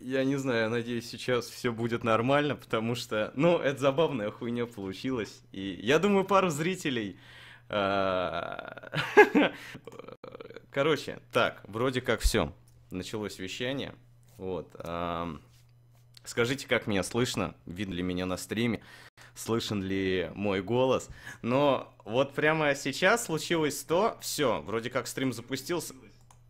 я не знаю, надеюсь, сейчас все будет нормально, потому что, ну, это забавная хуйня получилась. И я думаю, пару зрителей... А, Короче, так, вроде как все. Началось вещание. Вот. Скажите, как меня слышно, видно ли меня на стриме, слышен ли мой голос. Но вот прямо сейчас случилось то, все, вроде как стрим запустился.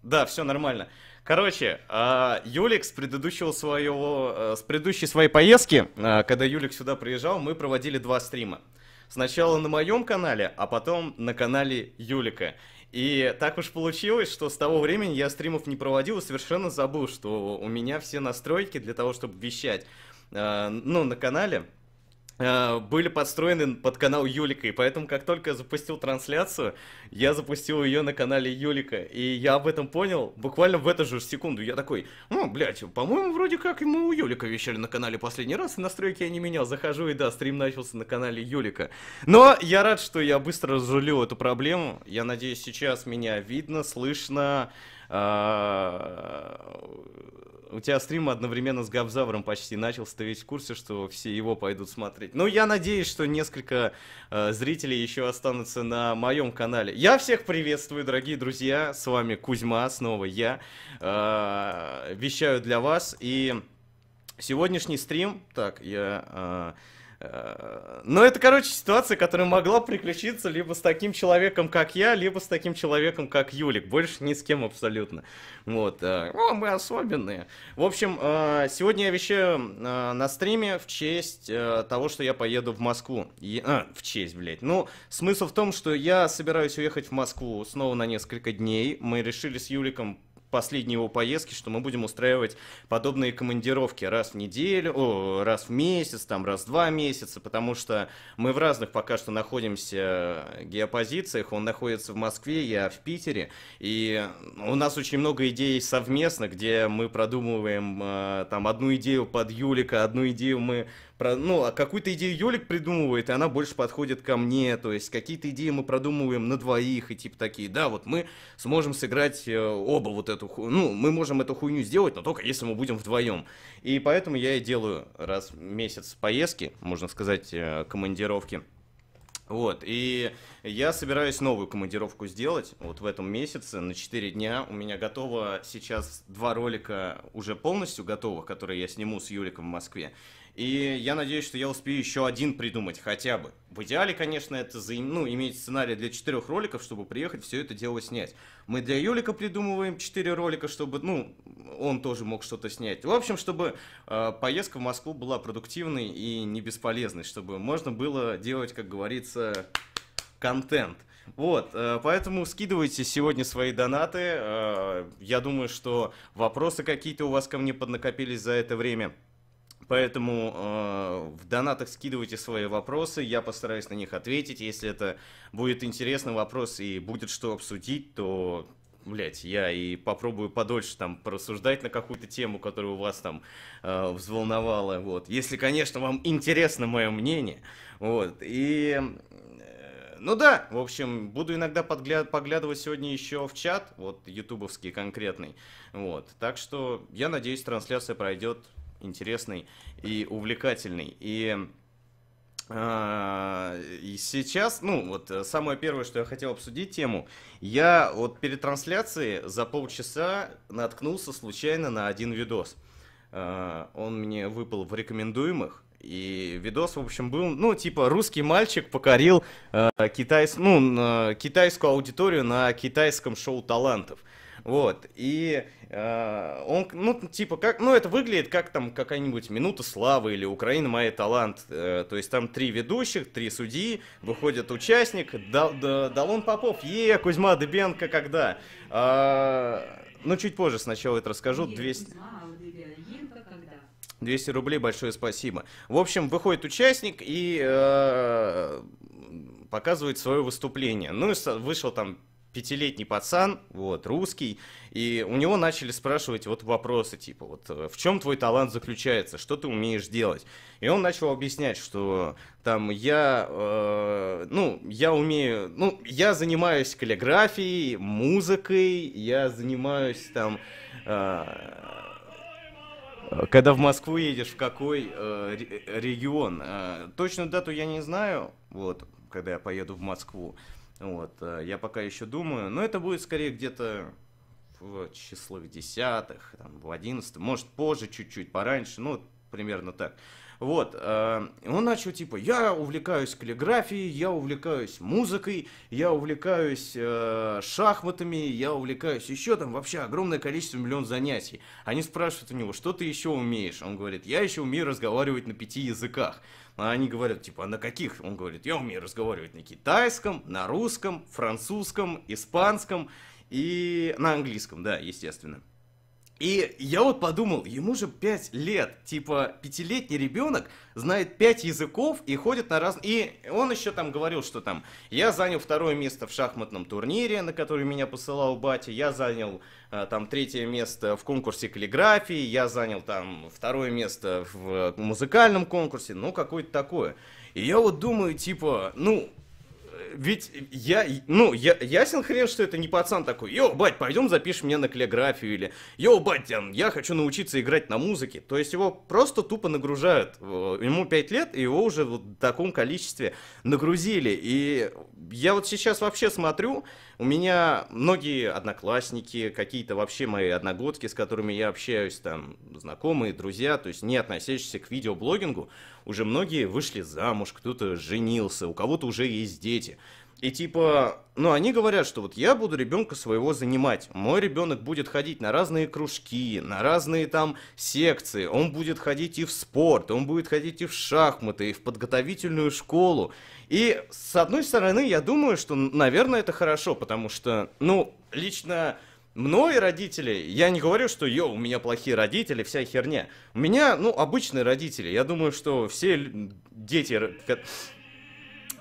Да, все нормально. Короче, а, Юлик с предыдущего своего, э, с предыдущей своей поездки, э, когда Юлик сюда приезжал, мы проводили два стрима. Сначала на моем канале, а потом на канале Юлика. И так уж получилось, что с того времени я стримов не проводил и совершенно забыл, что у меня все настройки для того, чтобы вещать, э, ну, на канале, Э, были подстроены под канал Юлика, и поэтому как только я запустил трансляцию, я запустил ее на канале Юлика, и я об этом понял буквально в эту же секунду. Я такой, ну, блядь, по-моему, вроде как мы у Юлика вещали на канале последний раз, и настройки я не менял. Захожу, и да, стрим начался на канале Юлика. Но я рад, что я быстро разрулил эту проблему. Я надеюсь, сейчас меня видно, слышно, а, у тебя стрим одновременно с Габзавром почти начался, ты ведь в курсе, что все его пойдут смотреть. Ну, я надеюсь, что несколько э, зрителей еще останутся на моем канале. Я всех приветствую, дорогие друзья, с вами Кузьма, снова я. Э, вещаю для вас, и сегодняшний стрим, так, я... Э, Э, но это, короче, ситуация, которая могла приключиться либо с таким человеком, как я, либо с таким человеком, как Юлик. Больше ни с кем абсолютно. Вот. Э, о, мы особенные. В общем, э, сегодня я вещаю на стриме в честь того, что я поеду в Москву. И, а, в честь, блядь. Ну, смысл в том, что я собираюсь уехать в Москву снова на несколько дней. Мы решили с Юликом последней его поездки, что мы будем устраивать подобные командировки раз в неделю, о, раз в месяц, там раз в два месяца, потому что мы в разных пока что находимся геопозициях. Он находится в Москве, я в Питере, и у нас очень много идей совместно, где мы продумываем э, там одну идею под Юлика, одну идею мы про, ну, а какую-то идею Юлик придумывает, и она больше подходит ко мне, то есть какие-то идеи мы продумываем на двоих, и типа такие, да, вот мы сможем сыграть э, оба вот эту, ну, мы можем эту хуйню сделать, но только если мы будем вдвоем. И поэтому я и делаю раз в месяц поездки, можно сказать, э, командировки. Вот, и я собираюсь новую командировку сделать вот в этом месяце на 4 дня. У меня готово сейчас два ролика уже полностью готовых, которые я сниму с Юликом в Москве. И я надеюсь, что я успею еще один придумать хотя бы. В идеале, конечно, это за, ну, иметь сценарий для четырех роликов, чтобы приехать все это дело снять. Мы для Юлика придумываем четыре ролика, чтобы, ну, он тоже мог что-то снять. В общем, чтобы э, поездка в Москву была продуктивной и не бесполезной, чтобы можно было делать, как говорится, контент. Вот, э, поэтому скидывайте сегодня свои донаты. Э, я думаю, что вопросы какие-то у вас ко мне поднакопились за это время. Поэтому э, в донатах скидывайте свои вопросы, я постараюсь на них ответить. Если это будет интересный вопрос и будет что обсудить, то, блядь, я и попробую подольше там порассуждать на какую-то тему, которая у вас там э, взволновала. Вот. Если, конечно, вам интересно мое мнение. Вот. И э, ну да, в общем, буду иногда подгляд, поглядывать сегодня еще в чат, вот ютубовский конкретный. Вот, так что я надеюсь, трансляция пройдет интересный и увлекательный. И э, и сейчас, ну вот э, самое первое, что я хотел обсудить тему, я вот перед трансляцией за полчаса наткнулся случайно на один видос. Э, он мне выпал в рекомендуемых, и видос, в общем, был, ну, типа, русский мальчик покорил китайс, ну, китайскую аудиторию на китайском шоу талантов. Вот. И э, он, ну, типа, как, ну, это выглядит как там какая-нибудь минута славы или Украина моя талант. Э, то есть там три ведущих, три судьи, выходит участник, Дал, Далон Попов, е, Кузьма Дыбенко, когда? Э, ну, чуть позже сначала это расскажу. 200... 200 рублей, большое спасибо. В общем, выходит участник и э, показывает свое выступление. Ну, и вышел там пятилетний пацан, вот, русский, и у него начали спрашивать вот вопросы, типа, вот, э, в чем твой талант заключается, что ты умеешь делать? И он начал объяснять, что там я, э, ну, я умею, ну, я занимаюсь каллиграфией, музыкой, я занимаюсь там... Э, когда в Москву едешь, в какой э, регион? Э, точную дату я не знаю, вот, когда я поеду в Москву. Э, вот, э, я пока еще думаю, но это будет скорее где-то в числах десятых, там, в одиннадцатом, может, позже чуть-чуть, пораньше, ну, примерно так. Вот, э, он начал типа, я увлекаюсь каллиграфией, я увлекаюсь музыкой, я увлекаюсь э, шахматами, я увлекаюсь еще там вообще огромное количество миллион занятий. Они спрашивают у него, что ты еще умеешь? Он говорит, я еще умею разговаривать на пяти языках. А они говорят, типа, «А на каких? Он говорит, я умею разговаривать на китайском, на русском, французском, испанском и на английском, да, естественно. И я вот подумал, ему же 5 лет, типа, пятилетний ребенок знает 5 языков и ходит на раз... И он еще там говорил, что там, я занял второе место в шахматном турнире, на который меня посылал батя, я занял э, там третье место в конкурсе каллиграфии, я занял там второе место в музыкальном конкурсе, ну, какое-то такое. И я вот думаю, типа, ну, ведь я, ну, я, ясен хрен, что это не пацан такой, йоу, бать, пойдем запишем меня на клеографию, или йоу, бать, я хочу научиться играть на музыке. То есть его просто тупо нагружают. Ему 5 лет, и его уже вот в таком количестве нагрузили. И я вот сейчас вообще смотрю, у меня многие одноклассники, какие-то вообще мои одногодки, с которыми я общаюсь, там, знакомые, друзья, то есть не относящиеся к видеоблогингу, уже многие вышли замуж, кто-то женился, у кого-то уже есть дети. И типа, ну они говорят, что вот я буду ребенка своего занимать. Мой ребенок будет ходить на разные кружки, на разные там секции. Он будет ходить и в спорт, он будет ходить и в шахматы, и в подготовительную школу. И с одной стороны, я думаю, что, наверное, это хорошо, потому что, ну, лично мной родители, я не говорю, что йо, у меня плохие родители, вся херня. У меня, ну, обычные родители. Я думаю, что все дети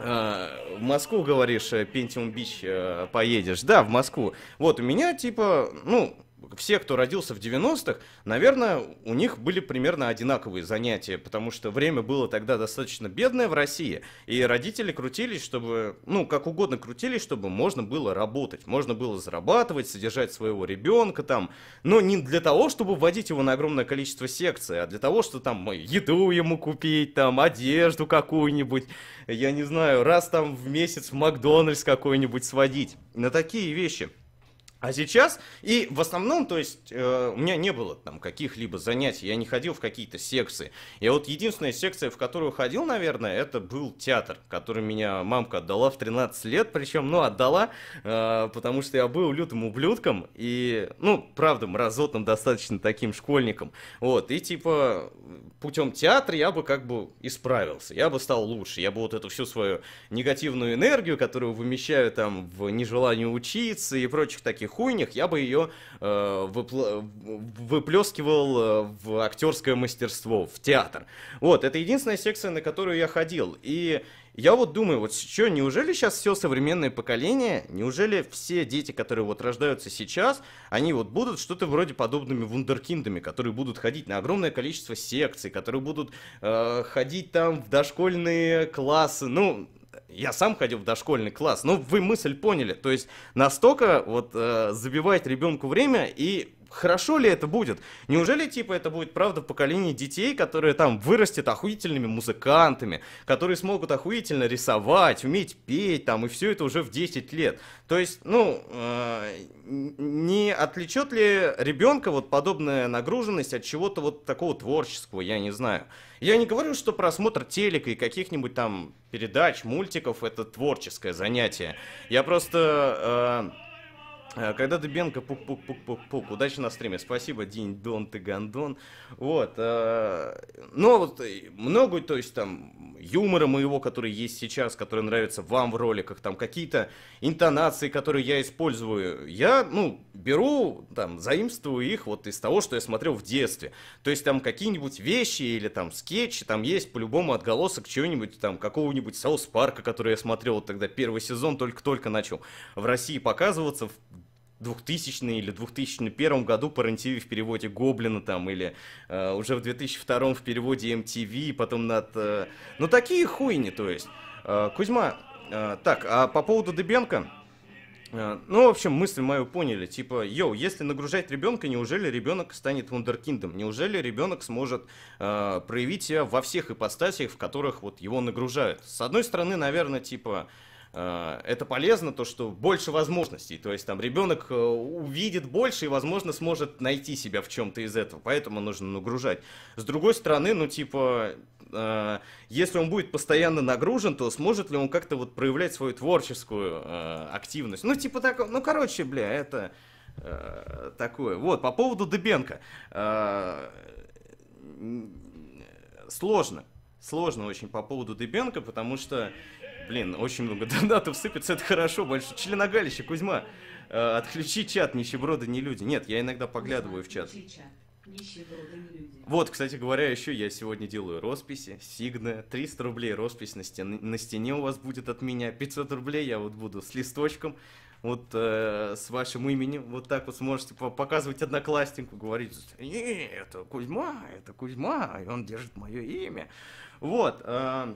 Э, в Москву, говоришь, Пентиум э, Бич э, поедешь. Да, в Москву. Вот, у меня, типа, ну, все, кто родился в 90-х, наверное, у них были примерно одинаковые занятия, потому что время было тогда достаточно бедное в России, и родители крутились, чтобы, ну, как угодно крутились, чтобы можно было работать, можно было зарабатывать, содержать своего ребенка там, но не для того, чтобы вводить его на огромное количество секций, а для того, чтобы там еду ему купить, там одежду какую-нибудь, я не знаю, раз там в месяц в Макдональдс какой-нибудь сводить, на такие вещи – а сейчас, и в основном, то есть, э, у меня не было там каких-либо занятий, я не ходил в какие-то секции. Я вот единственная секция, в которую ходил, наверное, это был театр, который меня мамка отдала в 13 лет, причем, ну, отдала, э, потому что я был лютым ублюдком и, ну, правда, мразотным достаточно таким школьником. Вот, и типа путем театра я бы как бы исправился, я бы стал лучше, я бы вот эту всю свою негативную энергию, которую вымещаю там в нежелании учиться и прочих таких хуйнях, я бы ее э, выпл- выплескивал в э, актерское мастерство, в театр. Вот, это единственная секция, на которую я ходил. И я вот думаю, вот что, неужели сейчас все современное поколение, неужели все дети, которые вот рождаются сейчас, они вот будут что-то вроде подобными вундеркиндами, которые будут ходить на огромное количество секций, которые будут э, ходить там в дошкольные классы, ну, я сам ходил в дошкольный класс, но вы мысль поняли. То есть настолько вот э, забивать ребенку время и хорошо ли это будет? Неужели, типа, это будет, правда, поколение детей, которые там вырастет охуительными музыкантами, которые смогут охуительно рисовать, уметь петь там, и все это уже в 10 лет? То есть, ну, э, не отвлечет ли ребенка вот подобная нагруженность от чего-то вот такого творческого, я не знаю. Я не говорю, что просмотр телека и каких-нибудь там передач, мультиков — это творческое занятие. Я просто... Э, Э, когда Дыбенко, пук-пук-пук-пук-пук, удачи на стриме, спасибо, день дон ты гандон, вот, э, Ну а вот э, много, то есть там юмора моего, который есть сейчас, который нравится вам в роликах, там какие-то интонации, которые я использую, я, ну, беру, там, заимствую их вот из того, что я смотрел в детстве, то есть там какие-нибудь вещи или там скетчи, там есть по-любому отголосок чего-нибудь, там, какого-нибудь Саус Парка, который я смотрел тогда первый сезон, только-только начал в России показываться, в 2000 или 2001 году по рен в переводе Гоблина там, или э, уже в 2002 в переводе MTV, потом над... Э, ну, такие хуйни, то есть. Э, Кузьма, э, так, а по поводу Дыбенко... Э, ну, в общем, мысль мою поняли. Типа, йоу, если нагружать ребенка, неужели ребенок станет вундеркиндом? Неужели ребенок сможет э, проявить себя во всех ипостасях, в которых вот его нагружают? С одной стороны, наверное, типа, э, Э, это полезно, то, что больше возможностей. То есть там ребенок э, увидит больше и, возможно, сможет найти себя в чем-то из этого. Поэтому нужно нагружать. С другой стороны, ну, типа, э, если он будет постоянно нагружен, то сможет ли он как-то вот проявлять свою творческую активность? Ну, типа, так, ну, короче, бля, это такое. Вот, по поводу Дыбенко. сложно. Сложно очень по поводу Дыбенко, потому что Блин, очень много донатов сыпется, это хорошо, больше членогалище, Кузьма. Э, отключи чат, нищеброды не люди. Нет, я иногда поглядываю Кузьма, в чат. чат. Вот, кстати говоря, еще я сегодня делаю росписи, сигна, 300 рублей роспись на стене, на стене у вас будет от меня, 500 рублей я вот буду с листочком, вот э, с вашим именем, вот так вот сможете по показывать однокласснику, говорить, э, это Кузьма, это Кузьма, и он держит мое имя. Вот, э,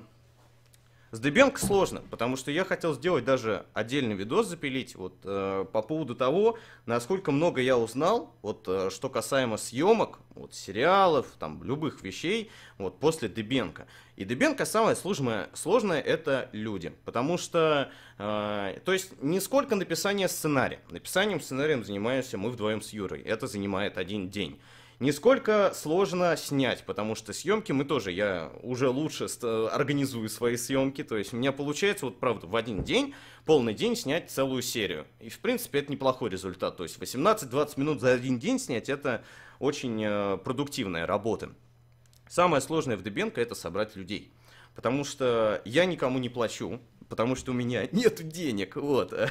с Дебенко сложно, потому что я хотел сделать даже отдельный видос запилить вот э, по поводу того, насколько много я узнал, вот э, что касаемо съемок, вот сериалов, там любых вещей, вот после Дебенко. И Дебенко самое сложное, сложное это люди, потому что, э, то есть не сколько написание сценария, написанием сценарием занимаемся мы вдвоем с Юрой, это занимает один день. Нисколько сложно снять, потому что съемки мы тоже, я уже лучше организую свои съемки, то есть у меня получается, вот правда, в один день, полный день снять целую серию. И в принципе это неплохой результат, то есть 18-20 минут за один день снять это очень э, продуктивная работа. Самое сложное в Дыбенко это собрать людей. Потому что я никому не плачу, потому что у меня нет денег, вот.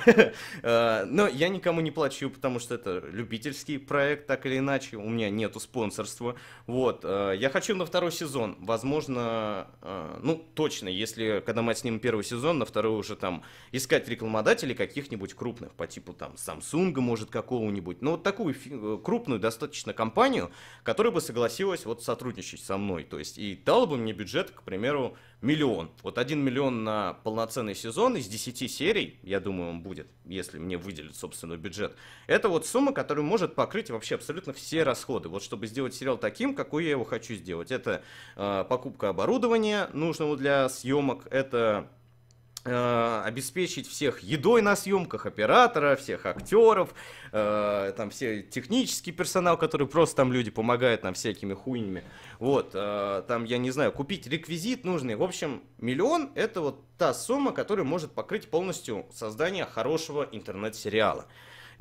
Э, но я никому не плачу, потому что это любительский проект, так или иначе, у меня нету спонсорства, вот. Э, я хочу на второй сезон, возможно, э, ну, точно, если, когда мы снимем первый сезон, на второй уже там искать рекламодателей каких-нибудь крупных, по типу там Samsung, может, какого-нибудь, ну, вот такую крупную достаточно компанию, которая бы согласилась вот сотрудничать со мной, то есть и дала бы мне бюджет, к примеру, миллион. Вот один миллион на полноценный сезон из 10 серий, я думаю, он будет, если мне выделят, собственный бюджет. Это вот сумма, которая может покрыть вообще абсолютно все расходы. Вот чтобы сделать сериал таким, какой я его хочу сделать. Это э, покупка оборудования нужного для съемок, это Э, обеспечить всех едой на съемках, оператора, всех актеров, э, там все технический персонал, который просто там люди помогают нам всякими хуйнями. Вот, э, там, я не знаю, купить реквизит нужный. В общем, миллион это вот та сумма, которая может покрыть полностью создание хорошего интернет-сериала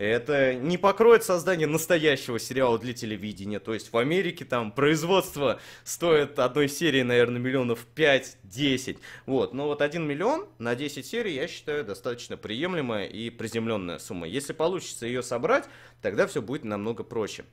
это не покроет создание настоящего сериала для телевидения. То есть в Америке там производство стоит одной серии, наверное, миллионов 5-10. Вот. Но вот 1 миллион на 10 серий, я считаю, достаточно приемлемая и приземленная сумма. Если получится ее собрать, тогда все будет намного проще.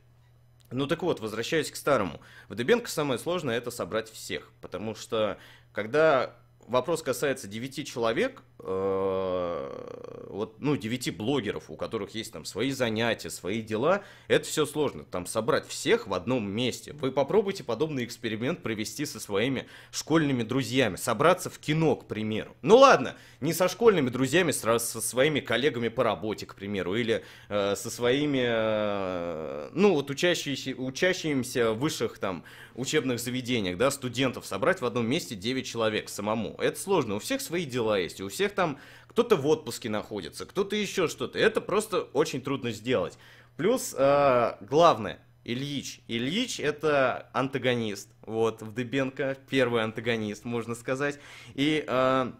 Ну так вот, возвращаясь к старому. В Дебенко самое сложное это собрать всех, потому что когда вопрос касается 9 человек, э, вот, ну, 9 блогеров, у которых есть там свои занятия, свои дела, это все сложно. Там собрать всех в одном месте. Вы попробуйте подобный эксперимент провести со своими школьными друзьями. Собраться в кино, к примеру. Ну ладно, не со школьными друзьями, а со своими коллегами по работе, к примеру, или э, со своими, э, ну, вот учащиеся, учащимися высших там учебных заведениях, да, студентов собрать в одном месте 9 человек самому. Это сложно, у всех свои дела есть, у всех там кто-то в отпуске находится, кто-то еще что-то. Это просто очень трудно сделать. Плюс, э, главное, Ильич. Ильич — это антагонист. Вот, в Вдыбенко — первый антагонист, можно сказать. И... Э,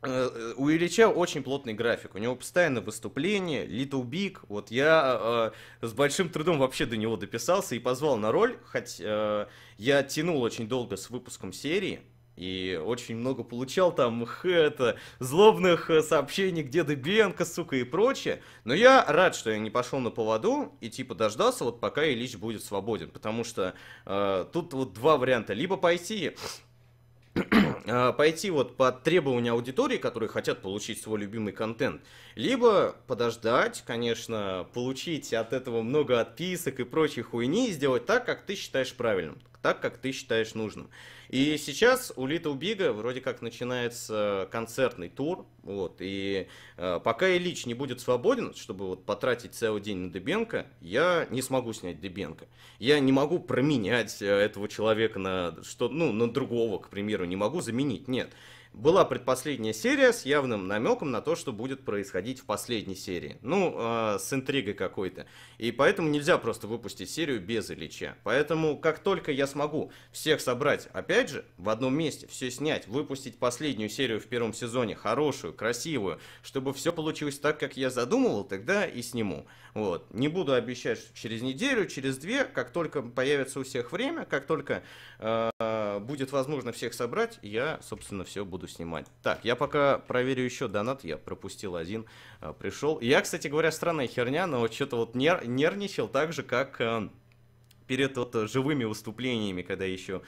Э, э, у Ильича очень плотный график, у него постоянно выступления, Little Big, вот я э, с большим трудом вообще до него дописался и позвал на роль, хотя э, я тянул очень долго с выпуском серии, и очень много получал там это, злобных э, сообщений, где Дебенко, сука, и прочее. Но я рад, что я не пошел на поводу и типа дождался, вот пока Ильич будет свободен. Потому что э, тут вот два варианта. Либо пойти А, пойти вот по требованию аудитории, которые хотят получить свой любимый контент, либо подождать, конечно, получить от этого много отписок и прочей хуйни и сделать так, как ты считаешь правильным так, как ты считаешь нужным. И сейчас у Little Big вроде как начинается концертный тур, вот, и э, пока Ильич не будет свободен, чтобы вот потратить целый день на Дебенко, я не смогу снять Дебенко. Я не могу променять э, этого человека на что, ну, на другого, к примеру, не могу заменить, нет была предпоследняя серия с явным намеком на то, что будет происходить в последней серии. Ну, э, с интригой какой-то. И поэтому нельзя просто выпустить серию без Ильича. Поэтому, как только я смогу всех собрать, опять же, в одном месте, все снять, выпустить последнюю серию в первом сезоне, хорошую, красивую, чтобы все получилось так, как я задумывал, тогда и сниму. Вот. Не буду обещать, что через неделю, через две, как только появится у всех время, как только э, будет возможно всех собрать, я, собственно, все буду снимать. Так, я пока проверю еще донат, я пропустил один, э, пришел. Я, кстати говоря, странная херня, но вот что-то вот нер нервничал так же, как э, перед вот живыми выступлениями, когда еще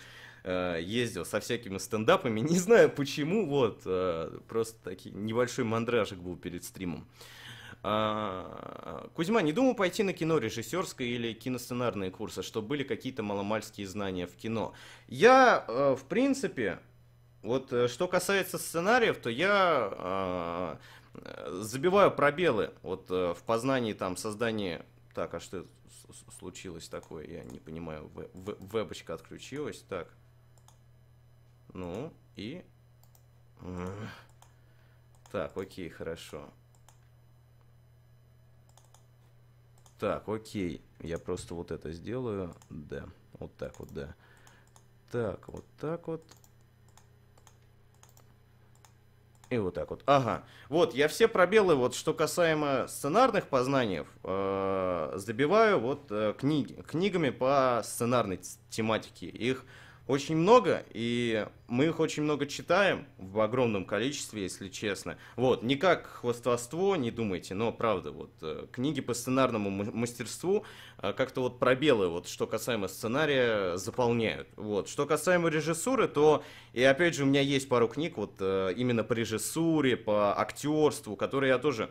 э, ездил со всякими стендапами. Не знаю почему, вот, э, просто такой небольшой мандражик был перед стримом. А, Кузьма, не думал пойти на кино режиссерское или киносценарные курсы, чтобы были какие-то маломальские знания в кино? Я, э, в принципе, вот э, что касается сценариев, то я э, забиваю пробелы вот в познании там создания... Так, а что случилось такое? Я не понимаю. Вебочка отключилась. Так. Ну, и... Так, окей, хорошо. Так, окей. Я просто вот это сделаю. Да. Вот так вот, да. Так, вот так вот. И вот так вот. Ага. Вот, я все пробелы, вот что касаемо сценарных познаний, э, забиваю вот э, книги, книгами по сценарной тематике. Их очень много, и мы их очень много читаем, в огромном количестве, если честно. Вот, не как хвостовство, не думайте, но правда, вот, э, книги по сценарному мастерству э, как-то вот пробелы, вот, что касаемо сценария, заполняют. Вот, что касаемо режиссуры, то, и опять же, у меня есть пару книг, вот, э, именно по режиссуре, по актерству, которые я тоже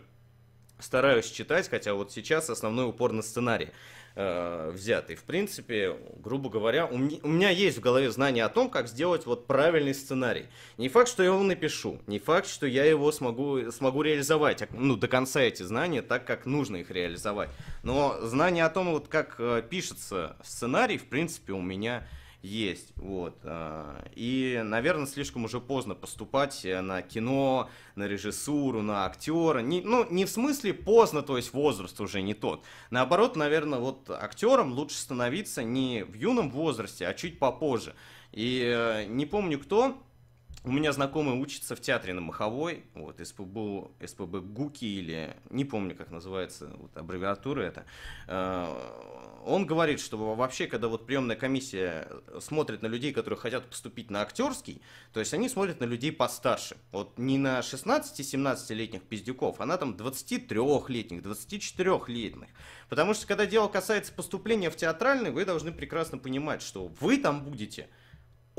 стараюсь читать, хотя вот сейчас основной упор на сценарии э, взятый. В принципе, грубо говоря, у, меня, у меня есть в голове знание о том, как сделать вот правильный сценарий. Не факт, что я его напишу, не факт, что я его смогу, смогу реализовать, ну, до конца эти знания, так как нужно их реализовать. Но знание о том, вот как э, пишется сценарий, в принципе, у меня есть есть. Вот. А, и, наверное, слишком уже поздно поступать э, на кино, на режиссуру, на актера. Не, ну, не в смысле поздно, то есть возраст уже не тот. Наоборот, наверное, вот актером лучше становиться не в юном возрасте, а чуть попозже. И э, не помню кто, у меня знакомый учится в театре на Маховой, вот, СПБ, СПБ ГУКИ или, не помню, как называется вот, аббревиатура это. Э, он говорит, что вообще, когда вот приемная комиссия смотрит на людей, которые хотят поступить на актерский, то есть они смотрят на людей постарше. Вот не на 16-17-летних пиздюков, а на там 23-летних, 24-летних. Потому что, когда дело касается поступления в театральный, вы должны прекрасно понимать, что вы там будете –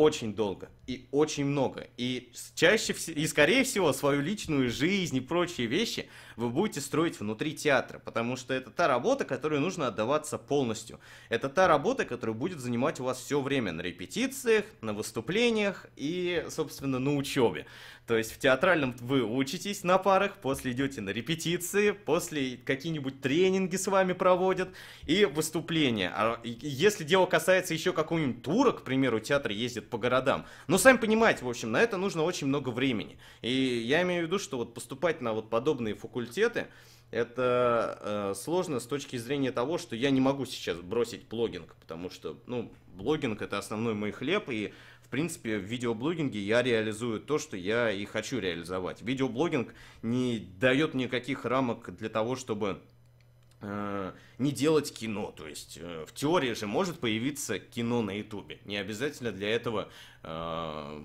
очень долго и очень много. И чаще всего, и скорее всего, свою личную жизнь и прочие вещи вы будете строить внутри театра, потому что это та работа, которой нужно отдаваться полностью. Это та работа, которая будет занимать у вас все время на репетициях, на выступлениях и, собственно, на учебе. То есть в театральном вы учитесь на парах, после идете на репетиции, после какие-нибудь тренинги с вами проводят и выступления. А если дело касается еще какого-нибудь тура, к примеру, театр ездит по городам, ну, сами понимаете, в общем, на это нужно очень много времени. И я имею в виду, что вот поступать на вот подобные факультеты факультеты, это э, сложно с точки зрения того, что я не могу сейчас бросить блогинг, потому что, ну, блогинг это основной мой хлеб, и, в принципе, в видеоблогинге я реализую то, что я и хочу реализовать. Видеоблогинг не дает никаких рамок для того, чтобы э, не делать кино. То есть э, в теории же может появиться кино на Ютубе. Не обязательно для этого э,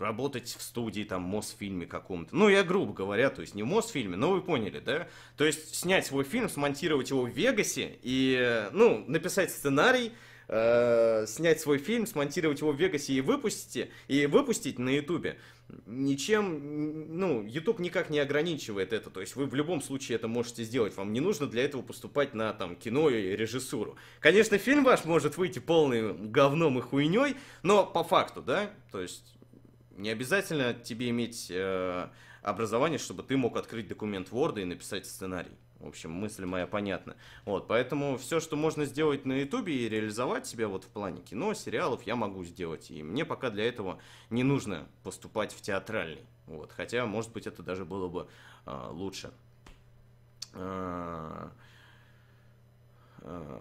работать в студии, там, Мосфильме каком-то. Ну, я грубо говоря, то есть не в Мосфильме, но вы поняли, да? То есть снять свой фильм, смонтировать его в Вегасе и, ну, написать сценарий, э, снять свой фильм, смонтировать его в Вегасе и выпустить, и выпустить на Ютубе, ничем, ну, Ютуб никак не ограничивает это, то есть вы в любом случае это можете сделать, вам не нужно для этого поступать на, там, кино и режиссуру. Конечно, фильм ваш может выйти полным говном и хуйней, но по факту, да, то есть не обязательно тебе иметь э, образование, чтобы ты мог открыть документ Word и написать сценарий. В общем, мысль моя понятна. Вот, поэтому все, что можно сделать на Ютубе и реализовать себя вот в плане кино, сериалов, я могу сделать. И мне пока для этого не нужно поступать в театральный. Вот, хотя, может быть, это даже было бы э, лучше. Э, э,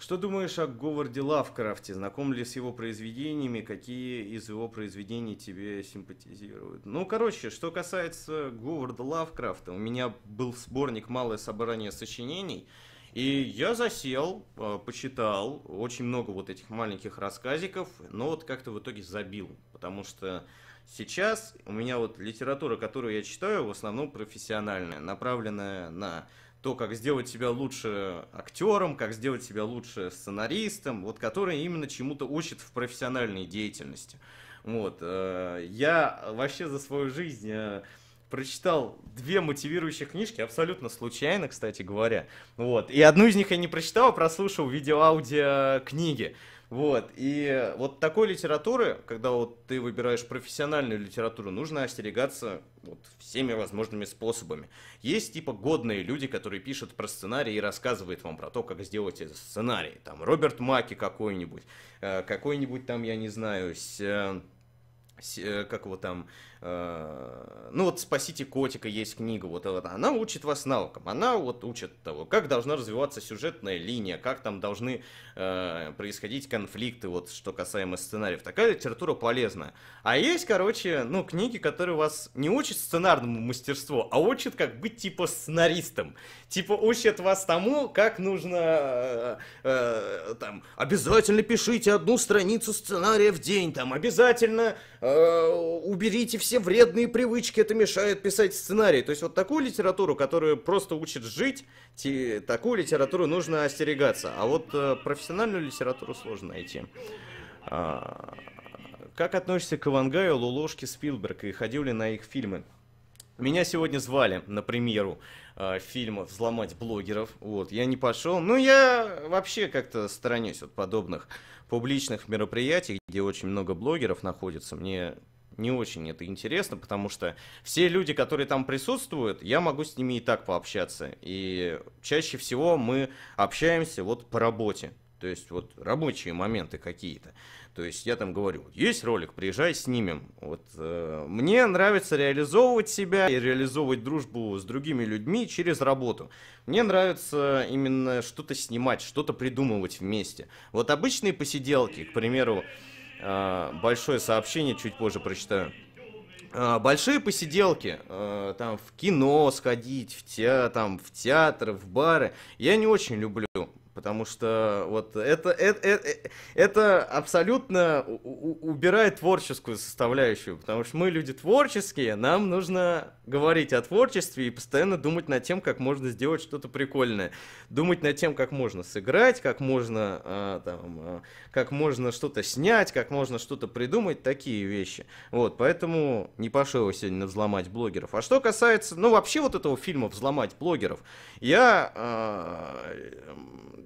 что думаешь о Говарде Лавкрафте? Знаком ли с его произведениями? Какие из его произведений тебе симпатизируют? Ну, короче, что касается Говарда Лавкрафта, у меня был сборник «Малое собрание сочинений», и я засел, а, почитал очень много вот этих маленьких рассказиков, но вот как-то в итоге забил, потому что сейчас у меня вот литература, которую я читаю, в основном профессиональная, направленная на то, как сделать себя лучше актером, как сделать себя лучше сценаристом, вот которые именно чему-то учат в профессиональной деятельности. Вот. Э, я вообще за свою жизнь э, прочитал две мотивирующие книжки, абсолютно случайно, кстати говоря. Вот. И одну из них я не прочитал, а прослушал видео-аудио книги. Вот, и вот такой литературы, когда вот ты выбираешь профессиональную литературу, нужно остерегаться вот всеми возможными способами. Есть типа годные люди, которые пишут про сценарий и рассказывают вам про то, как сделать этот сценарий. Там Роберт Маки какой-нибудь, э, какой-нибудь там, я не знаю, с, э, с, э, как его там, Э, ну вот «Спасите котика» есть книга, вот она учит вас навыкам, она вот учит того, как должна развиваться сюжетная линия, как там должны э, происходить конфликты, вот что касаемо сценариев. Такая литература полезная. А есть, короче, ну, книги, которые вас не учат сценарному мастерству, а учат как быть типа сценаристом. Типа учат вас тому, как нужно э, э, там обязательно пишите одну страницу сценария в день, там обязательно э, уберите все все вредные привычки, это мешает писать сценарий. То есть вот такую литературу, которая просто учит жить, такую литературу нужно остерегаться. А вот э, профессиональную литературу сложно найти. А, как относишься к Ивангаю, Лулошке, Спилберг и ходил ли на их фильмы? Меня сегодня звали на премьеру э, фильма «Взломать блогеров». Вот, я не пошел. Ну, я вообще как-то сторонюсь от подобных публичных мероприятий, где очень много блогеров находится. Мне не очень это интересно, потому что все люди, которые там присутствуют, я могу с ними и так пообщаться. И чаще всего мы общаемся вот по работе. То есть вот рабочие моменты какие-то. То есть я там говорю, есть ролик, приезжай, снимем. Вот э, мне нравится реализовывать себя и реализовывать дружбу с другими людьми через работу. Мне нравится именно что-то снимать, что-то придумывать вместе. Вот обычные посиделки, к примеру, а, большое сообщение, чуть позже прочитаю. А, большие посиделки, а, там в кино сходить, в театр, в театр, в бары, я не очень люблю потому что вот это, это, это, э, это абсолютно убирает творческую составляющую, потому что мы люди творческие, нам нужно говорить о творчестве и постоянно думать над тем, как можно сделать что-то прикольное, думать над тем, как можно сыграть, как можно, а, там, а, как можно что-то снять, как можно что-то придумать, такие вещи. Вот, поэтому не пошел его сегодня взломать блогеров. А что касается, ну вообще вот этого фильма «Взломать блогеров», я а,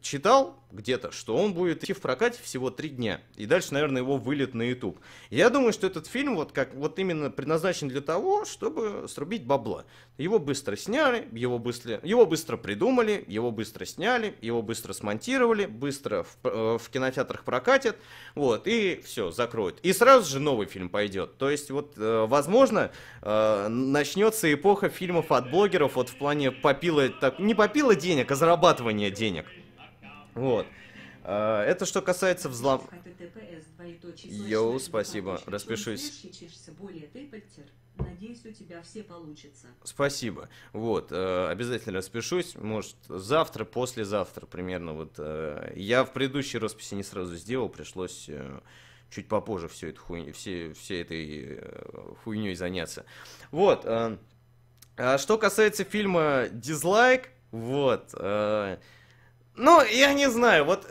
читал где-то, что он будет идти в прокате всего три дня, и дальше, наверное, его вылет на YouTube. Я думаю, что этот фильм вот, как, вот именно предназначен для того, чтобы срубить бабла. Его быстро сняли, его быстро, его быстро придумали, его быстро сняли, его быстро смонтировали, быстро в, э, в кинотеатрах прокатят, вот, и все, закроют. И сразу же новый фильм пойдет. То есть, вот, э, возможно, э, начнется эпоха фильмов от блогеров, вот в плане попила, так, не попила денег, а зарабатывания денег. Вот. А, это что касается взлом... Йоу, спасибо, распишусь. Спасибо. Вот, э, обязательно распишусь. Может, завтра, послезавтра примерно. Вот э, я в предыдущей росписи не сразу сделал, пришлось э, чуть попозже все это хуйню, все, все этой э, хуйней заняться. Вот. Э, а что касается фильма Дизлайк, вот. Э, ну, я не знаю, вот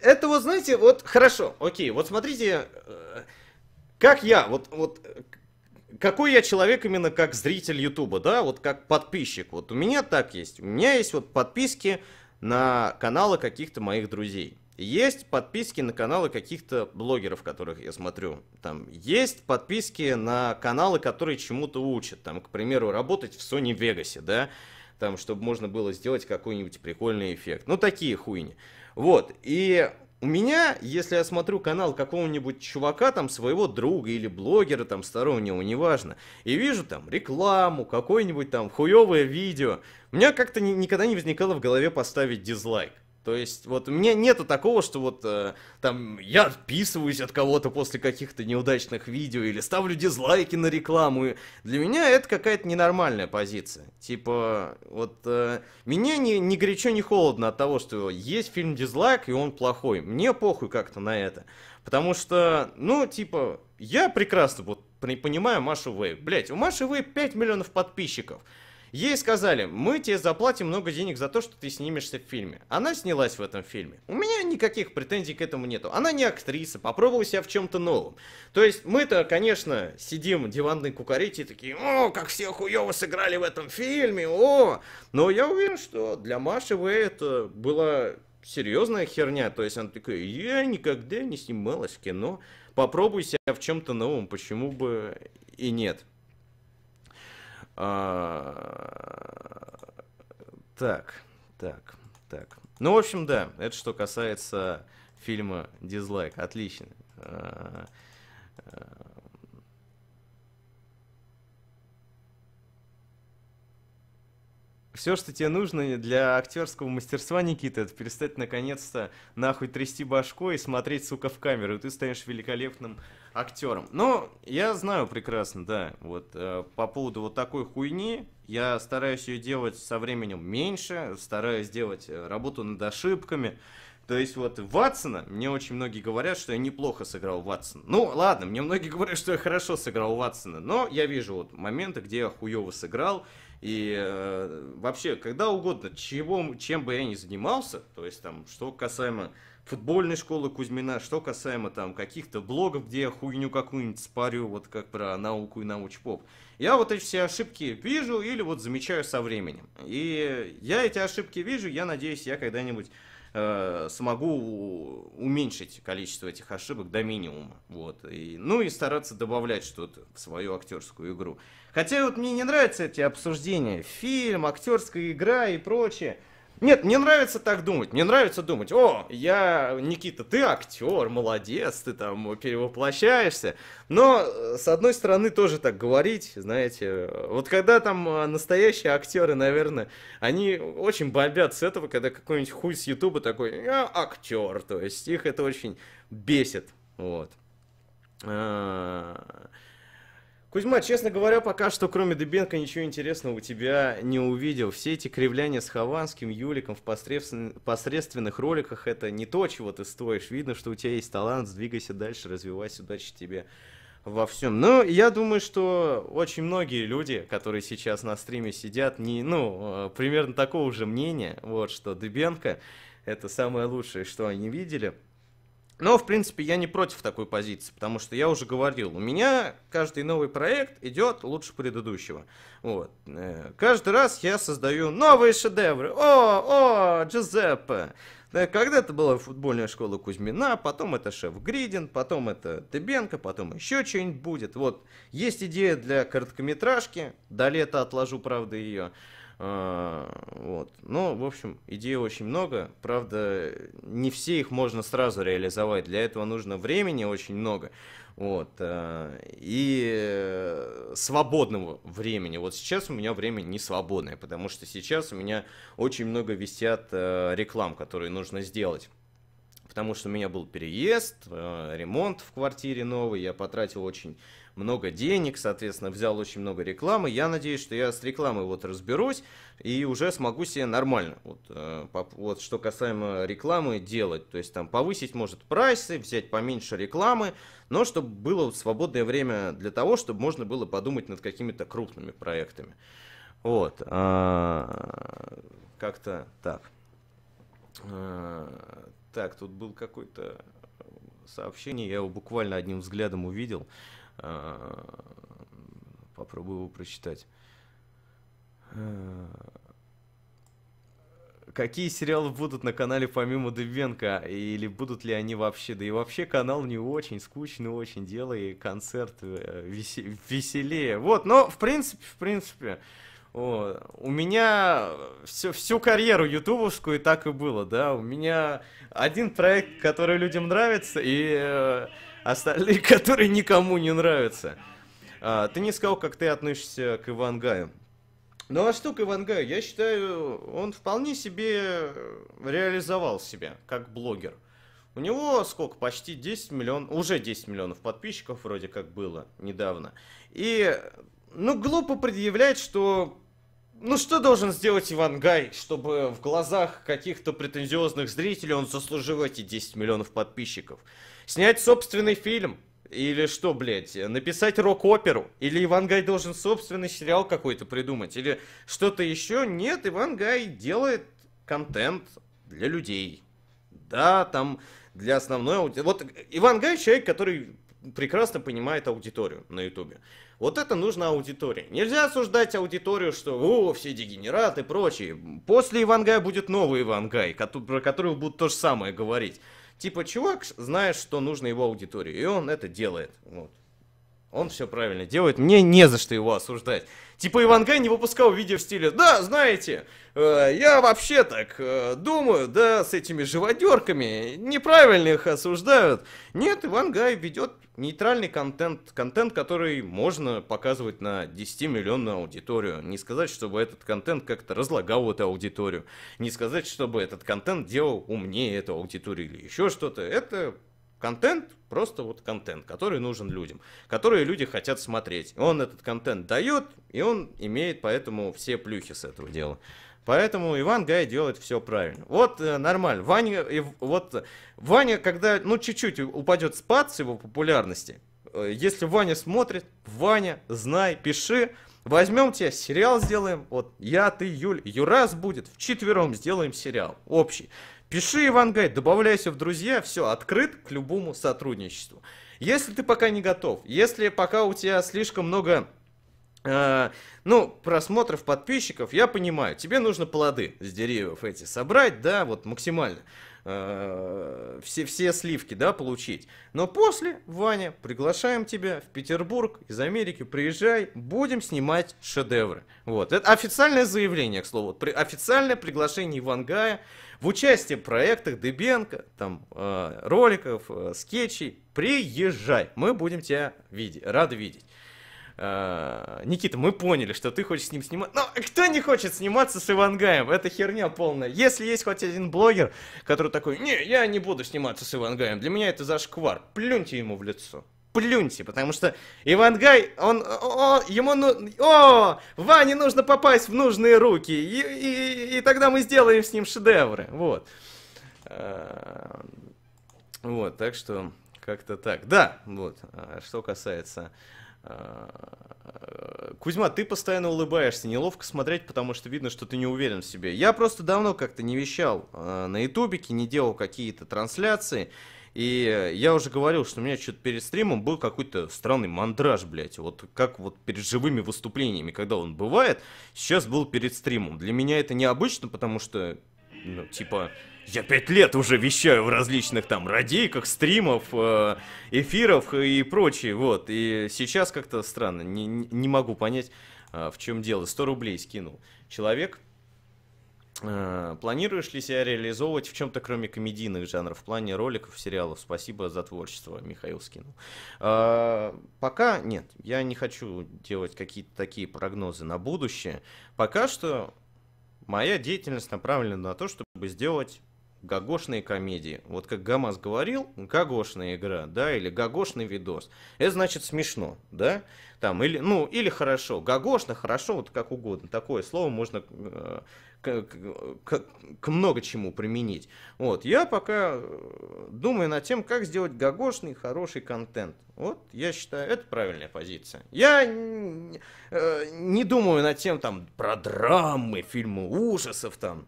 это вот, знаете, вот хорошо, окей, вот смотрите, э, как я, вот, вот какой я человек именно как зритель Ютуба, да, вот как подписчик. Вот у меня так есть. У меня есть вот подписки на каналы каких-то моих друзей. Есть подписки на каналы каких-то блогеров, которых я смотрю. Там есть подписки на каналы, которые чему-то учат. Там, к примеру, работать в Sony Vegas, да там, чтобы можно было сделать какой-нибудь прикольный эффект. Ну, такие хуйни. Вот, и у меня, если я смотрю канал какого-нибудь чувака, там, своего друга или блогера, там, стороннего, неважно, и вижу там рекламу, какое-нибудь там хуевое видео, у меня как-то ни- никогда не возникало в голове поставить дизлайк. То есть, вот у меня нету такого, что вот э, там я отписываюсь от кого-то после каких-то неудачных видео или ставлю дизлайки на рекламу. Для меня это какая-то ненормальная позиция. Типа, вот э, меня не, не горячо, не холодно от того, что есть фильм дизлайк и он плохой. Мне похуй как-то на это. Потому что, ну, типа, я прекрасно вот понимаю Машу Вейп. Блять, у Маши Вейп 5 миллионов подписчиков. Ей сказали, мы тебе заплатим много денег за то, что ты снимешься в фильме. Она снялась в этом фильме. У меня никаких претензий к этому нету. Она не актриса, попробовала себя в чем-то новом. То есть мы-то, конечно, сидим диванной кукарите и такие, о, как все хуево сыграли в этом фильме, о. Но я уверен, что для Маши Вэй это была серьезная херня. То есть она такая, я никогда не снималась в кино. Попробуй себя в чем-то новом, почему бы и нет. А, так, так, так. Ну, в общем, да, это что касается фильма «Дизлайк». Отлично. А, Все, что тебе нужно для актерского мастерства, Никита, это перестать наконец-то нахуй трясти башкой и смотреть, сука, в камеру. И ты станешь великолепным актером. Но я знаю прекрасно, да, вот э, по поводу вот такой хуйни, я стараюсь ее делать со временем меньше, стараюсь делать э, работу над ошибками. То есть вот Ватсона, мне очень многие говорят, что я неплохо сыграл Ватсона. Ну, ладно, мне многие говорят, что я хорошо сыграл Ватсона, но я вижу вот моменты, где я хуёво сыграл, и э, вообще, когда угодно, чего, чем бы я ни занимался, то есть там, что касаемо футбольной школы Кузьмина, что касаемо там каких-то блогов, где я хуйню какую-нибудь спарю, вот как про науку и научпоп, я вот эти все ошибки вижу или вот замечаю со временем. И я эти ошибки вижу, я надеюсь, я когда-нибудь э, смогу уменьшить количество этих ошибок до минимума. Вот. И, ну и стараться добавлять что-то в свою актерскую игру. Хотя вот мне не нравятся эти обсуждения. Фильм, актерская игра и прочее. Нет, мне нравится так думать. Мне нравится думать, о, я, Никита, ты актер, молодец, ты там перевоплощаешься. Но, э, с одной стороны, тоже так говорить, знаете, э, вот когда там э, настоящие актеры, наверное, они очень бомбят с этого, когда какой-нибудь хуй с Ютуба такой, я актер, то есть их это очень бесит, вот. А, Кузьма, честно говоря, пока что кроме Дыбенко ничего интересного у тебя не увидел. Все эти кривляния с Хованским, Юликом в посредственных роликах – это не то, чего ты стоишь. Видно, что у тебя есть талант, Сдвигайся дальше, развивайся, удачи тебе во всем. Но ну, я думаю, что очень многие люди, которые сейчас на стриме сидят, не, ну, э, примерно такого же мнения, вот, что Дыбенко – это самое лучшее, что они видели – но, в принципе, я не против такой позиции, потому что я уже говорил, у меня каждый новый проект идет лучше предыдущего. Вот. Э, каждый раз я создаю новые шедевры. О, о, Джузеппе! Э, когда-то была футбольная школа Кузьмина, потом это Шеф Гридин, потом это Дыбенко, потом еще что-нибудь будет. Вот, есть идея для короткометражки, до лета отложу, правда, ее. А, вот. но ну, в общем, идей очень много. Правда, не все их можно сразу реализовать. Для этого нужно времени очень много. Вот. А, и свободного времени. Вот сейчас у меня время не свободное, потому что сейчас у меня очень много висят а, реклам, которые нужно сделать потому что у меня был переезд, ремонт в квартире новый, я потратил очень много денег, соответственно, взял очень много рекламы. Я надеюсь, что я с рекламой вот разберусь и уже смогу себе нормально, вот, э, вот что касаемо рекламы, делать. То есть там повысить может прайсы, взять поменьше рекламы, но чтобы было свободное время для того, чтобы можно было подумать над какими-то крупными проектами. Вот. Э, как-то так. Э, так, тут был какой-то сообщение, я его буквально одним взглядом увидел. Э, попробую его прочитать. Э, какие сериалы будут на канале помимо Дыбенко? Или будут ли они вообще? Да и вообще канал не очень скучный, очень делай концерт э, веселее. Вот, но в принципе, в принципе, вот у меня всю, всю карьеру ютубовскую так и было, да. У меня один проект, который людям нравится, и остальные, которые никому не нравятся. А, ты не сказал, как ты относишься к Ивангаю. Ну а что к Ивангаю? Я считаю, он вполне себе реализовал себя как блогер. У него сколько? Почти 10 миллионов, уже 10 миллионов подписчиков вроде как было недавно. И, ну, глупо предъявлять, что... Ну, что должен сделать Ивангай, чтобы в глазах каких-то претензиозных зрителей он заслужил эти 10 миллионов подписчиков? Снять собственный фильм. Или что, блядь, написать рок-оперу? Или Иван Гай должен собственный сериал какой-то придумать? Или что-то еще? Нет, Иван Гай делает контент для людей. Да, там для основной аудитории. Вот Иван Гай человек, который прекрасно понимает аудиторию на Ютубе. Вот это нужно аудитории. Нельзя осуждать аудиторию, что о, все дегенераты и прочее. После Ивангая будет новый Ивангай, про которого будут то же самое говорить. Типа, чувак знает, что нужно его аудитории, и он это делает. Вот. Он все правильно делает. Мне не за что его осуждать. Типа Ивангай не выпускал видео в стиле «Да, знаете, э, я вообще так э, думаю, да, с этими живодерками неправильно их осуждают». Нет, Ивангай ведет нейтральный контент, контент, который можно показывать на 10-миллионную аудиторию. Не сказать, чтобы этот контент как-то разлагал эту аудиторию. Не сказать, чтобы этот контент делал умнее эту аудиторию или еще что-то. Это Контент просто вот контент, который нужен людям, которые люди хотят смотреть. Он этот контент дает, и он имеет поэтому все плюхи с этого дела. Поэтому Иван Гай делает все правильно. Вот э, нормально. Ваня, и, э, вот, Ваня, когда ну чуть-чуть упадет спад с его популярности, э, если Ваня смотрит, Ваня, знай, пиши, возьмем тебя, сериал сделаем. Вот я, ты, Юль, Юрас будет, вчетвером сделаем сериал общий. Пиши, Ивангай, добавляйся в друзья, все, открыт к любому сотрудничеству. Если ты пока не готов, если пока у тебя слишком много э, ну, просмотров подписчиков, я понимаю, тебе нужно плоды с деревьев эти собрать, да, вот максимально э, все, все сливки, да, получить. Но после, Ваня, приглашаем тебя в Петербург из Америки, приезжай, будем снимать шедевры. Вот, это официальное заявление, к слову, при, официальное приглашение Ивангая в участии в проектах Дыбенко, там, э, роликов, э, скетчей. Приезжай, мы будем тебя видеть, рады видеть. Э, Никита, мы поняли, что ты хочешь с ним снимать. Но кто не хочет сниматься с Ивангаем? Это херня полная. Если есть хоть один блогер, который такой, не, я не буду сниматься с Ивангаем, для меня это зашквар, плюньте ему в лицо плюньте, потому что Ивангай, он, о, ему, ну, о, Ване нужно попасть в нужные руки, и, и, и тогда мы сделаем с ним шедевры, вот. Э, вот, так что как-то так. Да, вот, э, что касается... Э, Кузьма, ты постоянно улыбаешься, неловко смотреть, потому что видно, что ты не уверен в себе. Я просто давно как-то не вещал на ютубике, не делал какие-то трансляции. И я уже говорил, что у меня что-то перед стримом был какой-то странный мандраж, блядь. Вот как вот перед живыми выступлениями, когда он бывает, сейчас был перед стримом. Для меня это необычно, потому что, ну, типа, я пять лет уже вещаю в различных там радейках, стримов, э, эфиров и прочее, вот. И сейчас как-то странно, не, не могу понять, э, в чем дело. 100 рублей скинул человек, Э, планируешь ли себя реализовывать в чем-то, кроме комедийных жанров, в плане роликов, сериалов? Спасибо за творчество, Михаил скинул. Э, пока нет, я не хочу делать какие-то такие прогнозы на будущее. Пока что моя деятельность направлена на то, чтобы сделать Гагошные комедии. Вот как Гамас говорил, гагошная игра, да, или гагошный видос. Это значит смешно, да? Там, или, ну, или хорошо. Гагошно, хорошо, вот как угодно. Такое слово можно э, к, к, к много чему применить. Вот, я пока э, думаю над тем, как сделать гагошный хороший контент. Вот, я считаю, это правильная позиция. Я не, э, не думаю над тем, там, про драмы, фильмы ужасов, там,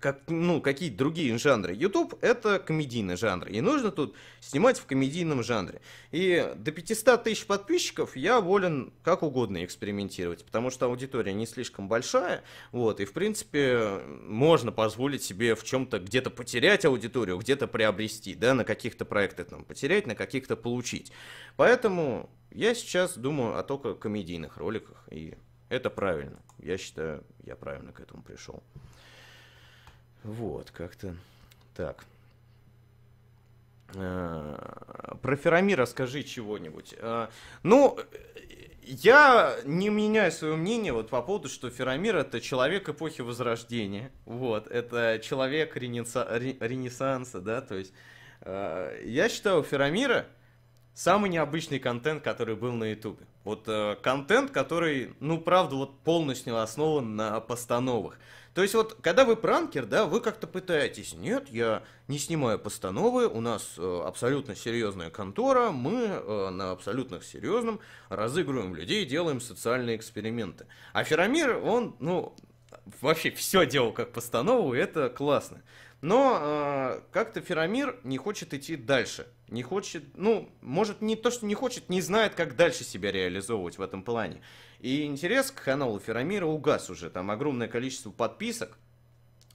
как, ну, какие другие жанры. YouTube — это комедийный жанр, и нужно тут снимать в комедийном жанре. И до 500 тысяч подписчиков я волен как угодно экспериментировать, потому что аудитория не слишком большая, вот, и, в принципе, можно позволить себе в чем-то где-то потерять аудиторию, где-то приобрести, да, на каких-то проектах там потерять, на каких-то получить. Поэтому я сейчас думаю о только комедийных роликах, и это правильно. Я считаю, я правильно к этому пришел. Вот, как-то так. Э, про Ферами расскажи чего-нибудь. Э, ну, я не меняю свое мнение вот по поводу, что Ферамир это человек эпохи Возрождения, вот, это человек ренесса... Ренессанса, да, то есть э, я считаю Ферамира самый необычный контент, который был на Ютубе. Вот э, контент, который, ну, правда, вот полностью основан на постановах. То есть вот, когда вы пранкер, да, вы как-то пытаетесь, нет, я не снимаю постановы, у нас э, абсолютно серьезная контора, мы э, на абсолютно серьезном разыгрываем людей, делаем социальные эксперименты. А Феромир, он, ну, вообще все делал как постанову, и это классно. Но э, как-то Ферамир не хочет идти дальше. Не хочет, ну, может, не то, что не хочет, не знает, как дальше себя реализовывать в этом плане. И интерес к каналу Ферамира угас уже. Там огромное количество подписок.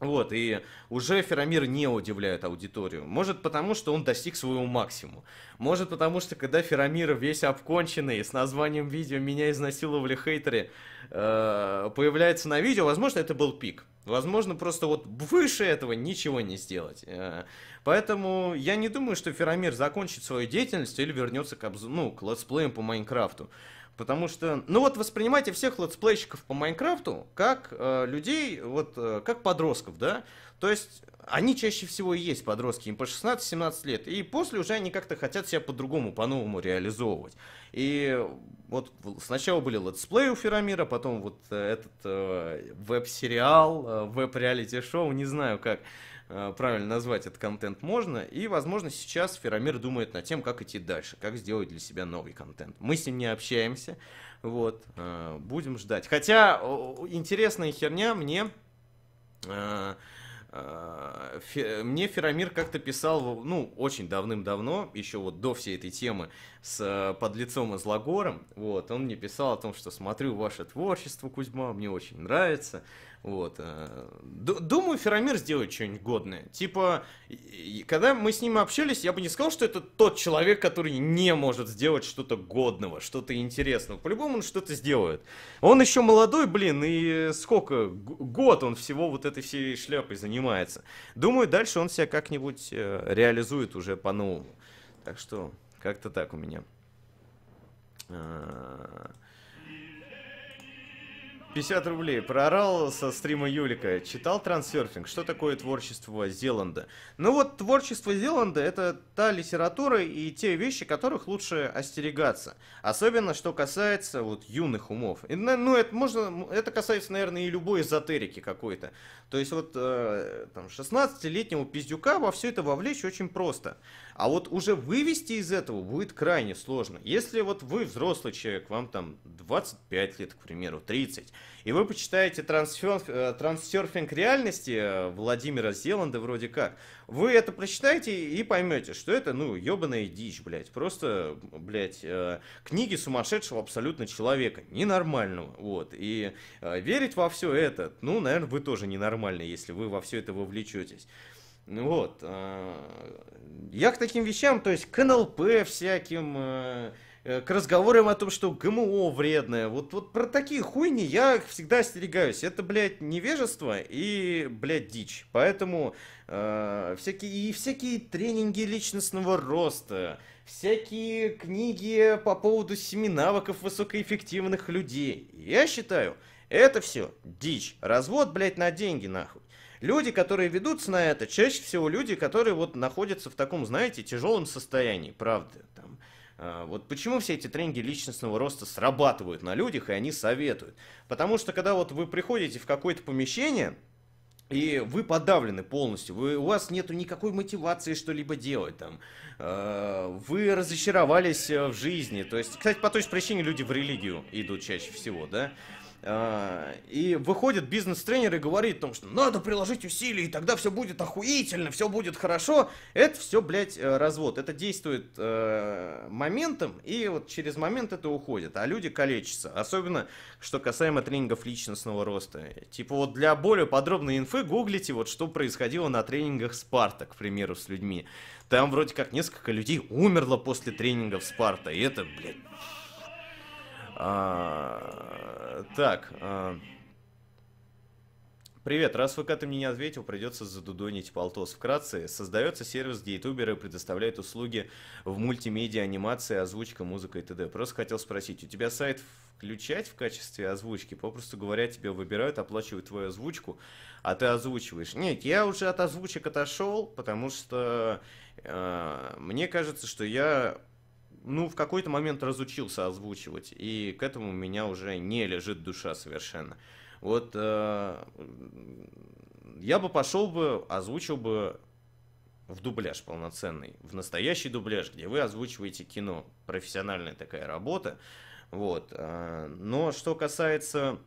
Вот, и уже Ферамир не удивляет аудиторию. Может, потому что он достиг своего максимума. Может, потому что когда Феромир весь обконченный, с названием видео «Меня изнасиловали хейтеры», э, появляется на видео, возможно, это был пик. Возможно, просто вот выше этого ничего не сделать. Э, поэтому я не думаю, что Ферамир закончит свою деятельность или вернется к, обзор, ну, к летсплеям по Майнкрафту. Потому что, ну вот воспринимайте всех летсплейщиков по Майнкрафту как э, людей, вот э, как подростков, да? То есть они чаще всего и есть подростки, им по 16-17 лет. И после уже они как-то хотят себя по-другому, по-новому реализовывать. И вот сначала были летсплей у Ферамира, потом вот э, этот э, веб-сериал, э, веб-реалити-шоу, не знаю как э, правильно назвать этот контент можно. И, возможно, сейчас Ферамир думает над тем, как идти дальше, как сделать для себя новый контент. Мы с ним не общаемся, вот, э, будем ждать. Хотя э, интересная херня мне... Э, а, э, мне Ферамир как-то писал, ну, очень давным-давно, еще вот до всей этой темы с э, подлецом и злогором, вот, он мне писал о том, что смотрю ваше творчество, Кузьма, мне очень нравится, вот. Э, думаю, Феромир сделает что-нибудь годное. Типа, когда мы с ним общались, я бы не сказал, что это тот человек, который не может сделать что-то годного, что-то интересного. По-любому он что-то сделает. Он еще молодой, блин, и сколько? Год он всего вот этой всей шляпой занимается. Думаю, дальше он себя как-нибудь э, реализует уже по-новому. Так что, как-то так у меня. А, 50 рублей. Проорал со стрима Юлика. Читал трансерфинг. Что такое творчество Зеланда? Ну вот, творчество Зеланда — это та литература и те вещи, которых лучше остерегаться. Особенно, что касается вот юных умов. И, ну, это, можно, это касается, наверное, и любой эзотерики какой-то. То есть вот э, там 16-летнего пиздюка во все это вовлечь очень просто. А вот уже вывести из этого будет крайне сложно. Если вот вы взрослый человек, вам там 25 лет, к примеру, 30, и вы почитаете трансфер, э, трансерфинг реальности э, Владимира Зеланда вроде как, вы это прочитаете и поймете, что это, ну, ебаная дичь, блядь. Просто, блядь, э, книги сумасшедшего абсолютно человека, ненормального, вот. И верить во все это, ну, наверное, вы тоже ненормальные, если вы во все это вовлечетесь. Ну вот. Э, я к таким вещам, то есть к НЛП всяким, э, э, к разговорам о том, что ГМО эм вредное. Вот, вот про такие хуйни я всегда остерегаюсь. Это, блядь, невежество и, блядь, дичь. Поэтому э, всякие, и всякие тренинги личностного роста, всякие книги по поводу семи навыков высокоэффективных людей. Я считаю, это все дичь. Развод, блядь, на деньги, нахуй. Люди, которые ведутся на это, чаще всего люди, которые вот находятся в таком, знаете, тяжелом состоянии, правда. Там, а, вот почему все эти тренинги личностного роста срабатывают на людях, и они советуют? Потому что когда вот вы приходите в какое-то помещение, и вы подавлены полностью, вы, у вас нету никакой мотивации что-либо делать там. А, вы разочаровались э, в жизни. То есть, кстати, по той же причине люди в религию идут чаще всего, да? А, и выходит бизнес-тренер и говорит о том, что надо приложить усилия, и тогда все будет охуительно, все будет хорошо. Это все, блядь, э, развод. Это действует э, моментом, и вот через момент это уходит. А люди калечатся. Особенно, что касаемо тренингов личностного роста. Типа вот для более подробной инфы гуглите, вот что происходило на тренингах Спарта, к примеру, с людьми. Там вроде как несколько людей умерло после тренингов Спарта. И это, блядь а, так. А... Привет, раз ВК ты мне не ответил, придется задудонить полтос. Вкратце, создается сервис, где ютуберы предоставляют услуги в мультимедиа, анимации, озвучка, музыка и т.д. Просто хотел спросить, у тебя сайт включать в качестве озвучки? Попросту говоря, тебя выбирают, оплачивают твою озвучку, а ты озвучиваешь. Нет, я уже от озвучек отошел, потому что э, мне кажется, что я ну, в какой-то момент разучился озвучивать, и к этому у меня уже не лежит душа совершенно. Вот э, я бы пошел бы, озвучил бы в дубляж полноценный, в настоящий дубляж, где вы озвучиваете кино, профессиональная такая работа, вот. Э, но что касается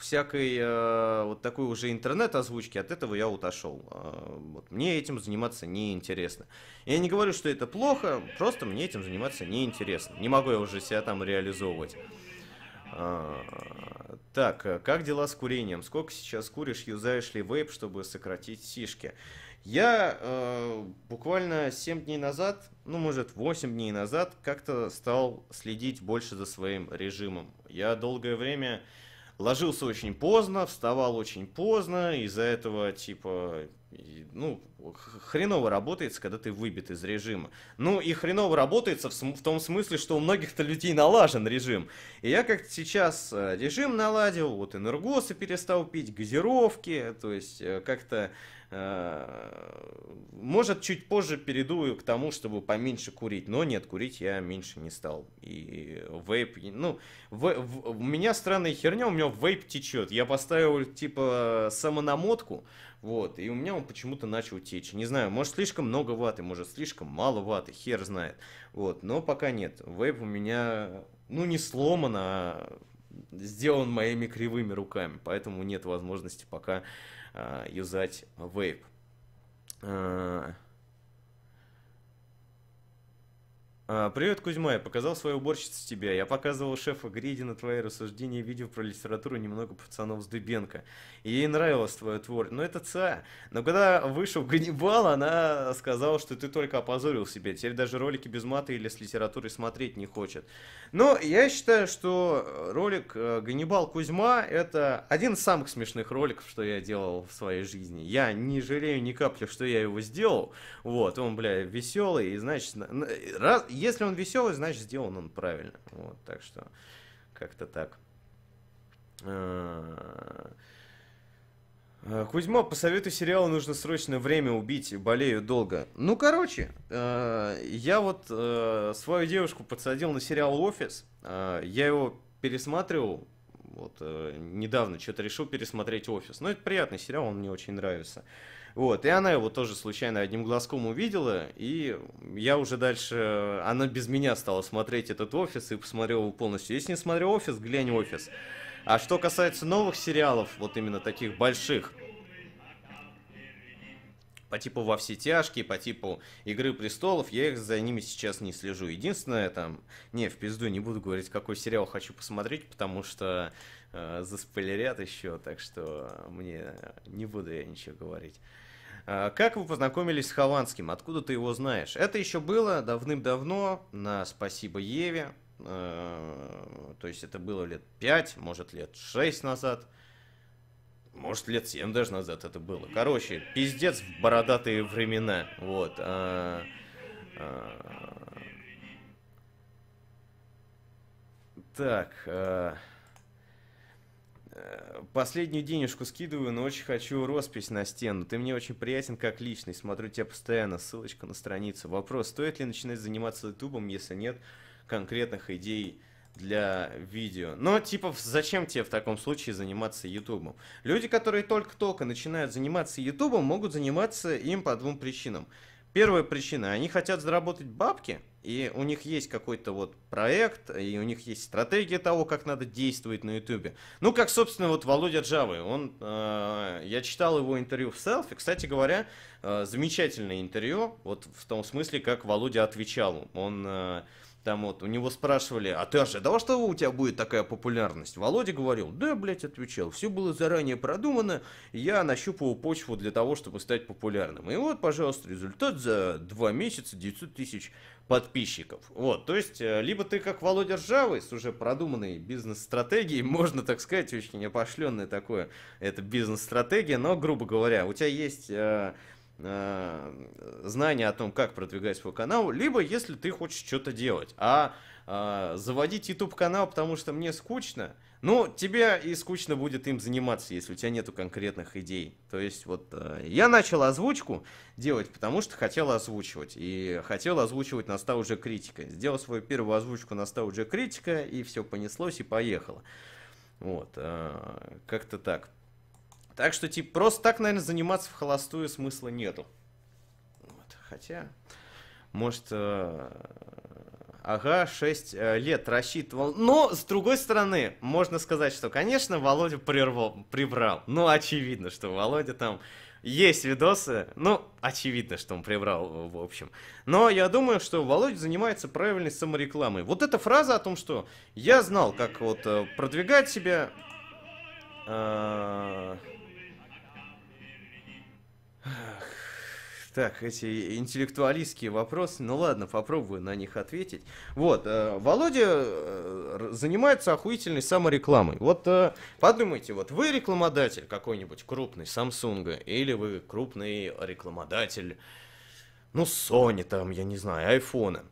всякой э, вот такой уже интернет-озвучки, от этого я вот отошел. Э, вот, мне этим заниматься неинтересно. Я не говорю, что это плохо, просто мне этим заниматься неинтересно. Не могу я уже себя там реализовывать. А, так, э, как дела с курением? Сколько сейчас куришь, юзаешь ли вейп, чтобы сократить сишки? Я э, буквально 7 дней назад, ну, может, 8 дней назад, как-то стал следить больше за своим режимом. Я долгое время ложился очень поздно, вставал очень поздно, из-за этого, типа, ну, хреново работает, когда ты выбит из режима. Ну, и хреново работает в, том смысле, что у многих-то людей налажен режим. И я как то сейчас э, режим наладил, вот и энергосы перестал пить, газировки, то есть э, как-то Э, может, чуть позже перейду к тому, чтобы поменьше курить. Но нет, курить я меньше не стал. И вейп... Ну, в, в, у меня странная херня, у меня вейп течет. Я поставил, типа, самонамотку, вот, и у меня он почему-то начал течь. Не знаю, может, слишком много ваты, может, слишком мало ваты, хер знает. Вот, но пока нет. Вейп у меня, ну, не сломан, а сделан моими кривыми руками. Поэтому нет возможности пока а, юзать вейп. А, А, Привет, Кузьма, я показал свою уборщицу тебе. Я показывал шефа Гриди на твои рассуждения видео про литературу немного пацанов с Дыбенко. И ей нравилось твое творчество. Но ну, это ца. Но когда вышел Ганнибал, она сказала, что ты только опозорил себя. Теперь даже ролики без мата или с литературой смотреть не хочет. Но ну, я считаю, что ролик э, Ганнибал Кузьма это один из самых смешных роликов, что я делал в своей жизни. Я не жалею ни капли, что я его сделал. Вот, он, бля, веселый. И значит, раз, если он веселый, значит, сделан он правильно. Вот, так что как-то так. А, а, Кузьма, посоветуй сериал «Нужно срочно время убить, болею долго». Ну, короче, а, я вот свою девушку подсадил на сериал «Офис». Я его пересматривал, вот э, недавно что-то решил пересмотреть «Офис». Но ну, это приятный сериал, он мне очень нравится. Вот, и она его тоже случайно одним глазком увидела, и я уже дальше, она без меня стала смотреть этот офис и посмотрел его полностью. Если не смотрел офис, глянь офис. А что касается новых сериалов, вот именно таких больших, по типу «Во все тяжкие», по типу «Игры престолов», я их за ними сейчас не слежу. Единственное, там, не, в пизду не буду говорить, какой сериал хочу посмотреть, потому что э, заспойлерят еще, так что мне не буду я ничего говорить. А, как вы познакомились с Хованским? Откуда ты его знаешь? Это еще было давным-давно на «Спасибо Еве». Э, то есть это было лет 5, может лет 6 назад. Может, лет 7 даже назад это было. Короче, пиздец в бородатые времена. Вот. А, а... Так. А... Последнюю денежку скидываю, но очень хочу роспись на стену. Ты мне очень приятен как личность, смотрю тебя постоянно. Ссылочка на страницу. Вопрос, стоит ли начинать заниматься ютубом, если нет конкретных идей для видео. Но, ну, типа, зачем тебе в таком случае заниматься Ютубом? Люди, которые только-только начинают заниматься Ютубом, могут заниматься им по двум причинам. Первая причина, они хотят заработать бабки, и у них есть какой-то вот проект, и у них есть стратегия того, как надо действовать на Ютубе. Ну, как, собственно, вот Володя Джавы. Он, э, я читал его интервью в селфи. Кстати говоря, э, замечательное интервью, вот в том смысле, как Володя отвечал. Он э, там вот у него спрашивали, а ты ожидал, что у тебя будет такая популярность? Володя говорил, да, блядь, отвечал, все было заранее продумано, я нащупывал почву для того, чтобы стать популярным. И вот, пожалуйста, результат за два месяца 900 тысяч подписчиков. Вот, то есть, э, либо ты как Володя Ржавый с уже продуманной бизнес-стратегией, можно так сказать, очень опошленное такое, это бизнес-стратегия, но, грубо говоря, у тебя есть... Э, Э, знание о том, как продвигать свой канал, либо если ты хочешь что-то делать. А э, заводить YouTube канал, потому что мне скучно, ну, тебе и скучно будет им заниматься, если у тебя нету конкретных идей. То есть вот э, я начал озвучку делать, потому что хотел озвучивать. И хотел озвучивать на уже критика. Сделал свою первую озвучку на уже критика, и все понеслось и поехало. Вот, э, как-то так. Так что, типа, просто так, наверное, заниматься в холостую смысла нету. Вот. Хотя, может, э, ага, 6 э, лет рассчитывал. Но, с другой стороны, можно сказать, что, конечно, Володя прервал, прибрал. Ну, очевидно, что Володя там... Есть видосы, ну, очевидно, что он прибрал, в общем. Но я думаю, что Володя занимается правильной саморекламой. Вот эта фраза о том, что я знал, как вот э, продвигать себя... Э Так, эти интеллектуалистские вопросы, ну ладно, попробую на них ответить. Вот, э, Володя э, занимается охуительной саморекламой. Вот э, подумайте, вот вы рекламодатель какой-нибудь крупный Samsung, или вы крупный рекламодатель, ну, Sony там, я не знаю, айфона.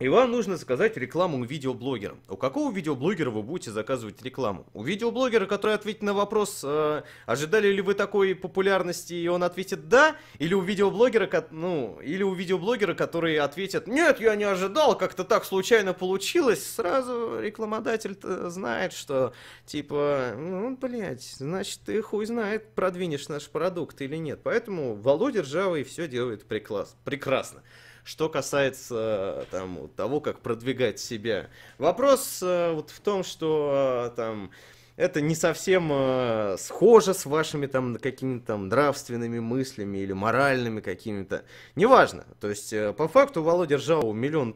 И вам нужно заказать рекламу у видеоблогера. У какого видеоблогера вы будете заказывать рекламу? У видеоблогера, который ответит на вопрос, э, ожидали ли вы такой популярности, и он ответит «да», или у видеоблогера, ну, или у видеоблогера, который ответит «нет, я не ожидал, как-то так случайно получилось», сразу рекламодатель знает, что типа, ну, блядь, значит, ты хуй знает, продвинешь наш продукт или нет. Поэтому Володя Ржавый все делает прекрасно. Что касается э, там, того, как продвигать себя. Вопрос э, вот в том, что э, там это не совсем э, схоже с вашими там какими-то там нравственными мыслями или моральными какими-то. Неважно. То есть, э, по факту, Володя Ржау миллион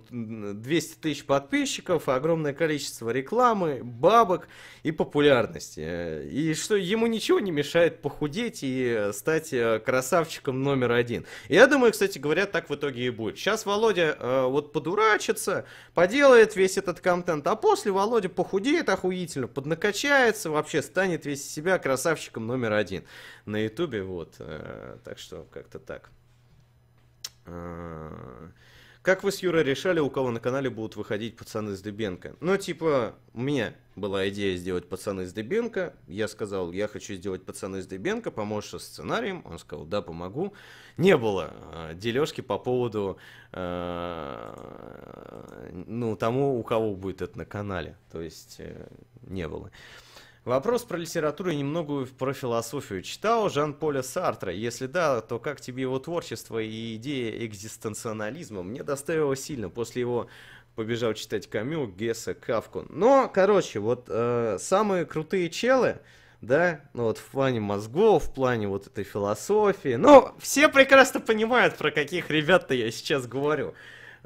двести тысяч подписчиков, огромное количество рекламы, бабок и популярности. Э, и что ему ничего не мешает похудеть и э, стать э, красавчиком номер один. Я думаю, кстати говоря, так в итоге и будет. Сейчас Володя э, вот подурачится, поделает весь этот контент, а после Володя похудеет охуительно, поднакачает, понравится вообще, станет весь себя красавчиком номер один на ютубе, вот, э, так что как-то так. Э, как вы с Юрой решали, у кого на канале будут выходить пацаны с Дыбенко? Ну, типа, у меня была идея сделать пацаны с Дыбенко. Я сказал, я хочу сделать пацаны с Дыбенко, поможешь со сценарием. Он сказал, да, помогу. Не было э, дележки по поводу, э, ну, тому, у кого будет это на канале. То есть, э, не было. Э, Вопрос про литературу и немного про философию. Читал Жан-Поля Сартра? Если да, то как тебе его творчество и идея экзистенционализма? Мне доставило сильно. После его побежал читать Камю, Гесса, Кавку. Но, короче, вот э, самые крутые челы, да, ну вот в плане мозгов, в плане вот этой философии. Ну, все прекрасно понимают, про каких ребят-то я сейчас говорю.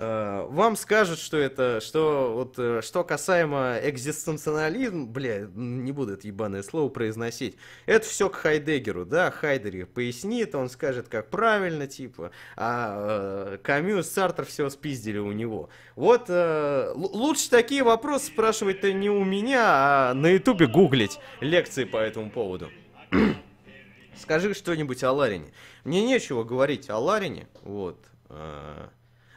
Э, вам скажут, что это, что вот, э, что касаемо экзистенциализм, бля, не буду это ебаное слово произносить, это все к Хайдегеру, да, Хайдегер пояснит, он скажет, как правильно, типа, а э, Камю, Сартер все спиздили у него. Вот, э, лучше такие вопросы спрашивать-то не у меня, а на ютубе гуглить лекции по этому поводу. Скажи что-нибудь о Ларине. Мне нечего говорить о Ларине, вот, э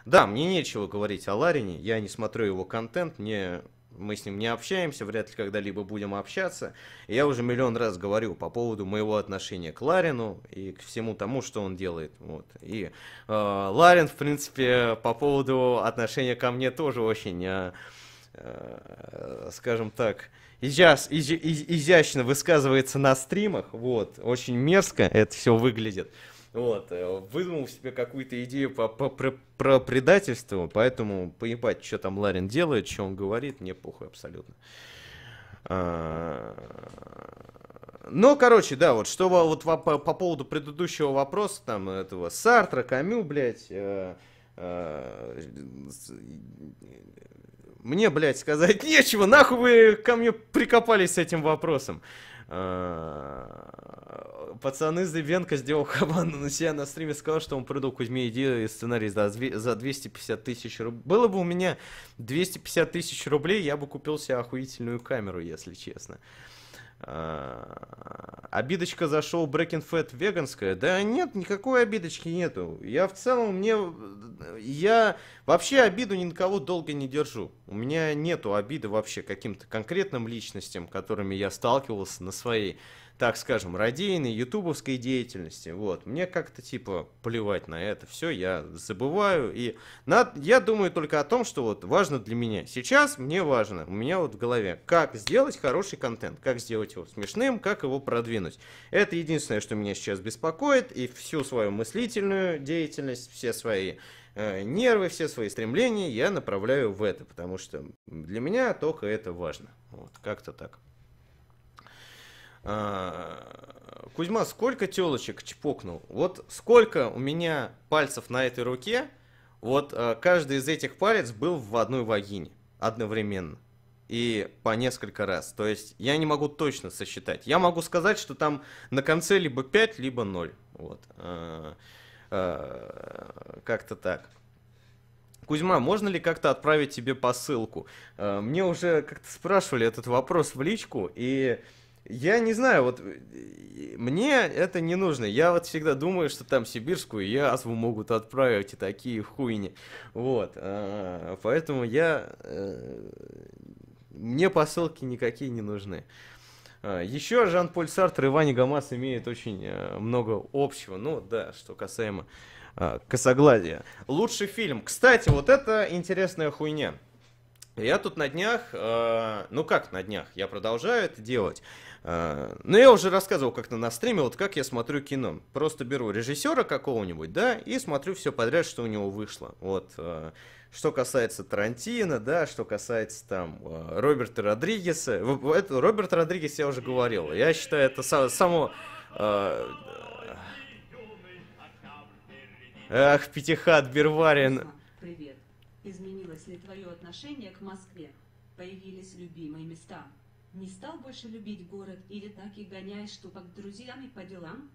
да, мне нечего говорить о Ларине, я не смотрю его контент, мне мы с ним не общаемся, вряд ли когда-либо будем общаться. я уже миллион раз говорю по поводу моего отношения к Ларину и к всему тому, что он делает. Вот. И э, Ларин, в принципе, по поводу отношения ко мне тоже очень, э, э, скажем так, изя, изя, изящно высказывается на стримах. Вот. Очень мерзко это все выглядит. Вот, э, выдумал себе какую-то идею по, по, про, про предательство, поэтому поебать, что там Ларин делает, что он говорит, мне похуй абсолютно. А, ну, короче, да, вот что вот по, по поводу предыдущего вопроса, там, этого Сартра, Камю, блядь, э, э, мне, блядь, сказать нечего, нахуй вы ко мне прикопались с этим вопросом. Э, пацаны из Ивенко сделал команду на себя на стриме, сказал, что он придумал Кузьме иди и сценарий за, за 250 тысяч рублей. Было бы у меня 250 тысяч рублей, я бы купил себе охуительную камеру, если честно. А, обидочка за шоу Breaking Fat веганская? Да нет, никакой обидочки нету. Я в целом, мне... Я вообще обиду ни на кого долго не держу. У меня нету обиды вообще каким-то конкретным личностям, которыми я сталкивался на своей так скажем, радийной, ютубовской деятельности. Вот. Мне как-то типа плевать на это все, я забываю. И над... я думаю только о том, что вот важно для меня. Сейчас мне важно, у меня вот в голове, как сделать хороший контент, как сделать его смешным, как его продвинуть. Это единственное, что меня сейчас беспокоит, и всю свою мыслительную деятельность, все свои э, нервы, все свои стремления я направляю в это, потому что для меня только это важно. Вот, как-то так. А, Кузьма, сколько телочек чпокнул? Вот сколько у меня пальцев на этой руке, вот а, каждый из этих палец был в одной вагине одновременно. И по несколько раз. То есть я не могу точно сосчитать. Я могу сказать, что там на конце либо 5, либо 0. Вот. А, как-то так. Кузьма, можно ли как-то отправить тебе посылку? Мне уже как-то спрашивали этот вопрос в личку, и я не знаю, вот э, мне это не нужно. Я вот всегда думаю, что там сибирскую язву могут отправить и такие хуйни. Вот. А, поэтому я... А, мне посылки никакие не нужны. А, еще Жан-Поль Сартр и Ваня Гамас имеют очень э, много общего. Ну да, что касаемо а, косоглазия. Лучший фильм. Кстати, вот это интересная хуйня. Я тут на днях, э, ну как на днях, я продолжаю это делать. А, ну, я уже рассказывал как-то на стриме, вот как я смотрю кино. Просто беру режиссера какого-нибудь, да, и смотрю все подряд, что у него вышло. Вот, а, что касается Тарантино, да, что касается там а, Роберта Родригеса. Это, Роберт Родригес я уже говорил. Я считаю, это само... Ах, Пятихат, Берварин. Привет. Изменилось ли твое отношение к Москве? Появились любимые места? не стал больше любить город или так и гоняешь, что как друзьями по делам?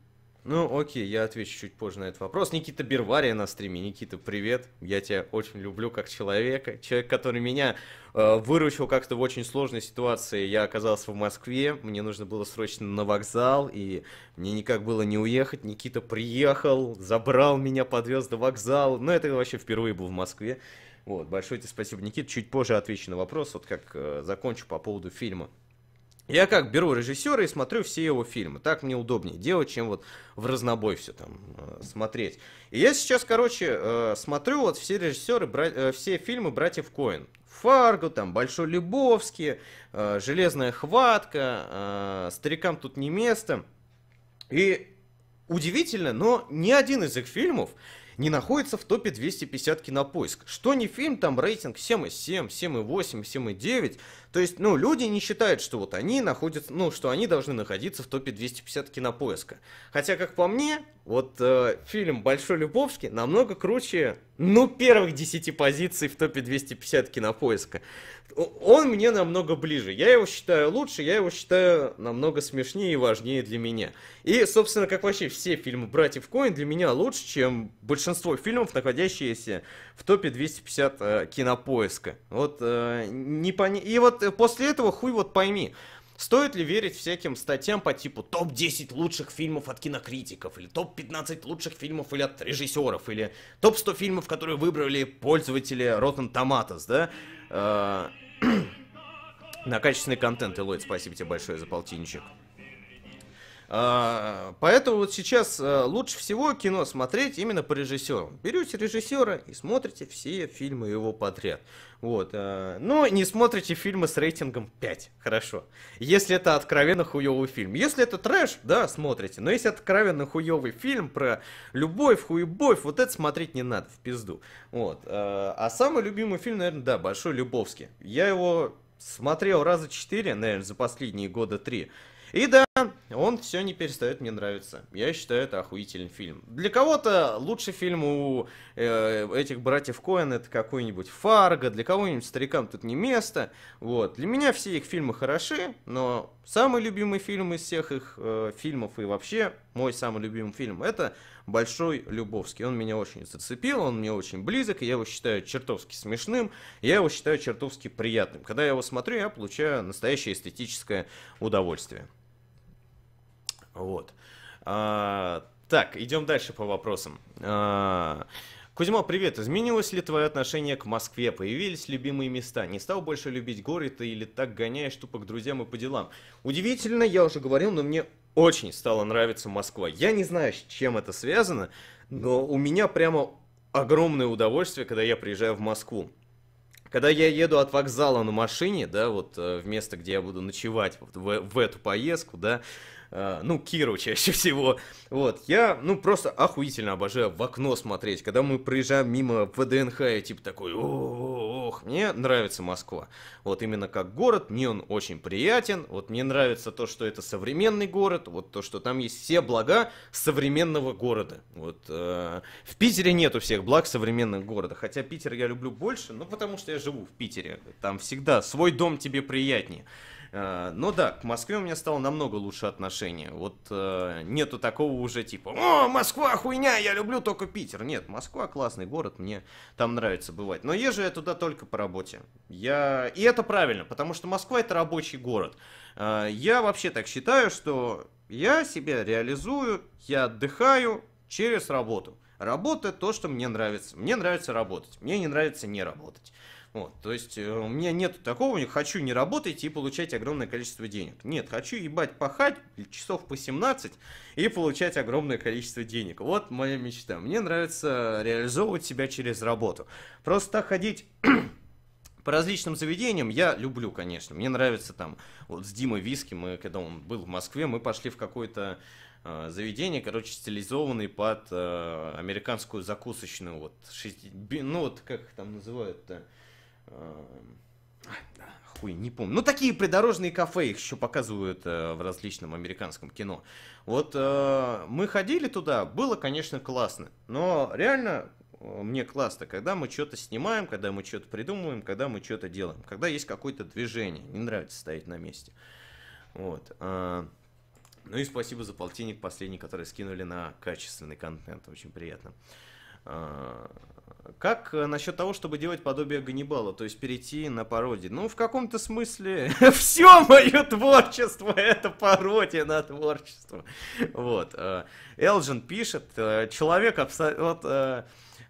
Ну, окей, я отвечу чуть позже на этот вопрос. Никита Бервария на стриме. Никита, привет. Я тебя очень люблю как человека. Человек, который меня э, выручил как-то в очень сложной ситуации. Я оказался в Москве, мне нужно было срочно на вокзал, и мне никак было не уехать. Никита приехал, забрал меня, подвез до вокзала. Ну, это вообще впервые был в Москве. Вот, большое тебе спасибо, Никита. Чуть позже отвечу на вопрос, вот как э, закончу по поводу фильма. Я как беру режиссера и смотрю все его фильмы. Так мне удобнее делать, чем вот в разнобой все там э, смотреть. И я сейчас, короче, э, смотрю вот все режиссеры, бра... э, все фильмы братьев Коин. Фарго, там Большой Любовский, э, Железная хватка, э, Старикам тут не место. И удивительно, но ни один из их фильмов не находится в топе 250 кинопоиск. Что не фильм, там рейтинг 7,7, 7,8, 7,9, то есть, ну, люди не считают, что вот они находятся, ну, что они должны находиться в топе 250 кинопоиска. Хотя, как по мне, вот э, фильм «Большой Любовский» намного круче, ну, первых 10 позиций в топе 250 кинопоиска. Он мне намного ближе. Я его считаю лучше, я его считаю намного смешнее и важнее для меня. И, собственно, как вообще все фильмы «Братьев Коин» для меня лучше, чем большинство фильмов, находящиеся в топе 250 э, кинопоиска. Вот э, не пони... И вот э, после этого хуй вот пойми. Стоит ли верить всяким статьям по типу топ-10 лучших фильмов от кинокритиков, или топ-15 лучших фильмов или от режиссеров, или топ-100 фильмов, которые выбрали пользователи Rotten Tomatoes, да? Э на качественный контент, Эллоид, спасибо тебе большое за полтинничек. А, поэтому вот сейчас э, лучше всего кино смотреть именно по режиссеру. Берете режиссера и смотрите все фильмы его подряд. Вот. Э, Но ну, не смотрите фильмы с рейтингом 5. Хорошо. Если это откровенно хуёвый фильм. Если это трэш, да, смотрите. Но если откровенно хуёвый фильм про любовь, хуебовь, вот это смотреть не надо, в пизду. Вот. Э, а самый любимый фильм, наверное, да, Большой Любовский. Я его смотрел раза четыре, наверное, за последние года три. И да, он все не перестает мне нравиться. Я считаю, это охуительный фильм. Для кого-то лучший фильм у э, этих братьев Коэн это какой-нибудь Фарго, для кого-нибудь старикам тут не место. Вот. Для меня все их фильмы хороши, но самый любимый фильм из всех их э, фильмов и вообще мой самый любимый фильм это Большой Любовский. Он меня очень зацепил, он мне очень близок, и я его считаю чертовски смешным, я его считаю чертовски приятным. Когда я его смотрю, я получаю настоящее эстетическое удовольствие. Вот. А, так, идем дальше по вопросам. А, Кузьма, привет. Изменилось ли твое отношение к Москве? Появились любимые места? Не стал больше любить горы ты или так гоняешь тупо к друзьям и по делам? Удивительно, я уже говорил, но мне очень стало нравиться Москва. Я не знаю, с чем это связано, но у меня прямо огромное удовольствие, когда я приезжаю в Москву. Когда я еду от вокзала на машине, да, вот э, в место, где я буду ночевать, вот в, в эту поездку, да, Э, ну, Киру чаще всего. Вот, я, ну, просто охуительно обожаю в окно смотреть. Когда мы проезжаем мимо ВДНХ, я типа такой, ох, мне нравится Москва. Вот именно как город, мне он очень приятен. Вот мне нравится то, что это современный город, вот то, что там есть все блага современного города. Вот э, в Питере нету всех благ современных города. Хотя Питер я люблю больше, ну, потому что я живу в Питере. Там всегда свой дом тебе приятнее. Э, Но ну да, к Москве у меня стало намного лучше отношение. Вот э, нету такого уже типа «О, Москва хуйня, я люблю только Питер». Нет, Москва классный город, мне там нравится бывать. Но езжу я туда только по работе. Я... И это правильно, потому что Москва это рабочий город. Э, я вообще так считаю, что я себя реализую, я отдыхаю через работу. Работа то, что мне нравится. Мне нравится работать, мне не нравится не работать. Вот, то есть э, у меня нет такого, не хочу не работать и получать огромное количество денег. Нет, хочу ебать пахать часов по 17 и получать огромное количество денег. Вот моя мечта. Мне нравится реализовывать себя через работу. Просто так ходить по различным заведениям я люблю, конечно. Мне нравится там, вот с Димой Виски, мы, когда он был в Москве, мы пошли в какое-то э, заведение, короче, стилизованное под э, американскую закусочную, вот, шести, ну вот как там называют-то, Эм, а, хуй, не помню. Ну, такие придорожные кафе, их еще показывают э, в различном американском кино. Вот э, мы ходили туда, было, конечно, классно. Но реально э, мне классно, когда мы что-то снимаем, когда мы что-то придумываем, когда мы что-то делаем. Когда есть какое-то движение, не нравится стоять на месте. Вот. Э, ну и спасибо за полтинник последний, который скинули на качественный контент. Очень приятно. Э, как э, насчет того, чтобы делать подобие Ганнибала, то есть перейти на пародию? Ну, в каком-то смысле, все мое творчество — это пародия на творчество. Вот. Э, Элджин пишет, э, человек абсолютно... Вот,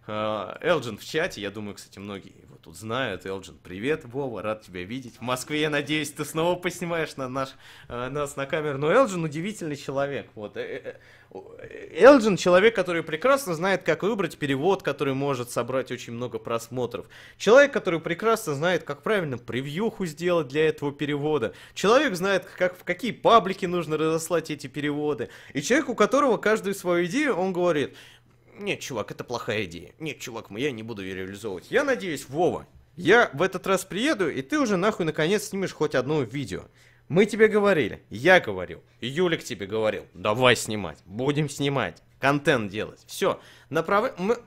Элджин в чате, я думаю, кстати, многие тут знают. Элджин, привет, Вова, рад тебя видеть. В Москве, я надеюсь, ты снова поснимаешь на наш, э, нас на камеру. Но Элджин удивительный человек. Вот. Э, э, Элджин человек, который прекрасно знает, как выбрать перевод, который может собрать очень много просмотров. Человек, который прекрасно знает, как правильно превьюху сделать для этого перевода. Человек знает, как, в какие паблики нужно разослать эти переводы. И человек, у которого каждую свою идею, он говорит, нет, чувак, это плохая идея. Нет, чувак, я не буду ее реализовывать. Я надеюсь, Вова, я в этот раз приеду, и ты уже нахуй наконец снимешь хоть одно видео. Мы тебе говорили, я говорил, Юлик тебе говорил, давай снимать, будем снимать, контент делать. Все, направ... мы...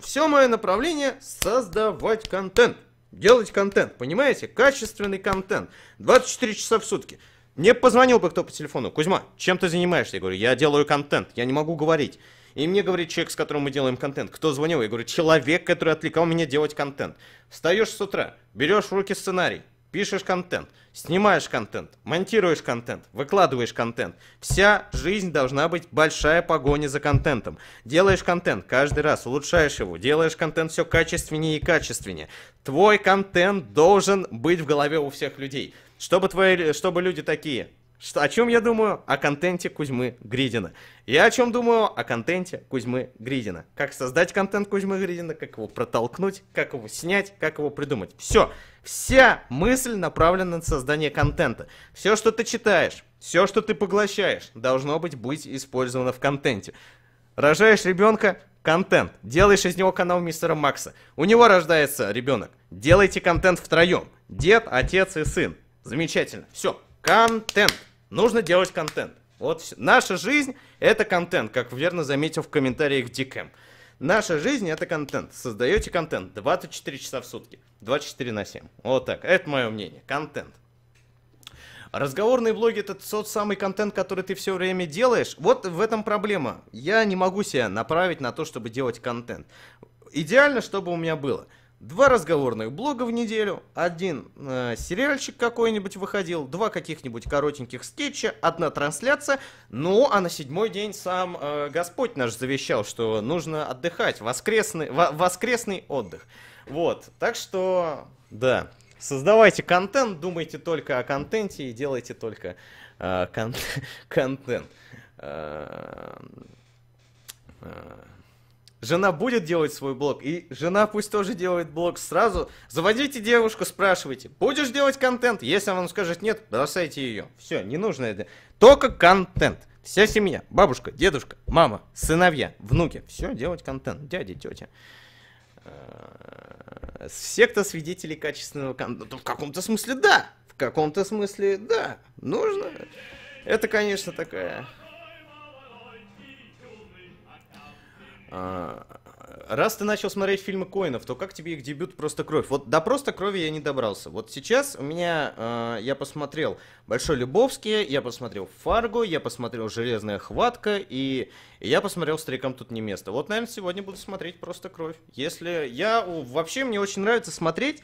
все мое направление создавать контент. Делать контент, понимаете? Качественный контент. 24 часа в сутки. Мне позвонил бы кто по телефону. Кузьма, чем ты занимаешься? Я говорю, я делаю контент, я не могу говорить. И мне говорит человек, с которым мы делаем контент, кто звонил? Я говорю, человек, который отвлекал меня делать контент. Встаешь с утра, берешь в руки сценарий, пишешь контент, снимаешь контент, монтируешь контент, выкладываешь контент. Вся жизнь должна быть большая погоня за контентом. Делаешь контент каждый раз, улучшаешь его, делаешь контент все качественнее и качественнее. Твой контент должен быть в голове у всех людей. Чтобы, твои, чтобы люди такие, что, о чем я думаю? О контенте Кузьмы Гридина. Я о чем думаю? О контенте Кузьмы Гридина. Как создать контент Кузьмы Гридина, как его протолкнуть, как его снять, как его придумать. Все. Вся мысль направлена на создание контента. Все, что ты читаешь, все, что ты поглощаешь, должно быть, быть использовано в контенте. Рожаешь ребенка, контент. Делаешь из него канал мистера Макса. У него рождается ребенок. Делайте контент втроем. Дед, отец и сын. Замечательно. Все. Контент. Нужно делать контент. Вот все. Наша жизнь — это контент, как верно заметил в комментариях Дикэм. Наша жизнь — это контент. Создаете контент 24 часа в сутки. 24 на 7. Вот так. Это мое мнение. Контент. Разговорные блоги — это тот самый контент, который ты все время делаешь. Вот в этом проблема. Я не могу себя направить на то, чтобы делать контент. Идеально, чтобы у меня было — Два разговорных блога в неделю, один э, сериальчик какой-нибудь выходил, два каких-нибудь коротеньких скетча, одна трансляция. Ну, а на седьмой день сам э, Господь наш завещал, что нужно отдыхать, воскресный, воскресный отдых. Вот, так что, да, создавайте контент, думайте только о контенте и делайте только э, кон контент. Э, э, Жена будет делать свой блог, и жена пусть тоже делает блог сразу. Заводите девушку, спрашивайте, будешь делать контент? Если она вам скажет нет, бросайте ее. Все, не нужно это. Только контент. Вся семья, бабушка, дедушка, мама, сыновья, внуки. Все, делать контент, дядя, тетя. Э, кто свидетели качественного контента. В каком-то смысле да, в каком-то смысле да. Нужно. Это, конечно, такая А, раз ты начал смотреть фильмы Коинов, то как тебе их дебют «Просто кровь»? Вот до «Просто крови» я не добрался. Вот сейчас у меня... Э, я посмотрел «Большой Любовский», я посмотрел «Фарго», я посмотрел «Железная хватка» и я посмотрел «Старикам тут не место». Вот, наверное, сегодня буду смотреть «Просто кровь». Если я... Вообще мне очень нравится смотреть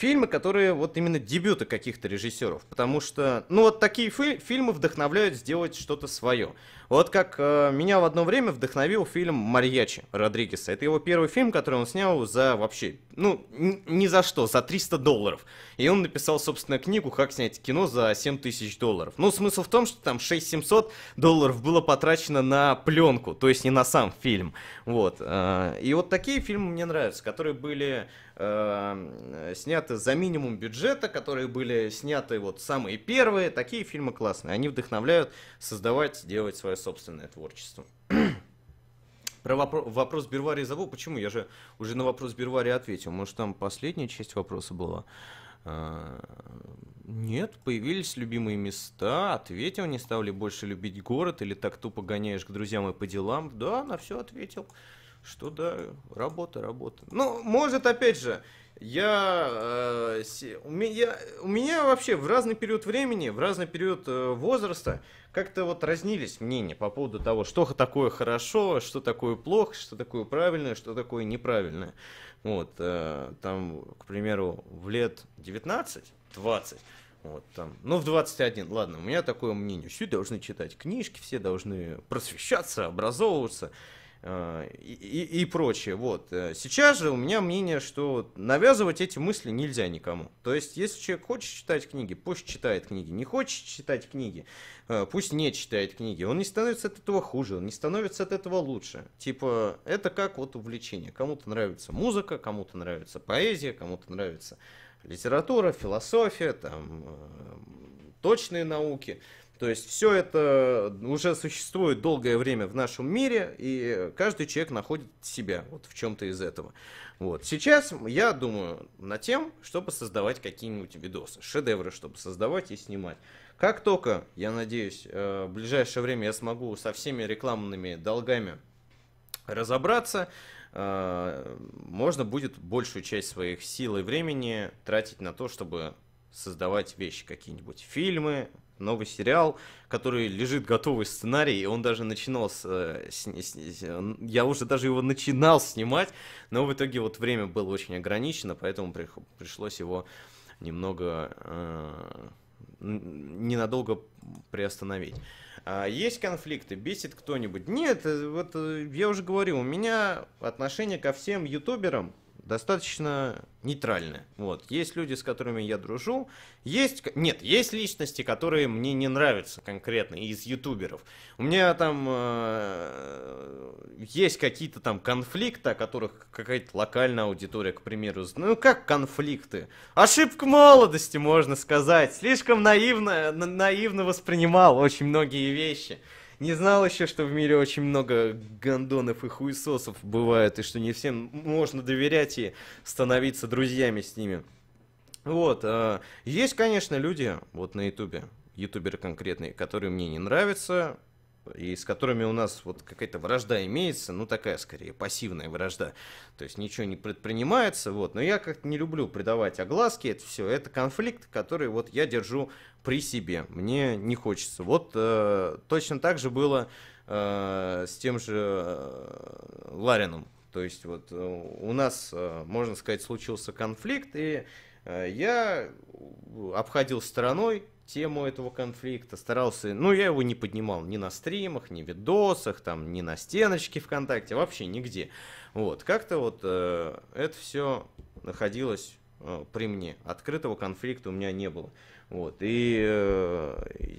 фильмы, которые вот именно дебюты каких-то режиссеров, потому что, ну вот такие фи фильмы вдохновляют сделать что-то свое. Вот как э, меня в одно время вдохновил фильм «Марьячи» Родригеса. Это его первый фильм, который он снял за вообще, ну, ни за что, за 300 долларов. И он написал, собственно, книгу «Как снять кино за 7 тысяч долларов». Ну, смысл в том, что там 6-700 долларов было потрачено на пленку, то есть не на сам фильм. Вот. Э, и вот такие фильмы мне нравятся, которые были Э, сняты за минимум бюджета, которые были сняты вот самые первые. Такие фильмы классные. Они вдохновляют создавать, делать свое собственное творчество. Про вопро- вопрос Берварии забыл. Почему? Я же уже на вопрос Берварии ответил. Может, там последняя часть вопроса была? Э, нет, появились любимые места, ответил, не стал ли больше любить город, или так тупо гоняешь к друзьям и по делам. Да, на все ответил что да, работа, работа. Ну, может, опять же, я, э, се, у, меня, у меня вообще в разный период времени, в разный период э, возраста как-то вот разнились мнения по поводу того, что такое хорошо, что такое плохо, что такое правильное, что такое неправильное. Вот, э, там, к примеру, в лет 19-20 вот там. Ну, в 21, ладно, у меня такое мнение. Все должны читать книжки, все должны просвещаться, образовываться. Э, и, и, и прочее. Вот. Э, сейчас же у меня мнение, что навязывать эти мысли нельзя никому. То есть, если человек хочет читать книги, пусть читает книги. Не хочет читать книги, э, пусть не читает книги. Он не становится от этого хуже, он не становится от этого лучше. Типа, это как вот увлечение. Кому-то нравится музыка, кому-то нравится поэзия, кому-то нравится литература, философия, там, точные науки – то есть все это уже существует долгое время в нашем мире, и каждый человек находит себя вот в чем-то из этого. Вот. Сейчас я думаю над тем, чтобы создавать какие-нибудь видосы, шедевры, чтобы создавать и снимать. Как только, я надеюсь, э, в ближайшее время я смогу со всеми рекламными долгами разобраться, э, можно будет большую часть своих сил и времени тратить на то, чтобы создавать вещи какие-нибудь, фильмы, новый сериал, который лежит готовый сценарий, и он даже начинал с, э, с, с, я уже даже его начинал снимать, но в итоге вот время было очень ограничено, поэтому при, пришлось его немного э, ненадолго приостановить. А есть конфликты, бесит кто-нибудь? Нет, э, вот э, я уже говорил, у меня отношение ко всем ютуберам достаточно нейтральны. Вот. Есть люди, с которыми я дружу, есть... Нет, есть личности, которые мне не нравятся конкретно, из ютуберов. У меня там э, есть какие-то там конфликты, о которых какая-то локальная аудитория, к примеру, ну как конфликты? Ошибка молодости, можно сказать. Слишком наивно, на, наивно воспринимал очень многие вещи. Не знал еще, что в мире очень много гандонов и хуесосов бывает, и что не всем можно доверять и становиться друзьями с ними. Вот, э, есть, конечно, люди, вот на ютубе, ютуберы конкретные, которые мне не нравятся, и с которыми у нас вот какая-то вражда имеется, ну такая скорее пассивная вражда, то есть ничего не предпринимается, вот, но я как-то не люблю придавать огласки, это все, это конфликт, который вот я держу при себе, мне не хочется. Вот э, точно так же было э, с тем же э, Ларином, то есть вот э, у нас, э, можно сказать, случился конфликт, и э, я обходил стороной тему этого конфликта, старался, ну, я его не поднимал ни на стримах, ни видосах, там, ни на стеночке ВКонтакте, вообще нигде. Вот, как-то вот э, это все находилось э, при мне. Открытого конфликта у меня не было. Вот, и э,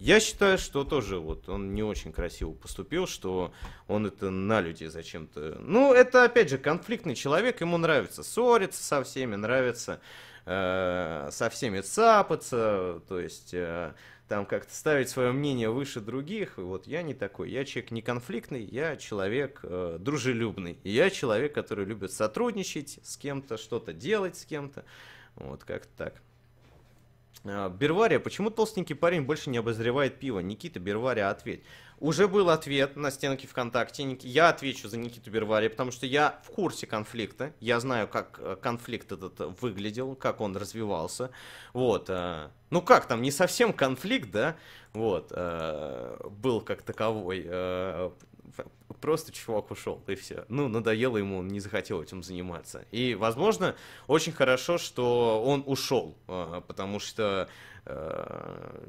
я считаю, что тоже вот он не очень красиво поступил, что он это на людей зачем-то... Ну, это, опять же, конфликтный человек, ему нравится ссориться со всеми, нравится Э, со всеми цапаться, то есть э, там как-то ставить свое мнение выше других. вот я не такой. Я человек не конфликтный, я человек э, дружелюбный. я человек, который любит сотрудничать с кем-то, что-то делать с кем-то. Вот как-то так. Э, Бервария, почему толстенький парень больше не обозревает пиво? Никита, Бервария, ответь. Уже был ответ на стенке ВКонтакте. Я отвечу за Никиту Бервария, потому что я в курсе конфликта. Я знаю, как э, конфликт этот выглядел, как он развивался. Вот. Э, ну как там, не совсем конфликт, да? Вот. Был как таковой просто чувак ушел, и все. Ну, надоело ему, он не захотел этим заниматься. И, возможно, очень хорошо, что он ушел, а, потому что э,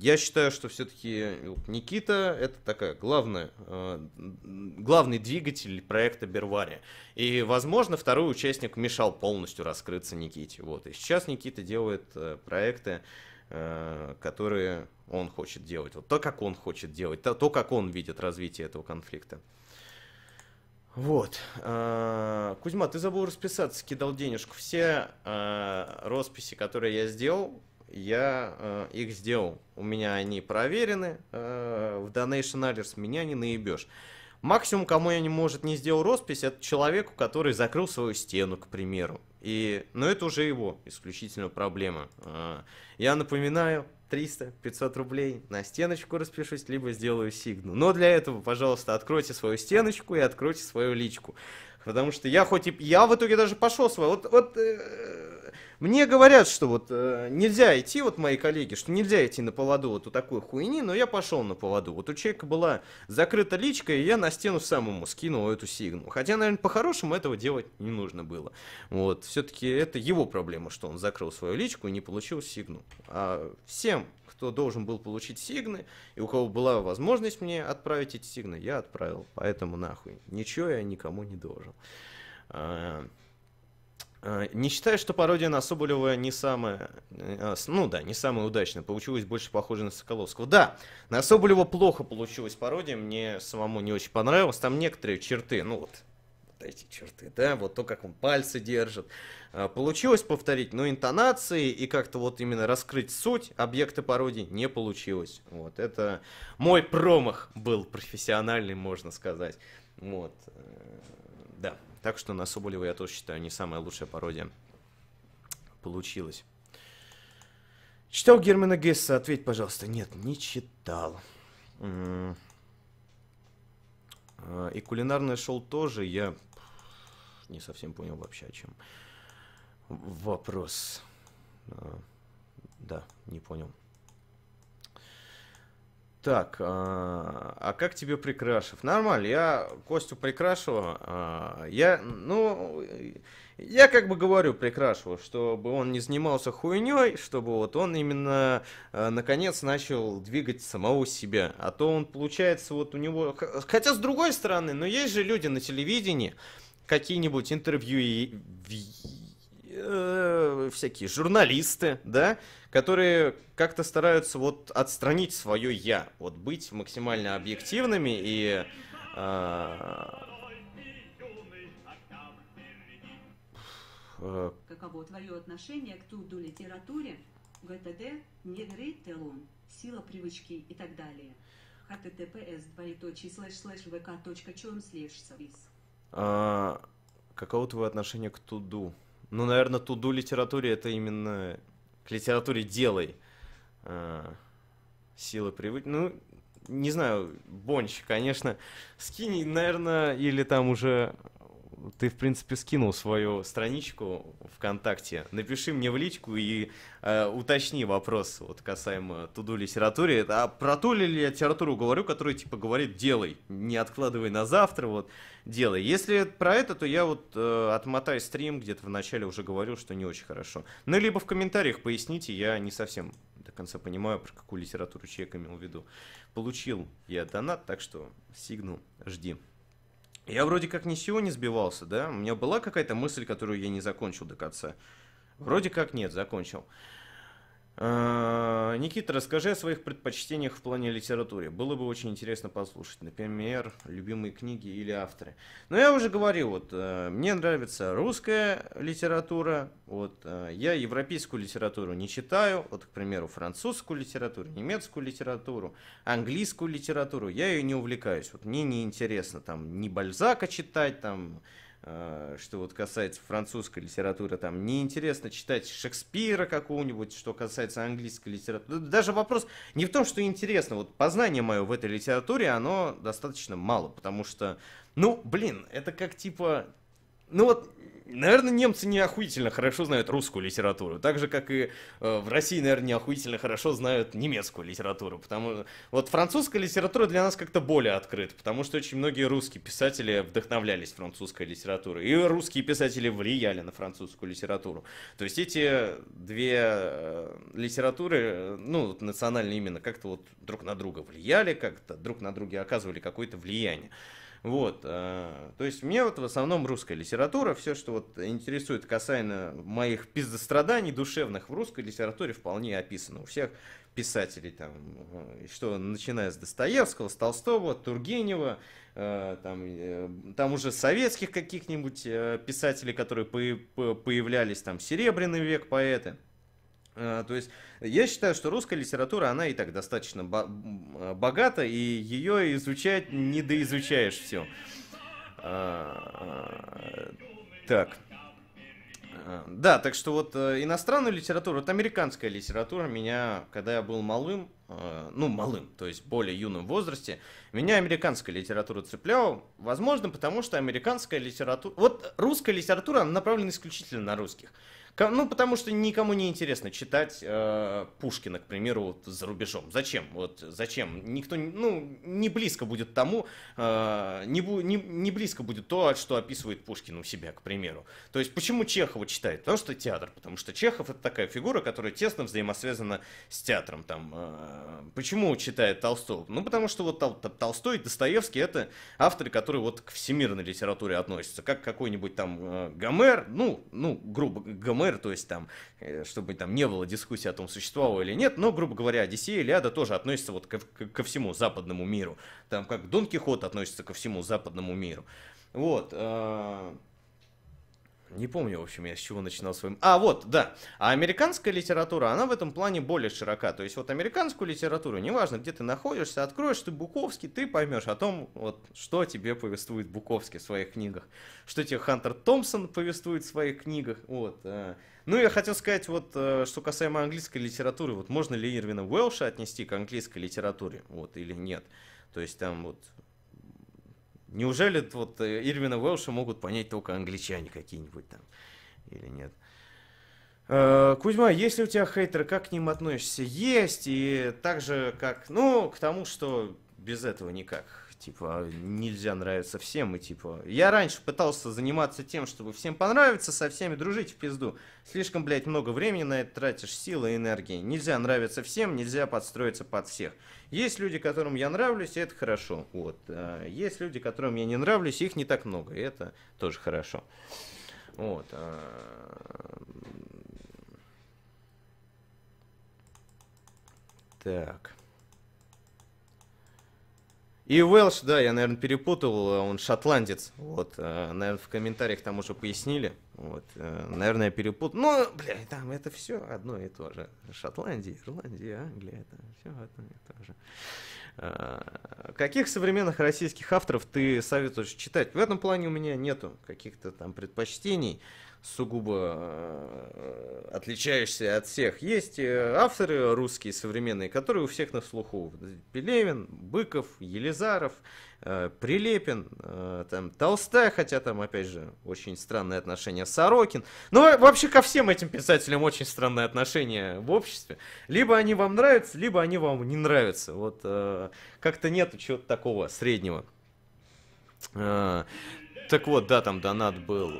я считаю, что все-таки э, Никита — это такая главная, э, главный двигатель проекта Бервари. И, возможно, второй участник мешал полностью раскрыться Никите. Вот. И сейчас Никита делает проекты, Э, которые он хочет делать. Вот то, как он хочет делать, то, то как он видит развитие этого конфликта. Вот. Э, Кузьма, ты забыл расписаться, кидал денежку. Все э, росписи, которые я сделал, я их сделал. У меня они проверены. В Donation Alerts меня не наебешь. Максимум, кому я не может не сделал роспись, это человеку, который закрыл свою стену, к примеру. И, но это уже его исключительно проблема. А, я напоминаю, 300-500 рублей на стеночку распишусь, либо сделаю сигну. Но для этого, пожалуйста, откройте свою стеночку и откройте свою личку. Потому что я хоть и... Я в итоге даже пошел свой. Вот, вот э, мне говорят, что вот э, нельзя идти, вот мои коллеги, что нельзя идти на поводу вот у такой хуйни, но я пошел на поводу. Вот у человека была закрыта личка, и я на стену самому скинул эту сигну. Хотя, наверное, по-хорошему этого делать не нужно было. Вот, все-таки это его проблема, что он закрыл свою личку и не получил сигну. А всем кто должен был получить сигны, и у кого была возможность мне отправить эти сигны, я отправил. Поэтому нахуй. Ничего я никому не должен. А, а, не считаю, что пародия на Соболева не самая, а, ну да, не самая удачная, получилось больше похоже на Соколовского. Да, на Соболева плохо получилась пародия, мне самому не очень понравилось, там некоторые черты, ну вот, эти черты, да, вот то, как он пальцы держит. А, получилось повторить, но интонации и как-то вот именно раскрыть суть объекта пародии не получилось. Вот, это мой промах был профессиональный, можно сказать. Вот, э, да. Так что на Соболева я тоже считаю не самая лучшая пародия получилась. Читал Германа Гесса? Ответь, пожалуйста. Нет, не читал. А, и кулинарное шоу тоже я не совсем понял вообще, о чем вопрос. А, да, не понял. Так, а, а, как тебе Прикрашев? Нормально, я Костю Прикрашева, а, я, ну, я как бы говорю Прикрашеву, чтобы он не занимался хуйней, чтобы вот он именно, наконец, начал двигать самого себя. А то он, получается, вот у него... Хотя, с другой стороны, но есть же люди на телевидении, какие-нибудь интервью и э, всякие журналисты, да, которые как-то стараются вот отстранить свое я, вот быть максимально объективными и э, Каково твое отношение к труду литературе, ГТД, негры, сила привычки и так далее? https двоеточие слэш слэш vk.com слэш а, каково твое отношение к туду? Ну, наверное, туду литературе это именно к литературе делай. А, силы привык. Ну, не знаю, Бонч, конечно, скинь, наверное, или там уже ты, в принципе, скинул свою страничку ВКонтакте. Напиши мне в личку и э, уточни вопрос вот касаемо туду литературы. А про ту ли литературу говорю, которая типа говорит делай, не откладывай на завтра, вот делай. Если про это, то я вот э, отмотаю стрим, где-то вначале уже говорил, что не очень хорошо. Ну, либо в комментариях поясните, я не совсем до конца понимаю, про какую литературу человек имел в виду. Получил я донат, так что сигнал жди. Я вроде как ни с чего не сбивался, да? У меня была какая-то мысль, которую я не закончил до конца. Вроде как нет, закончил. Э, Никита, расскажи о своих предпочтениях в плане литературы. Было бы очень интересно послушать. Например, любимые книги или авторы. Но я уже говорил, вот э, мне нравится русская литература. Вот э, я европейскую литературу не читаю. Вот, к примеру, французскую литературу, немецкую литературу, английскую литературу. Я ее не увлекаюсь. Вот мне не интересно там ни Бальзака читать, там Э, что вот касается французской литературы, там неинтересно читать Шекспира какого-нибудь, что касается английской литературы. Даже вопрос не в том, что интересно, вот познание мое в этой литературе, оно достаточно мало, потому что, ну, блин, это как типа ну вот, наверное, немцы не охуительно хорошо знают русскую литературу, так же, как и э, в России, наверное, не охуительно хорошо знают немецкую литературу, потому что вот французская литература для нас как-то более открыта, потому что очень многие русские писатели вдохновлялись французской литературой, и русские писатели влияли на французскую литературу. То есть эти две э, литературы, ну, национальные именно, как-то вот друг на друга влияли, как-то друг на друга оказывали какое-то влияние. Вот, а, то есть мне вот в основном русская литература, все, что вот интересует касаемо моих пиздостраданий душевных в русской литературе вполне описано. У всех писателей, там, э, что начиная с Достоевского, с Толстого, Тургенева, э, там, э, там уже советских каких-нибудь писателей, которые появлялись, там, Серебряный век поэты. А, то есть я считаю, что русская литература, она и так достаточно богата, и ее изучать не доизучаешь все. А, а, так. Да, так что вот э, иностранную литературу, вот американская литература меня, когда я был малым, э, ну, малым, то есть более юном возрасте, меня американская литература цепляла, возможно, потому что американская литература... Вот русская литература, она направлена исключительно на русских. Ну, потому что никому не интересно читать э, Пушкина, к примеру, вот, за рубежом. Зачем? Вот зачем? Никто, ну, не близко будет тому, э, не, бу, не, не близко будет то, что описывает Пушкин у себя, к примеру. То есть, почему Чехова читает? Потому что театр. Потому что Чехов это такая фигура, которая тесно взаимосвязана с театром. Там, э, почему читает Толстого? Ну, потому что вот Тол Толстой, Достоевский это авторы, которые вот к всемирной литературе относятся. Как какой-нибудь там э, Гомер, ну, ну, грубо, Гомер мэр, то есть там, э, чтобы там не было дискуссии о том, существовало или нет, но, грубо говоря, Одиссея и Илиада тоже относятся вот ко, ко всему западному миру, там как Дон Кихот относится ко всему западному миру. Вот. Э, не помню, в общем, я с чего начинал своим... А, вот, да. А американская литература, она в этом плане более широка. То есть вот американскую литературу, неважно, где ты находишься, откроешь ты Буковский, ты поймешь о том, вот, что тебе повествует Буковский в своих книгах. Что тебе Хантер Томпсон повествует в своих книгах. Вот. Э. Ну, я хотел сказать, вот, э, что касаемо английской литературы, вот, можно ли Ирвина Уэлша отнести к английской литературе, вот, или нет. То есть там вот Неужели вот э, Ирвина Уэлша могут понять только англичане какие-нибудь там? Или нет? Э, Кузьма, если у тебя хейтеры, как к ним относишься? Есть, и так же, как, ну, к тому, что без этого никак. Типа, «А, нельзя нравиться всем, и типа... Я раньше пытался заниматься тем, чтобы всем понравиться, со всеми дружить в пизду. Слишком, блядь, много времени на это тратишь, силы и энергии. Нельзя нравиться всем, нельзя подстроиться под всех. Есть люди, которым я нравлюсь, и это хорошо. Вот. Э, есть люди, которым я не нравлюсь, их не так много, и это тоже хорошо. Вот. А, так. И Уэлш, да, я, наверное, перепутал, э, он шотландец. Вот, э, наверное, в комментариях там уже пояснили. Вот, э, наверное, я перепутал. Ну, бля, там это все одно и то же. Шотландия, Ирландия, Англия, это все одно и то же. А, каких современных российских авторов ты советуешь читать? В этом плане у меня нету каких-то там предпочтений сугубо э, отличающиеся от всех. Есть э, авторы русские современные, которые у всех на слуху. Пелевин, Быков, Елизаров, э, Прилепин, там, Толстая, хотя там, опять же, очень странное отношение Сорокин. Ну, вообще ко всем этим писателям очень странное отношение в обществе. Либо они вам нравятся, либо они вам не нравятся. Вот как-то нету чего-то такого среднего. Так вот, да, там донат был.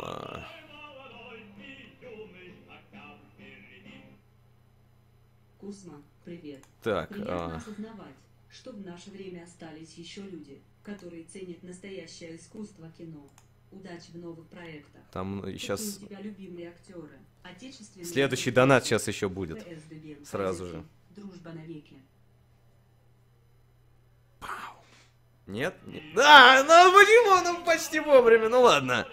Кузма, привет. Так, Приятно а... осознавать, что в наше время остались еще люди, которые ценят настоящее искусство кино. Удачи в новых проектах. Там э, Какие сейчас... у тебя любимые актеры? Отечественные... Следующий донат сейчас еще будет. Сразу же. Дружба навеки. Пау. Нет? Да, А, ну почему? Ну почти вовремя, ну ладно.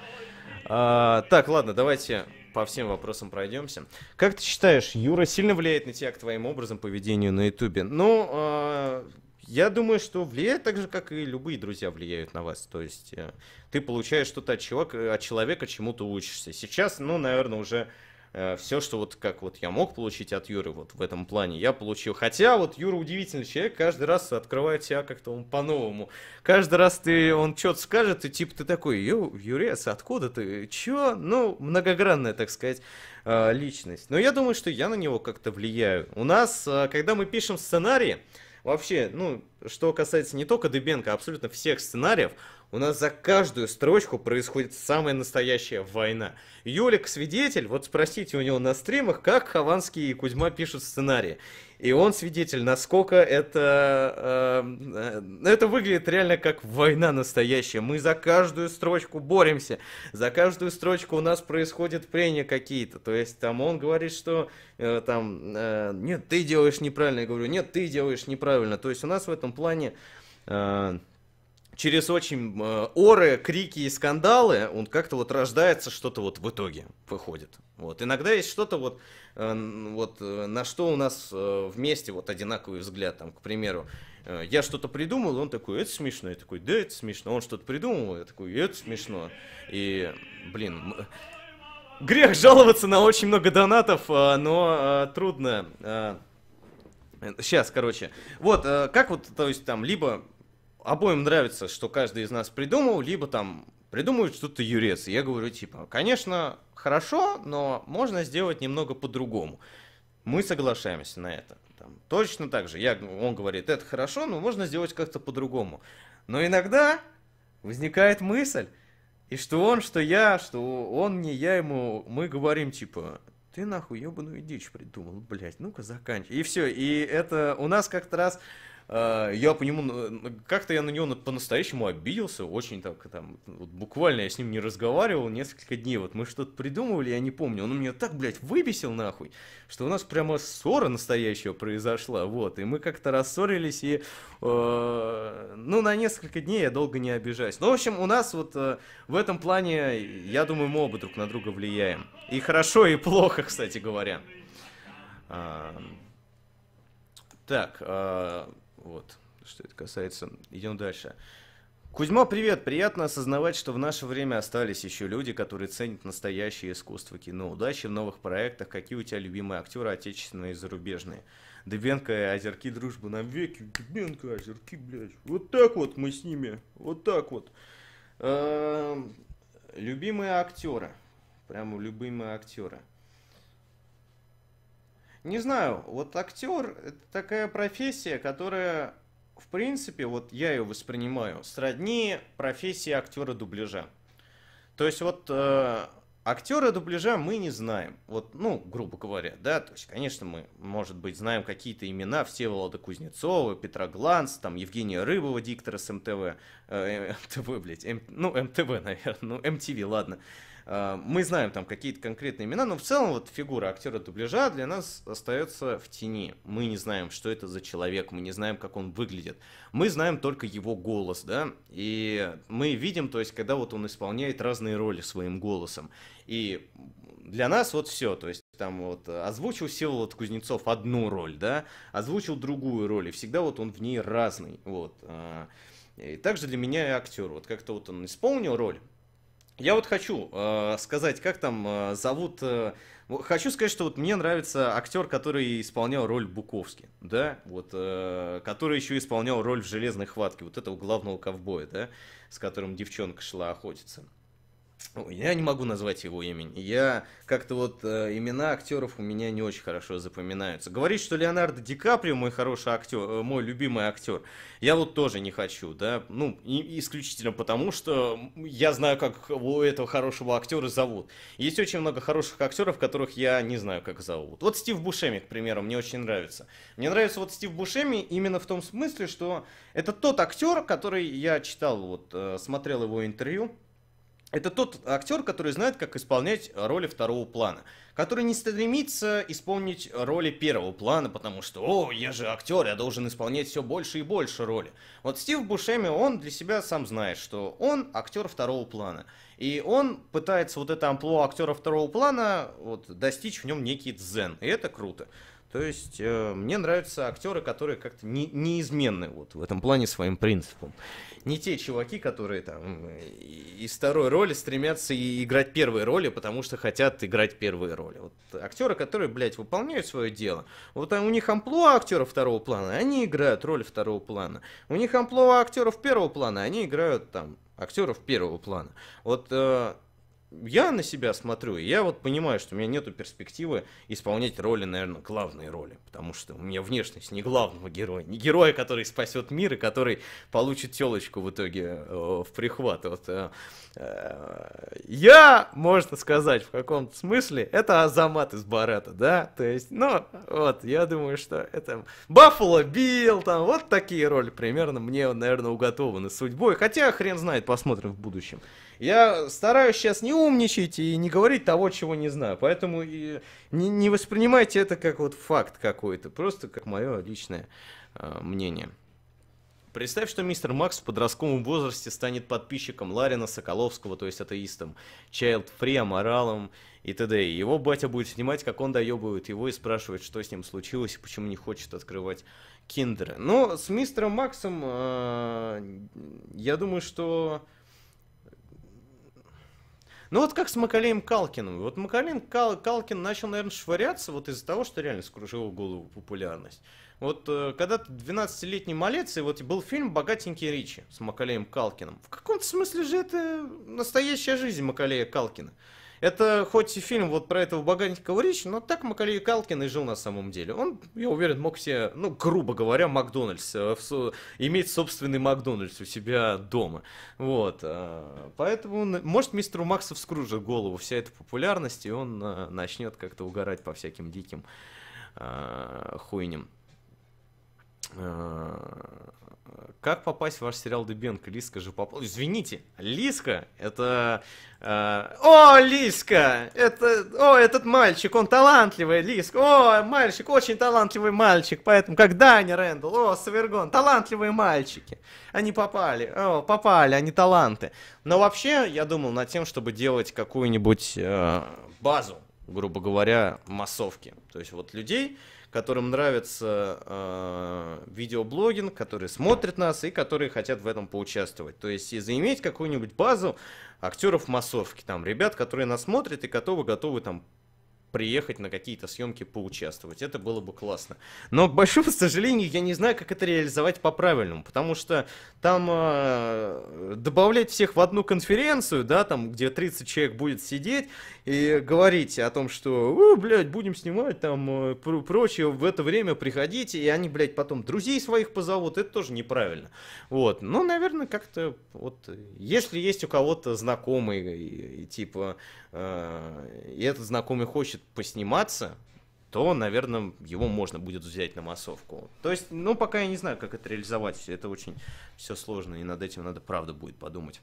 А, так, ладно, давайте по всем вопросам пройдемся. Как ты считаешь, Юра сильно влияет на тебя к твоим образом поведению на Ютубе? Ну, э, я думаю, что влияет так же, как и любые друзья влияют на вас. То есть э, ты получаешь что-то от человека, от человека чему-то учишься. Сейчас, ну, наверное, уже Э, все, что вот как вот я мог получить от Юры, вот в этом плане я получил. Хотя вот Юра удивительный человек, каждый раз открывает себя как-то он по-новому. Каждый раз ты, он что-то скажет, и типа ты такой, Ю, Юрец, откуда ты? Чё? Ну, многогранная, так сказать, э, личность. Но я думаю, что я на него как-то влияю. У нас, э, когда мы пишем сценарии, вообще, ну, что касается не только Дыбенко, а абсолютно всех сценариев, у нас за каждую строчку происходит самая настоящая война. Юлик свидетель, вот спросите у него на стримах, как Хованский и Кузьма пишут сценарии. И он свидетель, насколько это, э, э, это выглядит реально как война настоящая. Мы за каждую строчку боремся, за каждую строчку у нас происходят прения какие-то. То есть там он говорит, что э, там, э, нет, ты делаешь неправильно, я говорю, нет, ты делаешь неправильно. То есть у нас в этом плане... Э, через очень э, оры, крики и скандалы, он как-то вот рождается что-то вот в итоге выходит. Вот. Иногда есть что-то вот, э, вот э, на что у нас э, вместе вот одинаковый взгляд, там, к примеру, э, я что-то придумал, он такой, это смешно, я такой, да, это смешно, он что-то придумал, я такой, это смешно, и, блин, грех жаловаться на очень много донатов, э, но э, трудно. Э, сейчас, э, короче. Вот, э, как вот, то есть там, либо обоим нравится, что каждый из нас придумал, либо там придумывают что-то юрец. И я говорю, типа, конечно, хорошо, но можно сделать немного по-другому. Мы соглашаемся на это. Там, точно так же. Я, он говорит, это хорошо, но можно сделать как-то по-другому. Но иногда возникает мысль, и что он, что я, что он не я ему, мы говорим, типа, ты нахуй ебаную дичь придумал, блядь, ну-ка заканчивай. И все, и это у нас как-то раз Э, я по нему, э, как-то я на него по-настоящему обиделся, очень так, там, вот буквально я с ним не разговаривал несколько дней, вот мы что-то придумывали, я не помню, он меня так, блядь, выбесил нахуй, что у нас прямо ссора настоящая произошла, вот, и мы как-то рассорились, и, э, ну, на несколько дней я долго не обижаюсь. Ну, в общем, у нас вот э, в этом плане, я думаю, мы оба друг на друга влияем. И хорошо, и плохо, кстати говоря. А, так, э, вот, что это касается. Идем дальше. Кузьма, привет! Приятно осознавать, что в наше время остались еще люди, которые ценят настоящее искусство кино. Удачи в новых проектах. Какие у тебя любимые актеры, отечественные и зарубежные? Дыбенко и Озерки дружбы на веки. Дыбенко и Озерки, блядь. Вот так вот мы с ними. Вот так вот. Эм, любимые актеры. Прямо любимые актеры. Не знаю, вот актер это такая профессия, которая, в принципе, вот я ее воспринимаю сродни профессии актера дубляжа. То есть вот э, актера дубляжа мы не знаем, вот, ну, грубо говоря, да, то есть, конечно, мы, может быть, знаем какие-то имена Всеволода Кузнецова, Петра Гланц, там, Евгения Рыбова, диктора с МТВ, э, МТВ, блядь, М, ну, МТВ, наверное, ну, МТВ, ладно, Э, мы знаем там какие-то конкретные имена, но в целом вот фигура актера дубляжа для нас остается в тени. Мы не знаем, что это за человек, мы не знаем, как он выглядит. Мы знаем только его голос, да, и мы видим, то есть, когда вот он исполняет разные роли своим голосом. И для нас вот все, то есть там вот озвучил Всеволод Кузнецов одну роль, да, озвучил другую роль, и всегда вот он в ней разный, вот. Э. И также для меня и актер, вот как-то вот он исполнил роль, я вот хочу э, сказать, как там э, зовут... Э, хочу сказать, что вот мне нравится актер, который исполнял роль Буковски, да, вот, э, который еще исполнял роль в «Железной хватке», вот этого главного ковбоя, да, с которым девчонка шла охотиться. Я не могу назвать его имени. Я как-то вот э, имена актеров у меня не очень хорошо запоминаются. Говорить, что Леонардо Ди Каприо мой хороший актер, э, мой любимый актер, я вот тоже не хочу, да. Ну, и, исключительно потому, что я знаю, как у этого хорошего актера зовут. Есть очень много хороших актеров, которых я не знаю, как зовут. Вот Стив Бушеми, к примеру, мне очень нравится. Мне нравится вот Стив Бушеми именно в том смысле, что это тот актер, который я читал, вот э, смотрел его интервью это тот актер, который знает, как исполнять роли второго плана, который не стремится исполнить роли первого плана, потому что, о, я же актер, я должен исполнять все больше и больше роли. Вот Стив Бушеми, он для себя сам знает, что он актер второго плана, и он пытается вот это амплуа актера второго плана вот, достичь в нем некий дзен, и это круто. То есть э, мне нравятся актеры, которые как-то не, неизменны вот в этом плане своим принципом. Не те чуваки, которые там э, из второй роли стремятся и играть первые роли, потому что хотят играть первые роли. Вот актеры, которые, блядь, выполняют свое дело. Вот а у них амплуа актеров второго плана, они играют роли второго плана. У них амплуа актеров первого плана, они играют там актеров первого плана. Вот э, я на себя смотрю, и я вот понимаю, что у меня нету перспективы исполнять роли, наверное, главные роли, потому что у меня внешность не главного героя, не героя, который спасет мир и который получит телочку в итоге э, в прихват. Вот, э, э, я, можно сказать, в каком-то смысле, это Азамат из Барата, да, то есть, ну, вот, я думаю, что это Баффало Билл, там, вот такие роли примерно мне, наверное, уготованы судьбой, хотя хрен знает, посмотрим в будущем. Я стараюсь сейчас не умничать и не говорить того, чего не знаю. Поэтому и не, не воспринимайте это как вот факт какой-то, просто как мое личное э, мнение. Представь, что мистер Макс в подростковом возрасте станет подписчиком Ларина Соколовского, то есть атеистом, child-free, аморалом и т.д. Его батя будет снимать, как он доебывает его и спрашивает, что с ним случилось и почему не хочет открывать киндеры. Но с мистером Максом, э, я думаю, что ну вот как с Макалеем Калкиным. Вот Макалин Кал, Калкин начал, наверное, швыряться вот из-за того, что реально скружил голову популярность. Вот э, когда-то 12-летний малец, и вот был фильм «Богатенький Ричи» с Макалеем Калкиным. В каком-то смысле же это настоящая жизнь Макалея Калкина. Это хоть и фильм вот про этого богатенького Ричи, но так Макалей Калкин и жил на самом деле. Он, я уверен, мог себе, ну, грубо говоря, Макдональдс, э, иметь собственный Макдональдс у себя дома. Вот. Э, поэтому, может, мистеру Максу вскружит голову вся эта популярность, и он э, начнет как-то угорать по всяким диким хуйням. Э, как попасть в ваш сериал Дыбенко? Лиска же попала. Извините, Лиска это... Э, о, Лиска! Это... О, этот мальчик, он талантливый, Лиска. О, мальчик, очень талантливый мальчик. Поэтому, как Дани Рэндалл, о, Савергон, талантливые мальчики. Они попали, о, попали, они таланты. Но вообще, я думал над тем, чтобы делать какую-нибудь э, базу, грубо говоря, массовки. То есть вот людей, которым нравится э, видеоблогинг, которые смотрят нас и которые хотят в этом поучаствовать. То есть и заиметь какую-нибудь базу актеров массовки, там, ребят, которые нас смотрят и готовы, готовы там приехать на какие-то съемки поучаствовать. Это было бы классно. Но, к большому сожалению, я не знаю, как это реализовать по-правильному, потому что там э, добавлять всех в одну конференцию, да, там, где 30 человек будет сидеть, и говорите о том, что, о, блядь, будем снимать там э, пр прочее, в это время приходите, и они, блядь, потом друзей своих позовут, это тоже неправильно. Вот, ну, наверное, как-то вот, если есть у кого-то знакомый, и, и типа, э, и этот знакомый хочет посниматься, то, наверное, его можно будет взять на массовку. То есть, ну, пока я не знаю, как это реализовать. Это очень все сложно, и над этим надо, правда, будет подумать.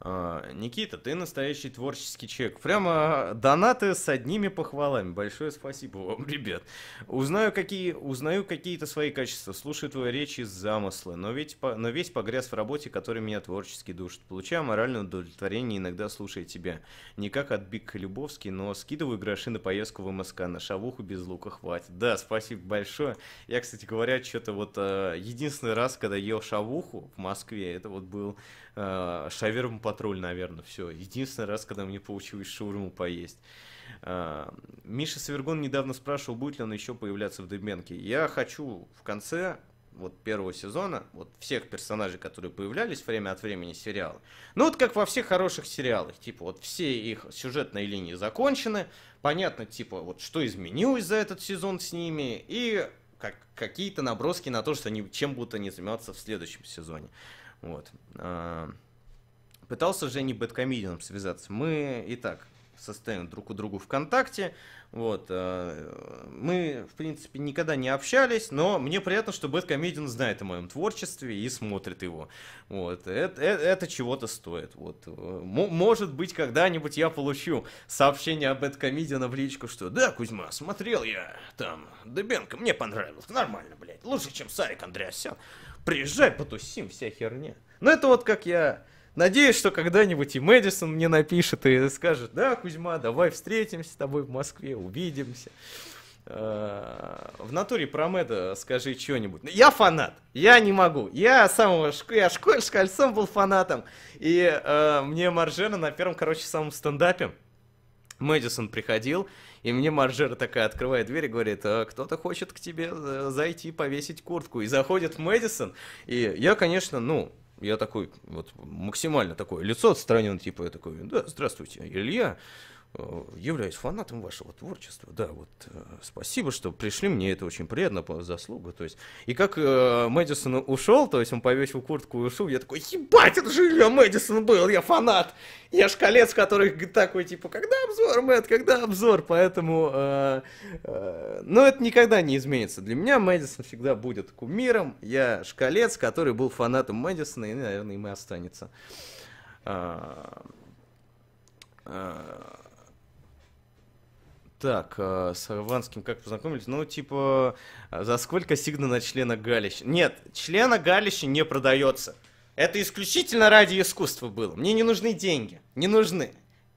А, Никита, ты настоящий творческий человек. Прямо а, донаты с одними похвалами. Большое спасибо вам, ребят. Узнаю, какие, узнаю какие-то свои качества, слушаю твои речи, замыслы, но, ведь, но весь погряз в работе, который меня творчески душит. Получаю моральное удовлетворение, иногда слушая тебя. Не как от Биг Любовский, но скидываю гроши на поездку в МСК, на шавуху без лука хватит. Да, спасибо большое. Я, кстати говоря, что-то вот а, единственный раз, когда ел шавуху в Москве, это вот был Э, шаверму патруль, наверное, все. Единственный раз, когда мне получилось шаурму поесть. А, Миша Свергун недавно спрашивал, будет ли он еще появляться в Дыбенке. Я хочу в конце вот первого сезона, вот всех персонажей, которые появлялись время от времени сериала. Ну вот как во всех хороших сериалах, типа вот все их сюжетные линии закончены, понятно, типа вот что изменилось за этот сезон с ними и как, какие-то наброски на то, что они чем будут они заниматься в следующем сезоне. Вот. А, пытался Женя Бэткомедианом связаться. Мы и так состоим друг у друга ВКонтакте. Вот. А, мы, в принципе, никогда не общались, но мне приятно, что Бэткомедиан знает о моем творчестве и смотрит его. Вот. Это, это, это чего-то стоит. Вот. Э, может быть, когда-нибудь я получу сообщение об Бэткомедиана в личку, что «Да, Кузьма, смотрел я там Дыбенко, мне понравилось. Нормально, блядь. Лучше, чем Сарик Андреасян» приезжай, потусим, вся херня. Но ну, это вот как я Надеюсь, что когда-нибудь и Мэдисон мне напишет и скажет, да, Кузьма, давай встретимся с тобой в Москве, увидимся. Э, в натуре про Мэда скажи что-нибудь. Ну, я фанат, я не могу. Я самого я школь с кольцом был фанатом. И э, мне Маржена на первом, короче, самом стендапе Мэдисон приходил и мне маржер такая открывает дверь и говорит, «А кто-то хочет к тебе э, зайти повесить куртку. И заходит Мэдисон, и я, конечно, ну, я такой, вот максимально такое лицо отстранен, типа, я такой, да, здравствуйте, Илья. Э, являюсь фанатом вашего творчества. Да, вот э, спасибо, что пришли, мне это очень приятно по заслугу. То есть, и как э, Мэдисон ушел, то есть он повесил куртку и ушел, я такой, ебать, это же Илья Мэдисон был, я фанат. Я ж колец, который такой, типа, когда обзор, Мэтт, когда обзор, поэтому, э, э, но это никогда не изменится. Для меня Мэдисон всегда будет кумиром, я шкалец, который был фанатом Мэдисона, и, наверное, им и останется. Э, э, так, э, с Арванским как познакомились? Ну, типа, э, за сколько сигна на члена Галища? Нет, члена Галища не продается. Это исключительно ради искусства было. Мне не нужны деньги. Не нужны.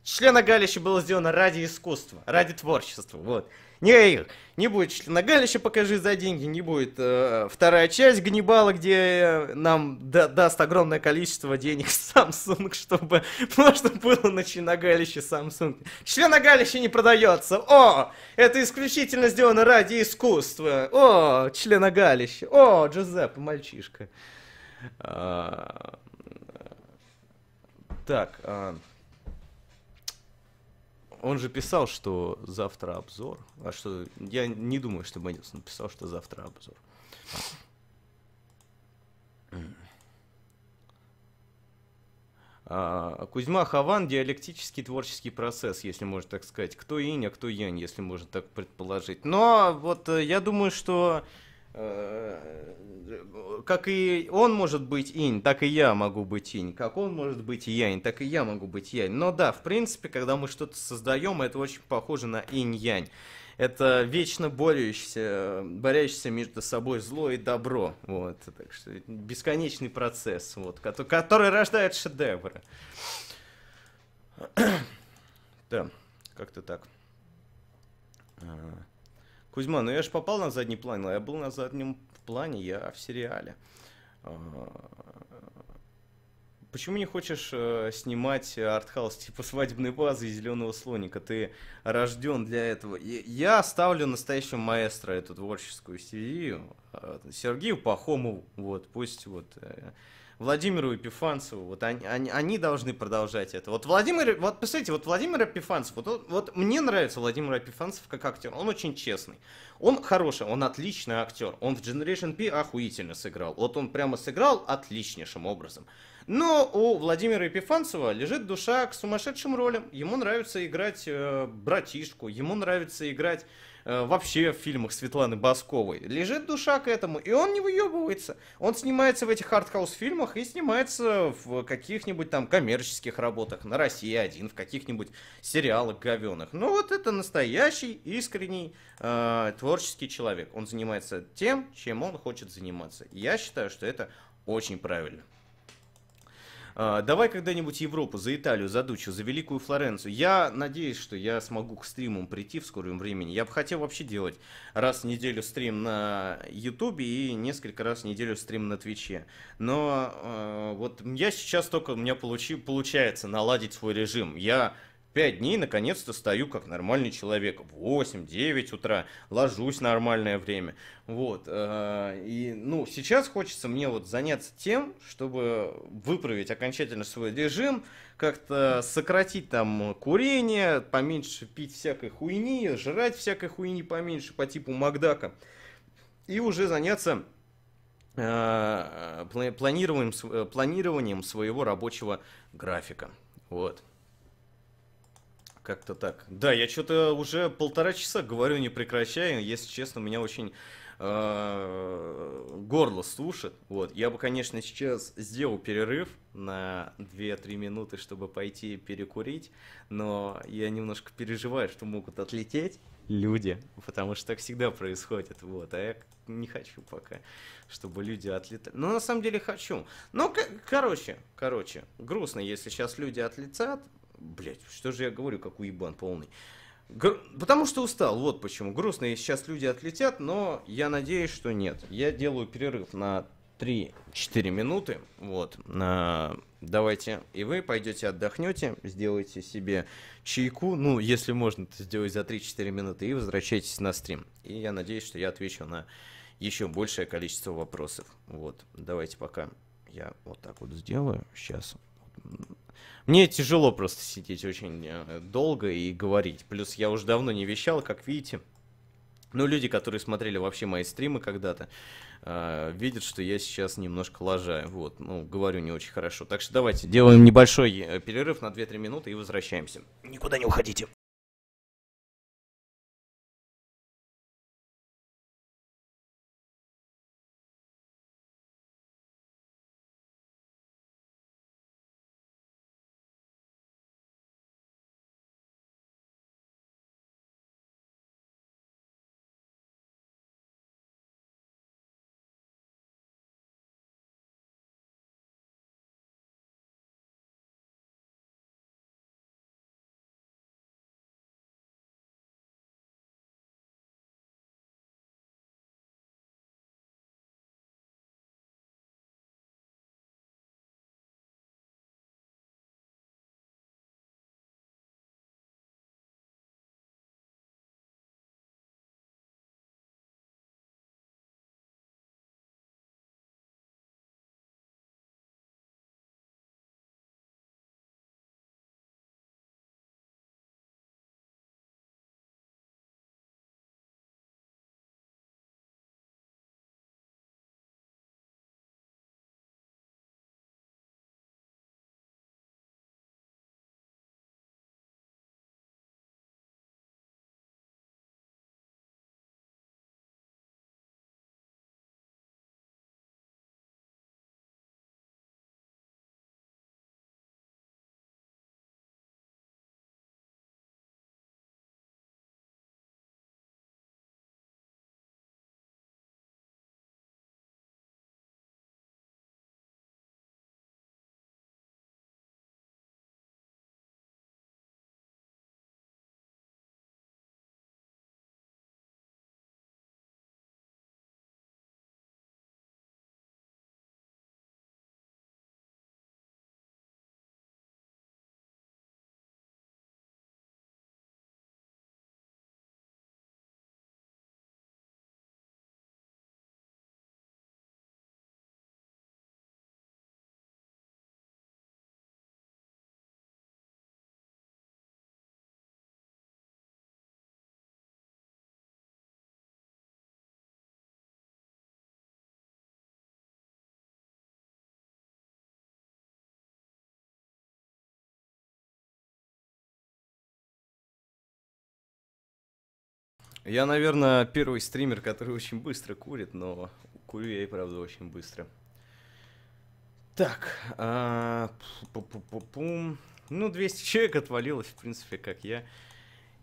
Членогалище было сделано ради искусства, ради творчества, вот. Не, э, не будет членогалища, покажи за деньги, не будет э, вторая часть Ганнибала, где э, нам да, даст огромное количество денег Samsung, чтобы можно было на членогалище Samsung. Членогалище не продается, о, это исключительно сделано ради искусства, о, членогалище, о, Джузеппе, мальчишка. А, так, а он же писал, что завтра обзор. А что, я не думаю, что Мэдисон написал, что завтра обзор. А, Кузьма Хован диалектический творческий процесс, если можно так сказать. Кто инь, а кто янь, если можно так предположить. Но вот э, я думаю, что Э, как и он может быть инь, так и я могу быть инь. Как он может быть янь, так и я могу быть янь. Но да, в принципе, когда мы что-то создаем, это очень похоже на инь-янь. Это вечно борющийся, борящийся между собой зло и добро. Вот, так что бесконечный процесс, вот, который рождает шедевры. Да, как-то так. Э, Кузьма, ну я же попал на задний план, но я был на заднем плане, я в сериале. А, почему не хочешь э, снимать артхаус типа свадебной базы и зеленого слоника? Ты рожден для этого. я ставлю настоящего маэстро эту творческую стезию. Э, Сергею Пахомову. Вот, пусть вот э, Владимиру Епифанцеву. Вот они, они, они должны продолжать это. Вот Владимир, вот посмотрите, вот Владимир Епифанцев, вот, вот, мне нравится Владимир Епифанцев как актер, он очень честный. Он хороший, он отличный актер, он в Generation P охуительно сыграл. Вот он прямо сыграл отличнейшим образом. Но у Владимира Епифанцева лежит душа к сумасшедшим ролям. Ему нравится играть э, братишку, ему нравится играть Э, вообще в фильмах Светланы Басковой. Лежит душа к этому, и он не выебывается. Он снимается в этих артхаус-фильмах и снимается в каких-нибудь там коммерческих работах, на России один, в каких-нибудь сериалах говенных. Но ну, вот это настоящий, искренний, э, творческий человек. Он занимается тем, чем он хочет заниматься. я считаю, что это очень правильно. А, давай когда-нибудь Европу, за Италию, за Дучу, за Великую Флоренцию. Я надеюсь, что я смогу к стримам прийти в скором времени. Я бы хотел вообще делать раз в неделю стрим на Ютубе и несколько раз в неделю стрим на Твиче. Но э, вот я сейчас только, у меня получи, получается наладить свой режим. Я 5 дней наконец-то стою как нормальный человек. 8-9 утра, ложусь нормальное время. Вот. Э, и, ну, сейчас хочется мне вот заняться тем, чтобы выправить окончательно свой режим, как-то сократить там курение, поменьше пить всякой хуйни, жрать всякой хуйни поменьше по типу Макдака. И уже заняться э, планированием, планированием своего рабочего графика. Вот. Как-то так. Да, я что-то уже полтора часа говорю, не прекращая. Если честно, меня очень а, горло слушает. Вот. Я бы, конечно, сейчас сделал перерыв на 2-3 минуты, чтобы пойти перекурить, но я немножко переживаю, что могут отлететь люди, потому что так всегда происходит. Вот. А я не хочу пока, чтобы люди отлетали. Но на самом деле хочу. Ну, короче, короче, грустно, если сейчас люди отлетят, Блять, что же я говорю, как уебан полный. Гр... Потому что устал, вот почему. Грустно, и сейчас люди отлетят, но я надеюсь, что нет. Я делаю перерыв на 3-4 минуты. Вот. А, давайте. И вы пойдете отдохнете, сделайте себе чайку. Ну, если можно, то сделать за 3-4 минуты и возвращайтесь на стрим. И я надеюсь, что я отвечу на еще большее количество вопросов. Вот. Давайте пока я вот так вот сделаю. Сейчас мне тяжело просто сидеть очень э, долго и говорить. Плюс я уже давно не вещал, как видите. Ну, люди, которые смотрели вообще мои стримы когда-то, э, видят, что я сейчас немножко лажаю. Вот, ну, говорю не очень хорошо. Так что давайте делаем небольшой э, перерыв на 2-3 минуты и возвращаемся. Никуда не уходите. Я, наверное, первый стример, который очень быстро курит, но курю я и правда очень быстро. Так, а, пу -пу -пу -пум. ну 200 человек отвалилось, в принципе, как я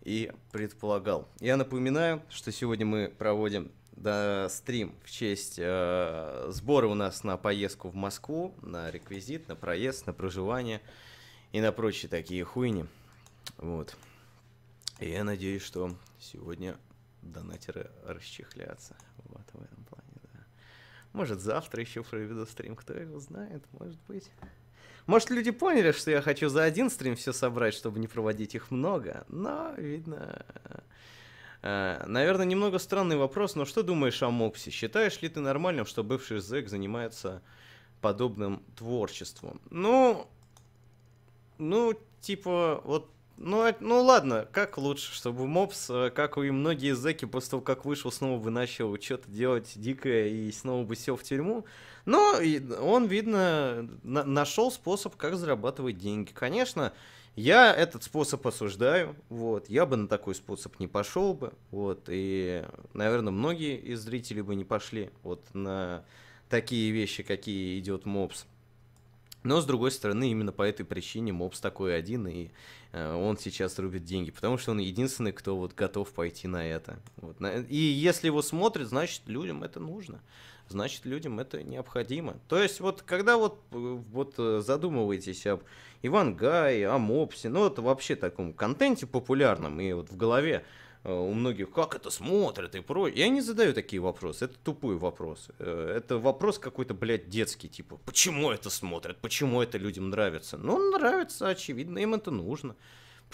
и предполагал. Я напоминаю, что сегодня мы проводим да, стрим в честь э, сбора у нас на поездку в Москву, на реквизит, на проезд, на проживание и на прочие такие хуйни. Вот. И я надеюсь, что сегодня донатеры расчехлятся. Вот в этом плане, да. Может, завтра еще проведу стрим, кто его знает, может быть. Может, люди поняли, что я хочу за один стрим все собрать, чтобы не проводить их много, но, видно... Э, наверное, немного странный вопрос, но что думаешь о Моксе? Считаешь ли ты нормальным, что бывший зэк занимается подобным творчеством? Ну, ну, типа, вот ну, ну ладно, как лучше, чтобы мопс, э, как и многие зэки, после того, как вышел, снова бы начал что-то делать дикое и снова бы сел в тюрьму. Но он, видно, на- нашел способ, как зарабатывать деньги. Конечно, я этот способ осуждаю, вот, я бы на такой способ не пошел бы, вот, и, наверное, многие из зрителей бы не пошли, вот, на такие вещи, какие идет мопс. Но, с другой стороны, именно по этой причине мопс такой один, и Э, он сейчас рубит деньги, потому что он единственный, кто вот готов пойти на это. Вот. И если его смотрят, значит, людям это нужно. Значит, людям это необходимо. То есть, вот когда вот, э, вот э, задумываетесь об Иван Гай, о Мопсе, ну, вот вообще таком контенте популярном и вот в голове, Э, у многих, как это смотрят и про? Я не задаю такие вопросы, это тупые вопросы. Э, это вопрос какой-то, блядь, детский, типа, почему это смотрят, почему это людям нравится? Ну, нравится, очевидно, им это нужно.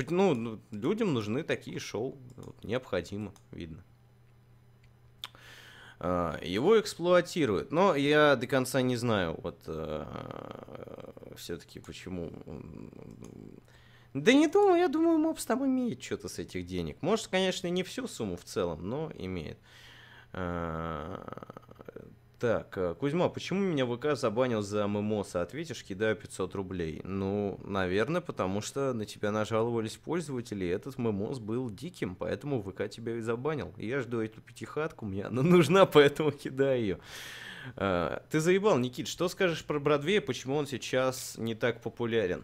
Ну, ну, людям нужны такие шоу, вот, необходимо, видно. А, его эксплуатируют, но я до конца не знаю, вот э, все-таки почему да не думаю, я думаю, мопс там имеет что-то с этих денег. Может, конечно, не всю сумму в целом, но имеет. А, так, э, Кузьма, почему меня ВК забанил за ММОСа? Ответишь, кидаю 500 рублей. Ну, наверное, потому что на тебя нажаловались пользователи, и этот ММОС был диким, поэтому ВК тебя и забанил. Я жду эту пятихатку, мне она нужна, поэтому кидаю ее. А, ты заебал, Никит, что скажешь про Бродвея, почему он сейчас не так популярен?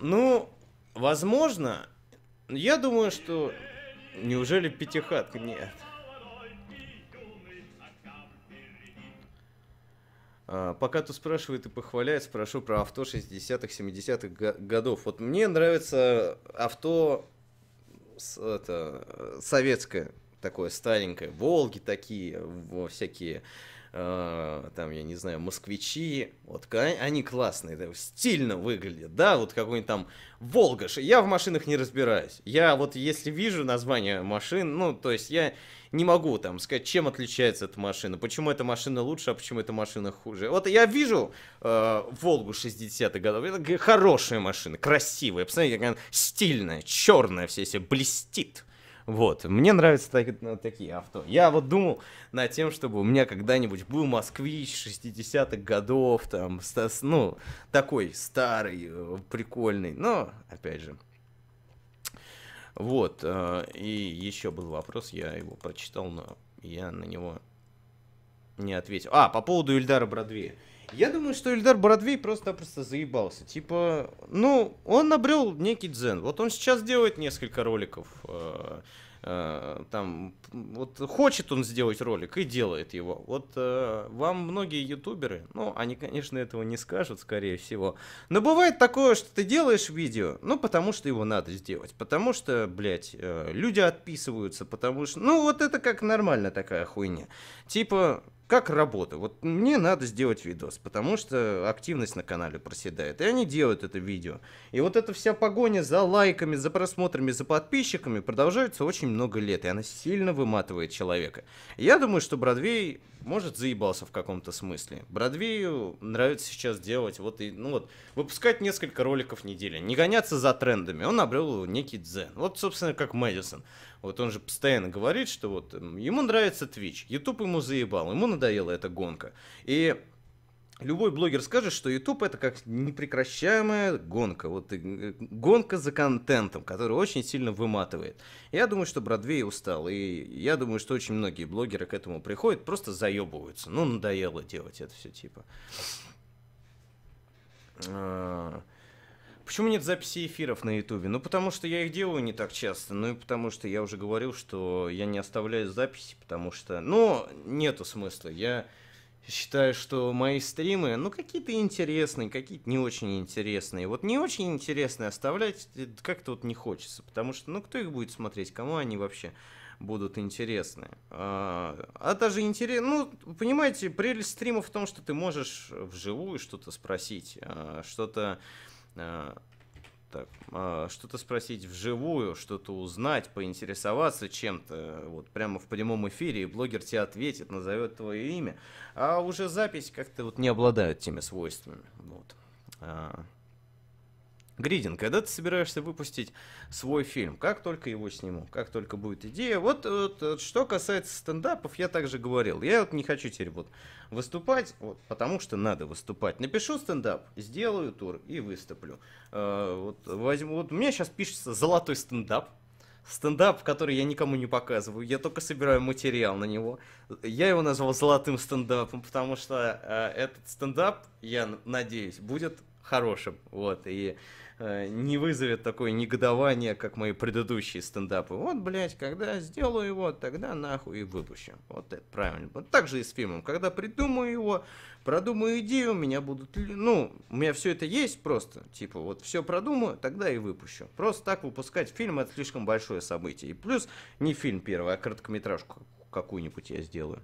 Ну, Возможно, я думаю, что... Неужели пятихатка? Нет. А, пока ты спрашивает и похваляет, спрошу про авто 60-х, 70-х годов. Вот мне нравится авто это, э, советское, такое старенькое, Волги такие, во всякие а, там, я не знаю, москвичи, вот а, они классные, да, стильно выглядят, да, вот какой-нибудь там Волгаш. я в машинах не разбираюсь, я вот если вижу название машин, ну, то есть я не могу там сказать, чем отличается эта машина, почему эта машина лучше, а почему эта машина хуже. Вот я вижу э, Волгу 60-х годов, это хорошая машина, красивая, посмотрите, как она стильная, черная все себе блестит. Вот, мне нравятся так, э, такие авто. Я вот думал над тем, чтобы у меня когда-нибудь был москвич 60-х годов, там, стас, ну, такой старый, э, прикольный, но, опять же, вот, э, и еще был вопрос, я его прочитал, но я на него не ответил. А, по поводу Ильдара Бродвея. Я думаю, что Ильдар Бородвей просто-просто заебался. Типа, ну, он обрел некий дзен. Вот он сейчас делает несколько роликов. Э, э, там, вот хочет он сделать ролик и делает его. Вот э, вам многие ютуберы, ну, они, конечно, этого не скажут, скорее всего. Но бывает такое, что ты делаешь видео, ну, потому что его надо сделать. Потому что, блядь, э, люди отписываются, потому что... Ну, вот это как нормально такая хуйня. Типа, как работа. Вот мне надо сделать видос, потому что активность на канале проседает. И они делают это видео. И вот эта вся погоня за лайками, за просмотрами, за подписчиками продолжается очень много лет. И она сильно выматывает человека. Я думаю, что Бродвей, может, заебался в каком-то смысле. Бродвею нравится сейчас делать вот и, ну вот, выпускать несколько роликов в неделю. Не гоняться за трендами. Он обрел некий дзен. Вот, собственно, как Мэдисон. Вот он же постоянно говорит, что вот ему нравится Twitch, YouTube ему заебал, ему надоела эта гонка. И Любой блогер скажет, что YouTube это как непрекращаемая гонка, вот э, гонка за контентом, которая очень сильно выматывает. Я думаю, что Бродвей устал, и я думаю, что очень многие блогеры к этому приходят, просто заебываются. Ну, надоело делать это все типа. А, Почему нет записи эфиров на Ютубе? Ну, потому что я их делаю не так часто. Ну, и потому что я уже говорил, что я не оставляю записи, потому что... Ну, нету смысла. Я считаю, что мои стримы, ну, какие-то интересные, какие-то не очень интересные. Вот не очень интересные оставлять э, как-то вот не хочется, потому что, ну, кто их будет смотреть, кому они вообще будут интересны. А, а даже интересно, ну, понимаете, прелесть стримов в том, что ты можешь вживую что-то спросить, а, что-то Э, так, а, что-то спросить вживую, что-то узнать, поинтересоваться чем-то, э, вот прямо в прямом эфире, и блогер тебе ответит, назовет твое имя, а уже запись как-то вот не обладает теми свойствами, вот. А, Гридин, когда ты собираешься выпустить свой фильм, как только его сниму, как только будет идея. Вот, вот, что касается стендапов, я также говорил. Я вот не хочу теперь вот выступать, вот, потому что надо выступать. Напишу стендап, сделаю тур и выступлю. Э, вот, возьму, вот у меня сейчас пишется золотой стендап. Стендап, который я никому не показываю, я только собираю материал на него. Я его назвал золотым стендапом, потому что э, этот стендап, я надеюсь, будет хорошим. Вот, и Э, не вызовет такое негодование, как мои предыдущие стендапы. Вот, блядь, когда сделаю его, тогда нахуй и выпущу. Вот это правильно. Вот так же и с фильмом. Когда придумаю его, продумаю идею, у меня будут... Ну, у меня все это есть просто. Типа, вот все продумаю, тогда и выпущу. Просто так выпускать фильм — это слишком большое событие. И плюс не фильм первый, а короткометражку какую-нибудь я сделаю.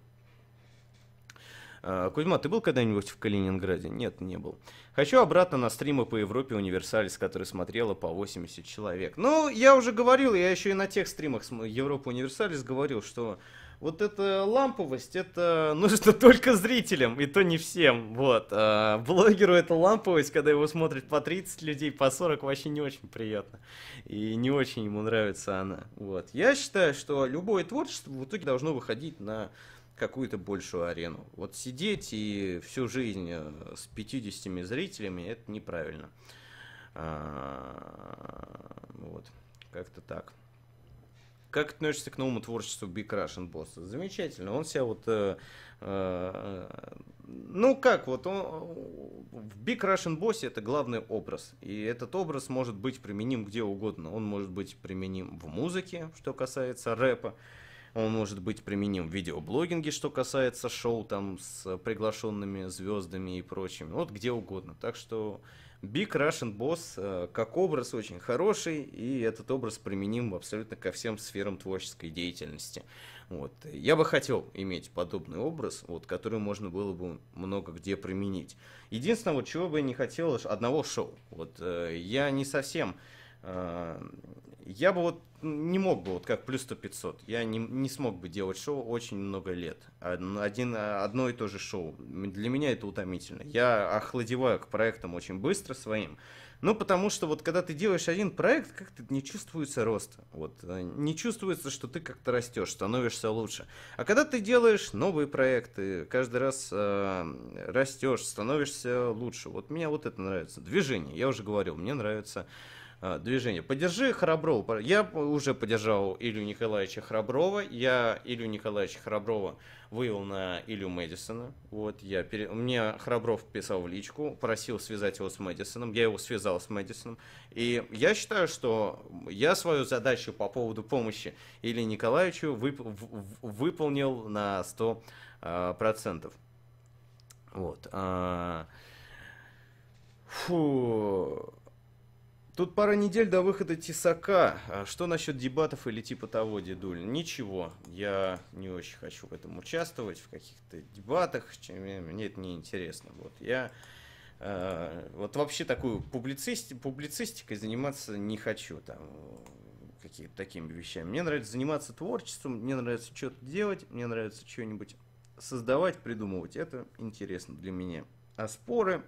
А, Кузьма, ты был когда-нибудь в Калининграде? Нет, не был. Хочу обратно на стримы по Европе Универсалис, который смотрела по 80 человек. Ну, я уже говорил, я еще и на тех стримах Европа Универсалис говорил, что вот эта ламповость, это нужно только зрителям, и то не всем, вот. А блогеру эта ламповость, когда его смотрит по 30 людей, по 40, вообще не очень приятно. И не очень ему нравится она, вот. Я считаю, что любое творчество в итоге должно выходить на какую-то большую арену. Вот сидеть и всю жизнь э, с 50 зрителями это неправильно. А, вот, как-то так. Как относишься к новому творчеству Big Russian Boss? Замечательно. Он себя вот... Э, э, ну как, вот он... В Big Russian Boss это главный образ. И этот образ может быть применим где угодно. Он может быть применим в музыке, что касается рэпа. Э, он может быть применим в видеоблогинге, что касается шоу там с приглашенными звездами и прочим. Вот где угодно. Так что Big Russian Boss э, как образ очень хороший, и этот образ применим абсолютно ко всем сферам творческой деятельности. Вот. Я бы хотел иметь подобный образ, вот, который можно было бы много где применить. Единственное, вот, чего бы я не хотел, одного шоу. Вот, э, я не совсем э, я бы вот не мог бы, вот как плюс 100 500, я не, не смог бы делать шоу очень много лет. Один, одно и то же шоу. Для меня это утомительно. Я охладеваю к проектам очень быстро своим. Ну, потому что вот когда ты делаешь один проект, как-то не чувствуется роста. Вот, э, не чувствуется, что ты как-то растешь, становишься лучше. А когда ты делаешь новые проекты, каждый раз э, растешь, становишься лучше. Вот мне вот это нравится. Движение, я уже говорил, мне нравится а, движение. Поддержи Храброва. Я уже поддержал Илью Николаевича Храброва. Я Илью Николаевича Храброва вывел на Илью Мэдисона. Вот я пере... Мне Храбров писал в личку, просил связать его с Мэдисоном. Я его связал с Мэдисоном. И я считаю, что я свою задачу по поводу помощи Илью Николаевичу вып... выполнил на 100%. А, вот. А, фу. Тут пара недель до выхода Тесака. А что насчет дебатов или типа того, дедуль? Ничего. Я не очень хочу в этом участвовать, в каких-то дебатах. Мне это не интересно. Вот я э, вот вообще такую публицисти, публицистикой заниматься не хочу. Там какими-то такими вещами. Мне нравится заниматься творчеством, мне нравится что-то делать, мне нравится что-нибудь создавать, придумывать. Это интересно для меня. А споры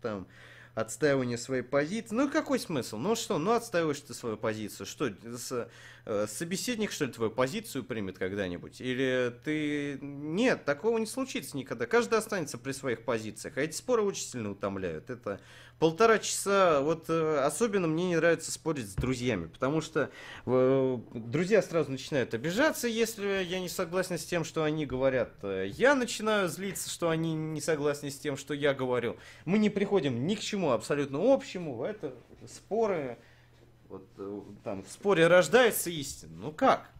там отстаивание своей позиции. Ну какой смысл? Ну что, ну отстаиваешь ты свою позицию. Что, с, э, собеседник, что ли, твою позицию примет когда-нибудь? Или ты... Нет, такого не случится никогда. Каждый останется при своих позициях. А эти споры очень сильно утомляют. Это полтора часа, вот э, особенно мне не нравится спорить с друзьями, потому что э, друзья сразу начинают обижаться, если я не согласен с тем, что они говорят. Э, я начинаю злиться, что они не согласны с тем, что я говорю. Мы не приходим ни к чему абсолютно общему, это споры, вот э, там в споре рождается истина. Ну как?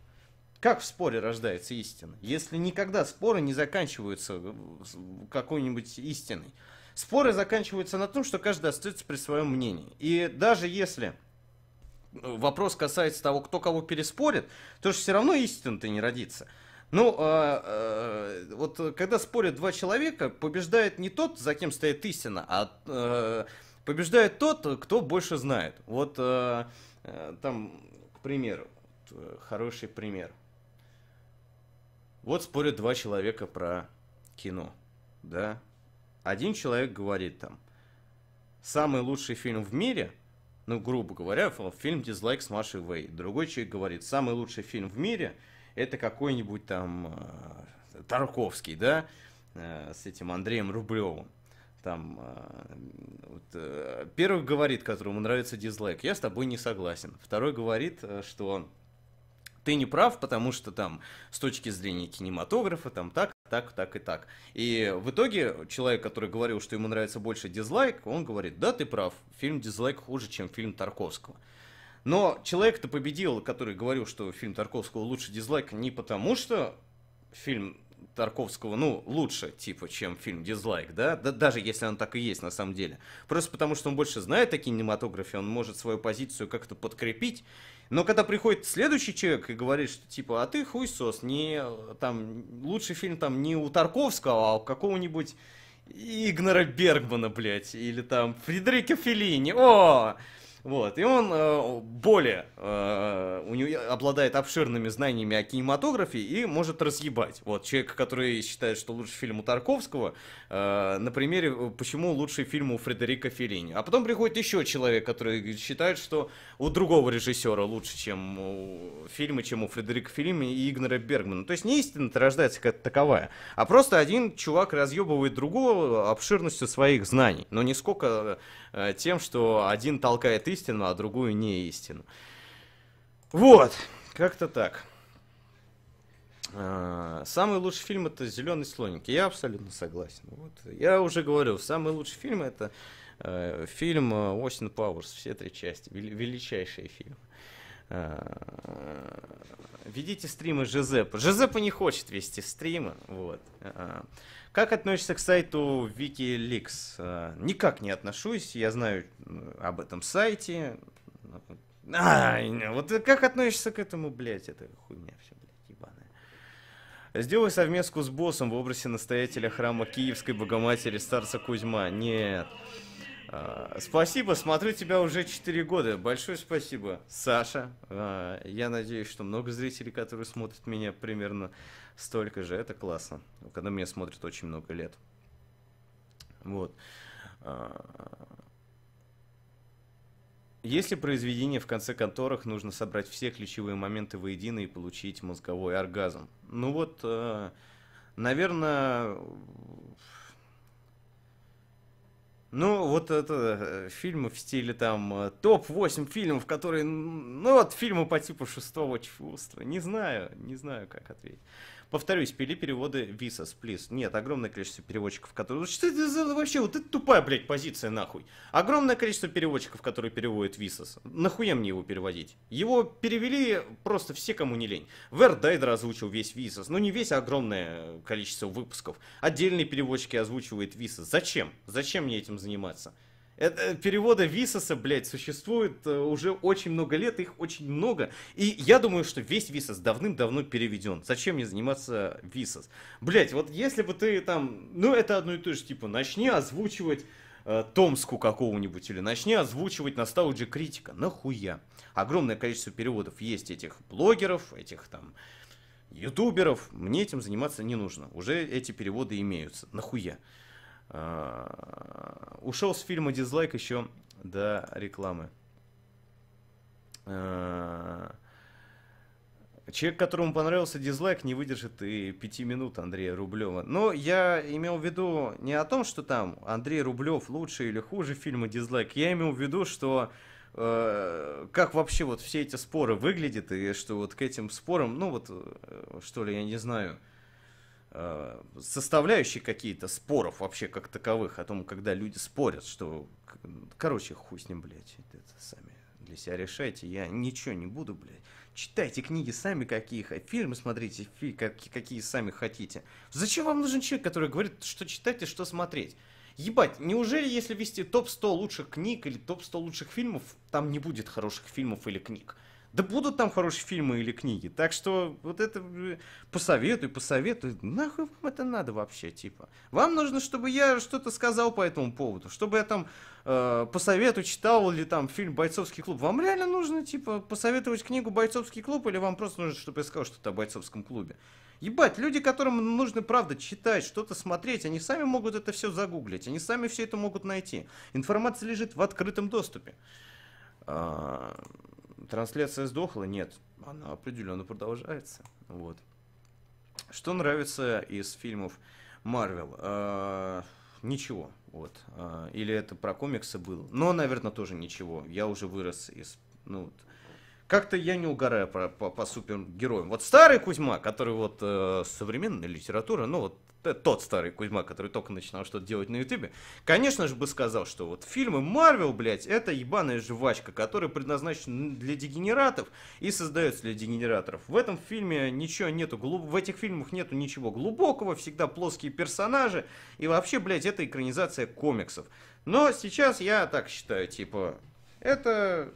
Как в споре рождается истина? Если никогда споры не заканчиваются какой-нибудь истиной. Споры заканчиваются на том, что каждый остается при своем мнении. И даже если э, вопрос касается того, кто кого переспорит, то же все равно истина-то не родится. Ну, э, э, вот э, когда спорят два человека, побеждает не тот, за кем стоит истина, а э, побеждает тот, кто больше знает. Вот э, э, там, к примеру, э, хороший пример. Вот спорят два человека про кино, да, один человек говорит там, самый лучший фильм в мире, ну, грубо говоря, фильм «Дизлайк» с Машей Вей. Другой человек говорит, самый лучший фильм в мире – это какой-нибудь там э, Тарковский, да, э, с этим Андреем Рублевым. Там э, вот, первый говорит, которому нравится «Дизлайк», я с тобой не согласен. Второй говорит, что ты не прав, потому что там с точки зрения кинематографа, там так так, так и так. И в итоге человек, который говорил, что ему нравится больше дизлайк, он говорит, да, ты прав, фильм дизлайк хуже, чем фильм Тарковского. Но человек-то победил, который говорил, что фильм Тарковского лучше дизлайк, не потому что фильм Тарковского, ну, лучше, типа, чем фильм «Дизлайк», да? да? Даже если он так и есть на самом деле. Просто потому, что он больше знает о кинематографе, он может свою позицию как-то подкрепить. Но когда приходит следующий человек и говорит, что, типа, а ты хуй сос, не, там, лучший фильм, там, не у Тарковского, а у какого-нибудь Игнора Бергмана, блядь, или там Фредерико Феллини, о! Вот, и он э, более, э, у него э, обладает обширными знаниями о кинематографе и может разъебать. Вот, человек, который считает, что лучший фильм у Тарковского, э, на примере, э, почему лучший фильм у Фредерика Феллини. А потом приходит еще человек, который считает, что у другого режиссера лучше, чем у фильма, чем у Фредерика Феллини и Игнора Бергмана. То есть не истина-то рождается как таковая, а просто один чувак разъебывает другого обширностью своих знаний, но не сколько э, Э, тем, что один толкает истину, а другую не истину. Вот, как-то так. Э, самый лучший фильм это Зеленый слоник. Я абсолютно согласен. Вот. Я уже говорил, самый лучший фильм это э, фильм Остин э, Пауэрс, все три части, Величайший фильм. Э, ведите стримы Жозепа. Жозепа не хочет вести стримы. Вот. Как относишься к сайту WikiLeaks? А, никак не отношусь, я знаю об этом сайте. А, вот ну, как относишься к этому, блядь, это хуйня все, блядь, ебаная. Сделай совместку с боссом в образе настоятеля храма Киевской Богоматери Старца Кузьма. Нет. А, спасибо, смотрю тебя уже 4 года. Большое спасибо, Саша. А, я надеюсь, что много зрителей, которые смотрят меня примерно столько же, это классно. Когда меня смотрят очень много лет. Вот. А, Если произведение в конце конторах, нужно собрать все ключевые моменты воедино и получить мозговой оргазм. Ну вот, а, наверное... Ну, вот это э, фильмы в стиле там э, топ-8 фильмов, которые, ну вот фильмы по типу шестого чувства. Не знаю, не знаю, как ответить. Повторюсь, пили переводы Visas, please. Нет, огромное количество переводчиков, которые... Что это за вообще? Вот это тупая, блядь, позиция, нахуй. Огромное количество переводчиков, которые переводят Visas. Нахуя мне его переводить? Его перевели просто все, кому не лень. Вер Дайдер озвучил весь Visas. Ну, не весь, а огромное количество выпусков. Отдельные переводчики озвучивают Visas. Зачем? Зачем мне этим заниматься? Это, э, переводы Висоса, блядь, существует э, уже очень много лет, их очень много. И я думаю, что весь Висос давным-давно переведен. Зачем мне заниматься Висос? Блядь, вот если бы ты там... Ну, это одно и то же, типа, начни озвучивать э, Томску какого-нибудь или начни озвучивать Nostalgia Критика. Нахуя? Огромное количество переводов есть этих блогеров, этих там ютуберов. Мне этим заниматься не нужно. Уже эти переводы имеются. Нахуя? А, ушел с фильма дизлайк еще до рекламы. А, человек, которому понравился дизлайк, не выдержит и пяти минут Андрея Рублева. Но я имел в виду не о том, что там Андрей Рублев лучше или хуже фильма дизлайк. Я имел в виду, что э, как вообще вот все эти споры выглядят и что вот к этим спорам, ну вот, э, что ли, я не знаю, э, Э, составляющие какие-то споров вообще как таковых, о том, когда люди спорят, что, короче, хуй с ним, блядь, это сами для себя решайте, я ничего не буду, блядь. Читайте книги сами какие, фильмы смотрите, фи, как, какие сами хотите. Зачем вам нужен человек, который говорит, что читать и что смотреть? Ебать, неужели если вести топ-100 лучших книг или топ-100 лучших фильмов, там не будет хороших фильмов или книг? Да будут там хорошие фильмы или книги. Так что вот это э, посоветуй, посоветуй. Нахуй вам это надо вообще, типа. Вам нужно, чтобы я что-то сказал по этому поводу. Чтобы я там э, посоветую, читал или там фильм «Бойцовский клуб». Вам реально нужно, типа, посоветовать книгу «Бойцовский клуб» или вам просто нужно, чтобы я сказал что-то о «Бойцовском клубе»? Ебать, люди, которым нужно, правда, читать, что-то смотреть, они сами могут это все загуглить, они сами все это могут найти. Информация лежит в открытом доступе. А, Трансляция сдохла? Нет. Она определенно продолжается. Вот. Что нравится из фильмов Марвел? А, ничего. Вот. А, или это про комиксы было? Но, наверное, тоже ничего. Я уже вырос из... Ну, вот. Как-то я не угораю про, по, по супергероям. Вот старый Кузьма, который вот э, современная литература, ну вот Э, тот старый Кузьма, который только начинал что-то делать на Ютубе, конечно же бы сказал, что вот фильмы Марвел, блядь, это ебаная жвачка, которая предназначена для дегенератов и создается для дегенераторов. В этом фильме ничего нету, глуб... в этих фильмах нету ничего глубокого, всегда плоские персонажи, и вообще, блядь, это экранизация комиксов. Но сейчас я так считаю, типа, это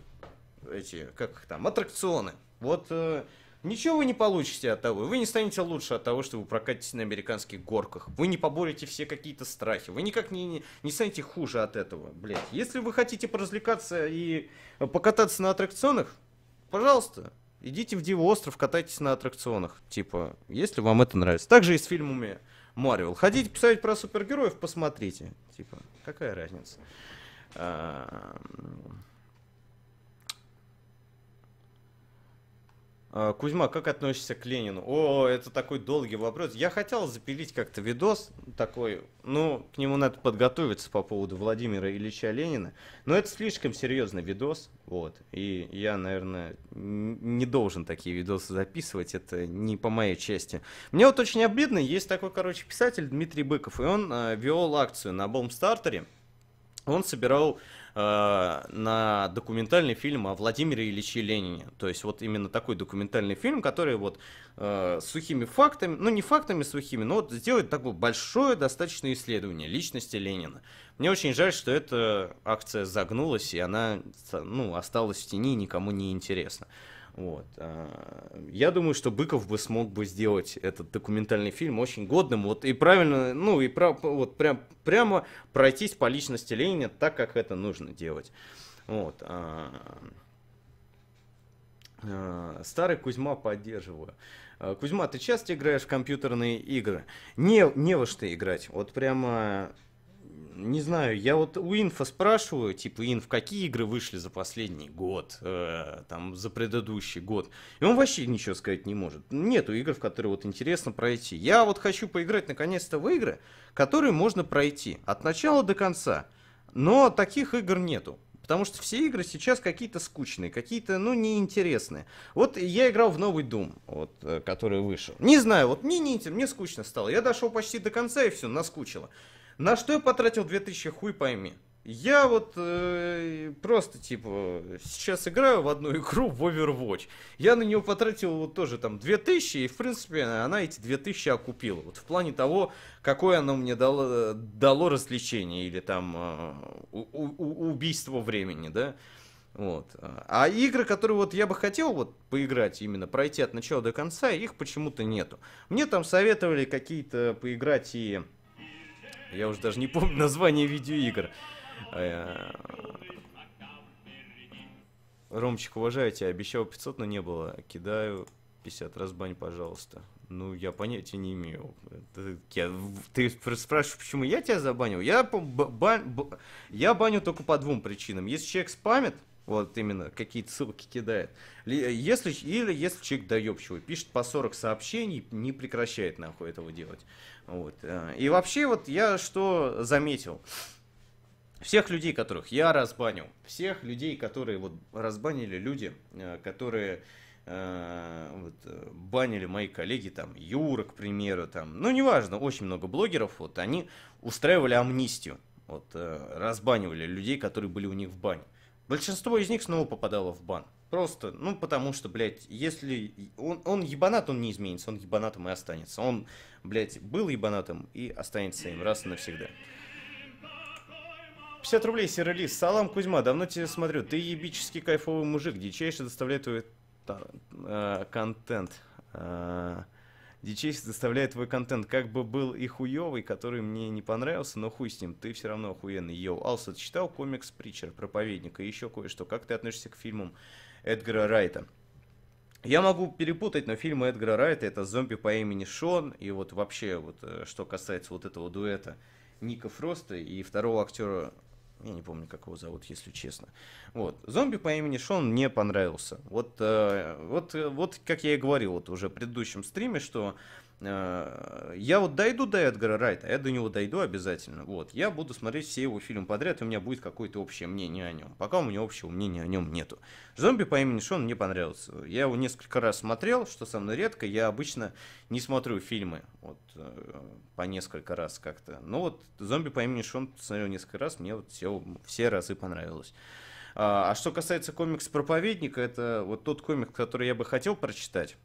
эти, как их там, аттракционы. Вот э, Ничего вы не получите от того. Вы не станете лучше от того, что вы прокатитесь на американских горках. Вы не поборете все какие-то страхи. Вы никак не, не, не станете хуже от этого, блядь. Если вы хотите поразвлекаться и покататься на аттракционах, пожалуйста, идите в Диво остров, катайтесь на аттракционах. Типа, если вам это нравится. Также и с фильмами Марвел. Хотите писать про супергероев, посмотрите. Типа, какая разница. А -а -а А, Кузьма, как относишься к Ленину? О, это такой долгий вопрос. Я хотел запилить как-то видос такой, ну, к нему надо подготовиться по поводу Владимира Ильича Ленина, но это слишком серьезный видос, вот, и я, наверное, не должен такие видосы записывать, это не по моей части. Мне вот очень обидно, есть такой, короче, писатель Дмитрий Быков, и он э, вел акцию на Бомстартере, он собирал Э, на документальный фильм о Владимире Ильиче Ленине. То есть вот именно такой документальный фильм, который вот э, сухими фактами, ну не фактами сухими, но вот сделает такое большое достаточное исследование личности Ленина. Мне очень жаль, что эта акция загнулась, и она ну, осталась в тени, никому не интересна. Вот. А, я думаю, что Быков бы смог бы сделать этот документальный фильм очень годным, вот и правильно, ну и прав, вот прям прямо пройтись по личности Ленина так, как это нужно делать. Вот. А, а, старый Кузьма поддерживаю. Кузьма, ты часто играешь в компьютерные игры? Не, не во что играть. Вот прямо не знаю, я вот у инфа спрашиваю, типа, инф, какие игры вышли за последний год, э, там, за предыдущий год, и он вообще ничего сказать не может. Нету игр, в которые вот интересно пройти. Я вот хочу поиграть наконец-то в игры, которые можно пройти от начала до конца, но таких игр нету. Потому что все игры сейчас какие-то скучные, какие-то, ну, неинтересные. Вот я играл в новый Doom, вот, э, который вышел. Не знаю, вот мне не интересно, мне скучно стало. Я дошел почти до конца и все, наскучило. На что я потратил 2000, хуй пойми. Я вот э, просто, типа, сейчас играю в одну игру в Overwatch. Я на нее потратил вот тоже там 2000, и, в принципе, она эти 2000 окупила. Вот в плане того, какое оно мне дало, дало развлечение или там э, у, у, убийство времени, да. Вот. А игры, которые вот я бы хотел вот поиграть, именно пройти от начала до конца, их почему-то нету. Мне там советовали какие-то поиграть и... Я уже даже не помню название видеоигр. А, э, Ромчик, уважаю тебя. Обещал 500, но не было. Кидаю 50. Разбань, пожалуйста. Ну, я понятия не имею. Ты, ты спрашиваешь, почему я тебя забанил? Я, бан, я баню только по двум причинам. Если человек спамит, вот именно, какие-то ссылки кидает. Если, или если человек доебчивый, пишет по 40 сообщений, не прекращает нахуй этого делать. Вот. Э, и вообще вот я что заметил. Всех людей, которых я разбанил, всех людей, которые вот разбанили люди, э, которые э, вот, банили мои коллеги, там, Юра, к примеру, там, ну, неважно, очень много блогеров, вот, они устраивали амнистию, вот, разбанивали людей, которые были у них в бане. Большинство из них снова попадало в бан. Просто, ну, потому что, блядь, если... Он, он ебанат, он не изменится, он ебанатом и останется. Он, блядь, был ебанатом и останется им раз и навсегда. 50 рублей, серый Салам, Кузьма, давно тебя смотрю. Ты ебически кайфовый мужик, дичайше доставляет твой э, контент. Э, дичайше доставляет твой контент. Как бы был и хуёвый, который мне не понравился, но хуй с ним, ты все равно охуенный. Йоу, Алсет, читал комикс Притчер, Проповедника и еще кое-что. Как ты относишься к фильмам Эдгара Райта. Я могу перепутать, но фильмы Эдгара Райта это «Зомби по имени Шон» и вот вообще, вот э, что касается вот этого дуэта Ника Фроста и второго актера, я не помню, как его зовут, если честно. Вот. «Зомби по имени Шон» мне понравился. Вот, э, вот, э, вот как я и говорил вот уже в предыдущем стриме, что Э, я вот дойду до Эдгара Райта, я до него дойду обязательно. Вот, я буду смотреть все его фильмы подряд, и у меня будет какое-то общее мнение о нем. Пока у меня общего мнения о нем нету. Зомби по имени Шон мне понравился. Я его несколько раз смотрел, что со мной редко. Я обычно не смотрю фильмы вот, э, по несколько раз как-то. Но ну вот зомби по имени Шон смотрел несколько раз, мне вот все, все разы понравилось. А, а что касается комикс-проповедника, это вот тот комикс, который я бы хотел прочитать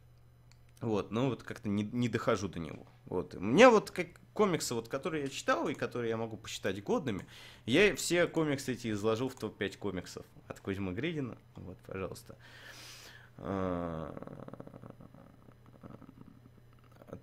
вот, но вот как-то не, не дохожу до него. Вот. У меня вот как комиксы, вот, которые я читал и которые я могу посчитать годными, я все комиксы эти изложил в топ-5 комиксов от Кузьмы Гридина. Вот, пожалуйста. А,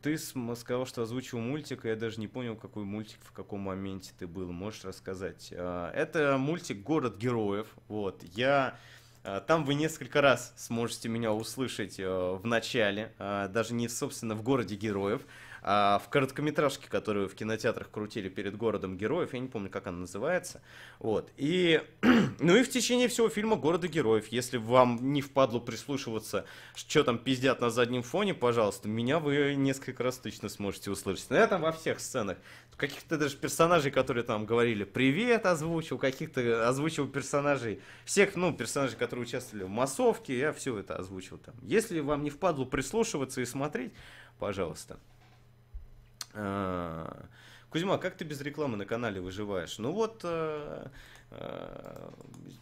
ты сказал, что озвучил мультик, и я даже не понял, какой мультик, в каком моменте ты был. Можешь рассказать? А, это мультик «Город героев». Вот. Я а, там вы несколько раз сможете меня услышать э, в начале, а, даже не, собственно, в городе героев, а в короткометражке, которую в кинотеатрах крутили перед городом героев, я не помню, как она называется. Вот. И, ну и в течение всего фильма «Города героев», если вам не впадло прислушиваться, что там пиздят на заднем фоне, пожалуйста, меня вы несколько раз точно сможете услышать. Но я там во всех сценах каких-то даже персонажей, которые там говорили «Привет» озвучил, каких-то озвучил персонажей. Всех, ну, персонажей, которые участвовали в массовке, я все это озвучил там. Если вам не впадло прислушиваться и смотреть, пожалуйста. А, Кузьма, как ты без рекламы на канале выживаешь? Ну вот, э, э,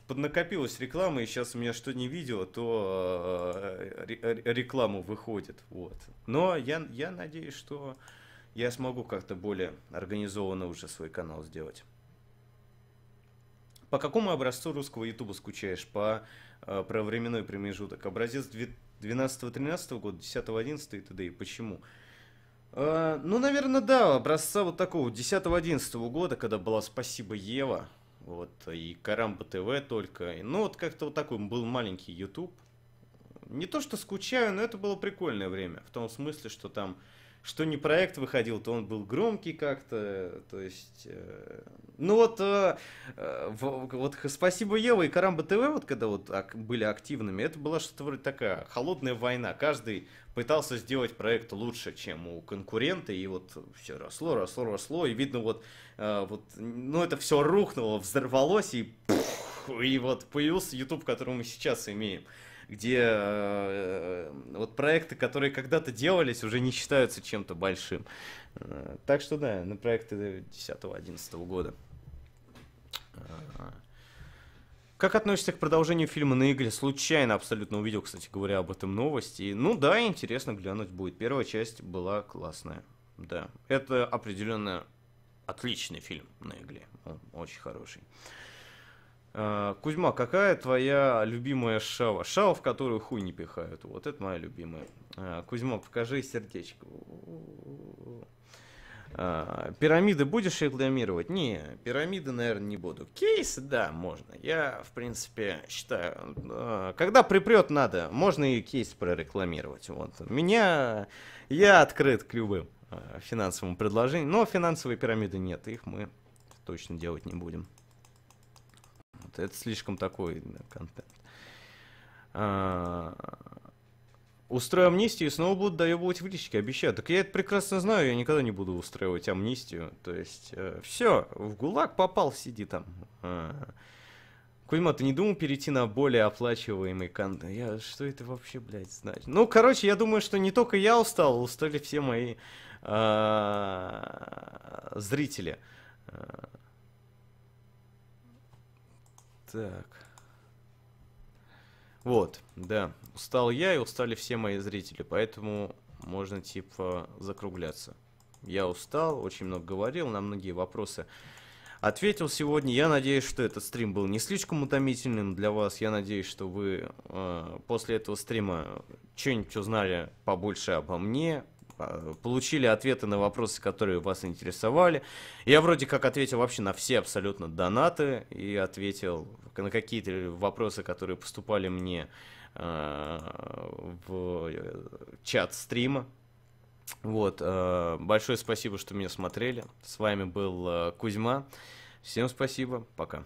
поднакопилась реклама, и сейчас у меня что не видео, то э, реклама выходит. Вот. Но я, я надеюсь, что я смогу как-то более организованно уже свой канал сделать. По какому образцу русского ютуба скучаешь? По э, про временной промежуток. Образец 12-13 года, 10-11 и т.д. И почему? Э, ну, наверное, да, образца вот такого 10-11 года, когда была «Спасибо, Ева», вот, и «Карамба ТВ» только. Ну, вот как-то вот такой был маленький YouTube. Не то, что скучаю, но это было прикольное время. В том смысле, что там что не проект выходил, то он был громкий как-то, то есть, э, ну вот, э, э, вот спасибо Ева и Карамба ТВ, вот когда вот ак- были активными, это была что-то вроде такая холодная война, каждый пытался сделать проект лучше, чем у конкурента, и вот все росло, росло, росло, и видно вот, э, вот, ну это все рухнуло, взорвалось и пух, и вот появился YouTube, который мы сейчас имеем где э, вот проекты, которые когда-то делались, уже не считаются чем-то большим. Э, так что да, на проекты 10-11 года. Э, как относишься к продолжению фильма на игле? Случайно абсолютно увидел, кстати говоря, об этом новости. Ну да, интересно глянуть будет. Первая часть была классная. Да, это определенно отличный фильм на игле. Он очень хороший. Э, Кузьма, какая твоя любимая шава? Шава, в которую хуй не пихают. Вот это моя любимая. Э, Кузьма, покажи сердечко. Э, пирамиды будешь рекламировать? Не, пирамиды, наверное, не буду. Кейсы, да, можно. Я, в принципе, считаю, когда припрет надо, можно и кейс прорекламировать. Вот. Меня, я открыт к любым финансовым предложениям, но финансовые пирамиды нет, их мы точно делать не будем. Вот это слишком такой контент. А... Устрою амнистию, и снова будут доебывать вылечки, обещаю. Так я это прекрасно знаю, я никогда не буду устраивать амнистию. То есть, э, все, в ГУЛАГ попал, сиди там. А... Кузьма, ты не думал перейти на более оплачиваемый контент? Я, что это вообще, блядь, значит? Ну, короче, я думаю, что не только я устал, устали все мои а, зрители. А, так. Вот, да. Устал я и устали все мои зрители, поэтому можно типа закругляться. Я устал, очень много говорил, на многие вопросы ответил сегодня. Я надеюсь, что этот стрим был не слишком утомительным для вас. Я надеюсь, что вы э, после этого стрима что-нибудь узнали побольше обо мне, получили ответы на вопросы, которые вас интересовали. Я вроде как ответил вообще на все абсолютно донаты и ответил на какие-то вопросы, которые поступали мне э, в э, чат стрима. Вот, э, большое спасибо, что меня смотрели. С вами был Кузьма. Всем спасибо, пока.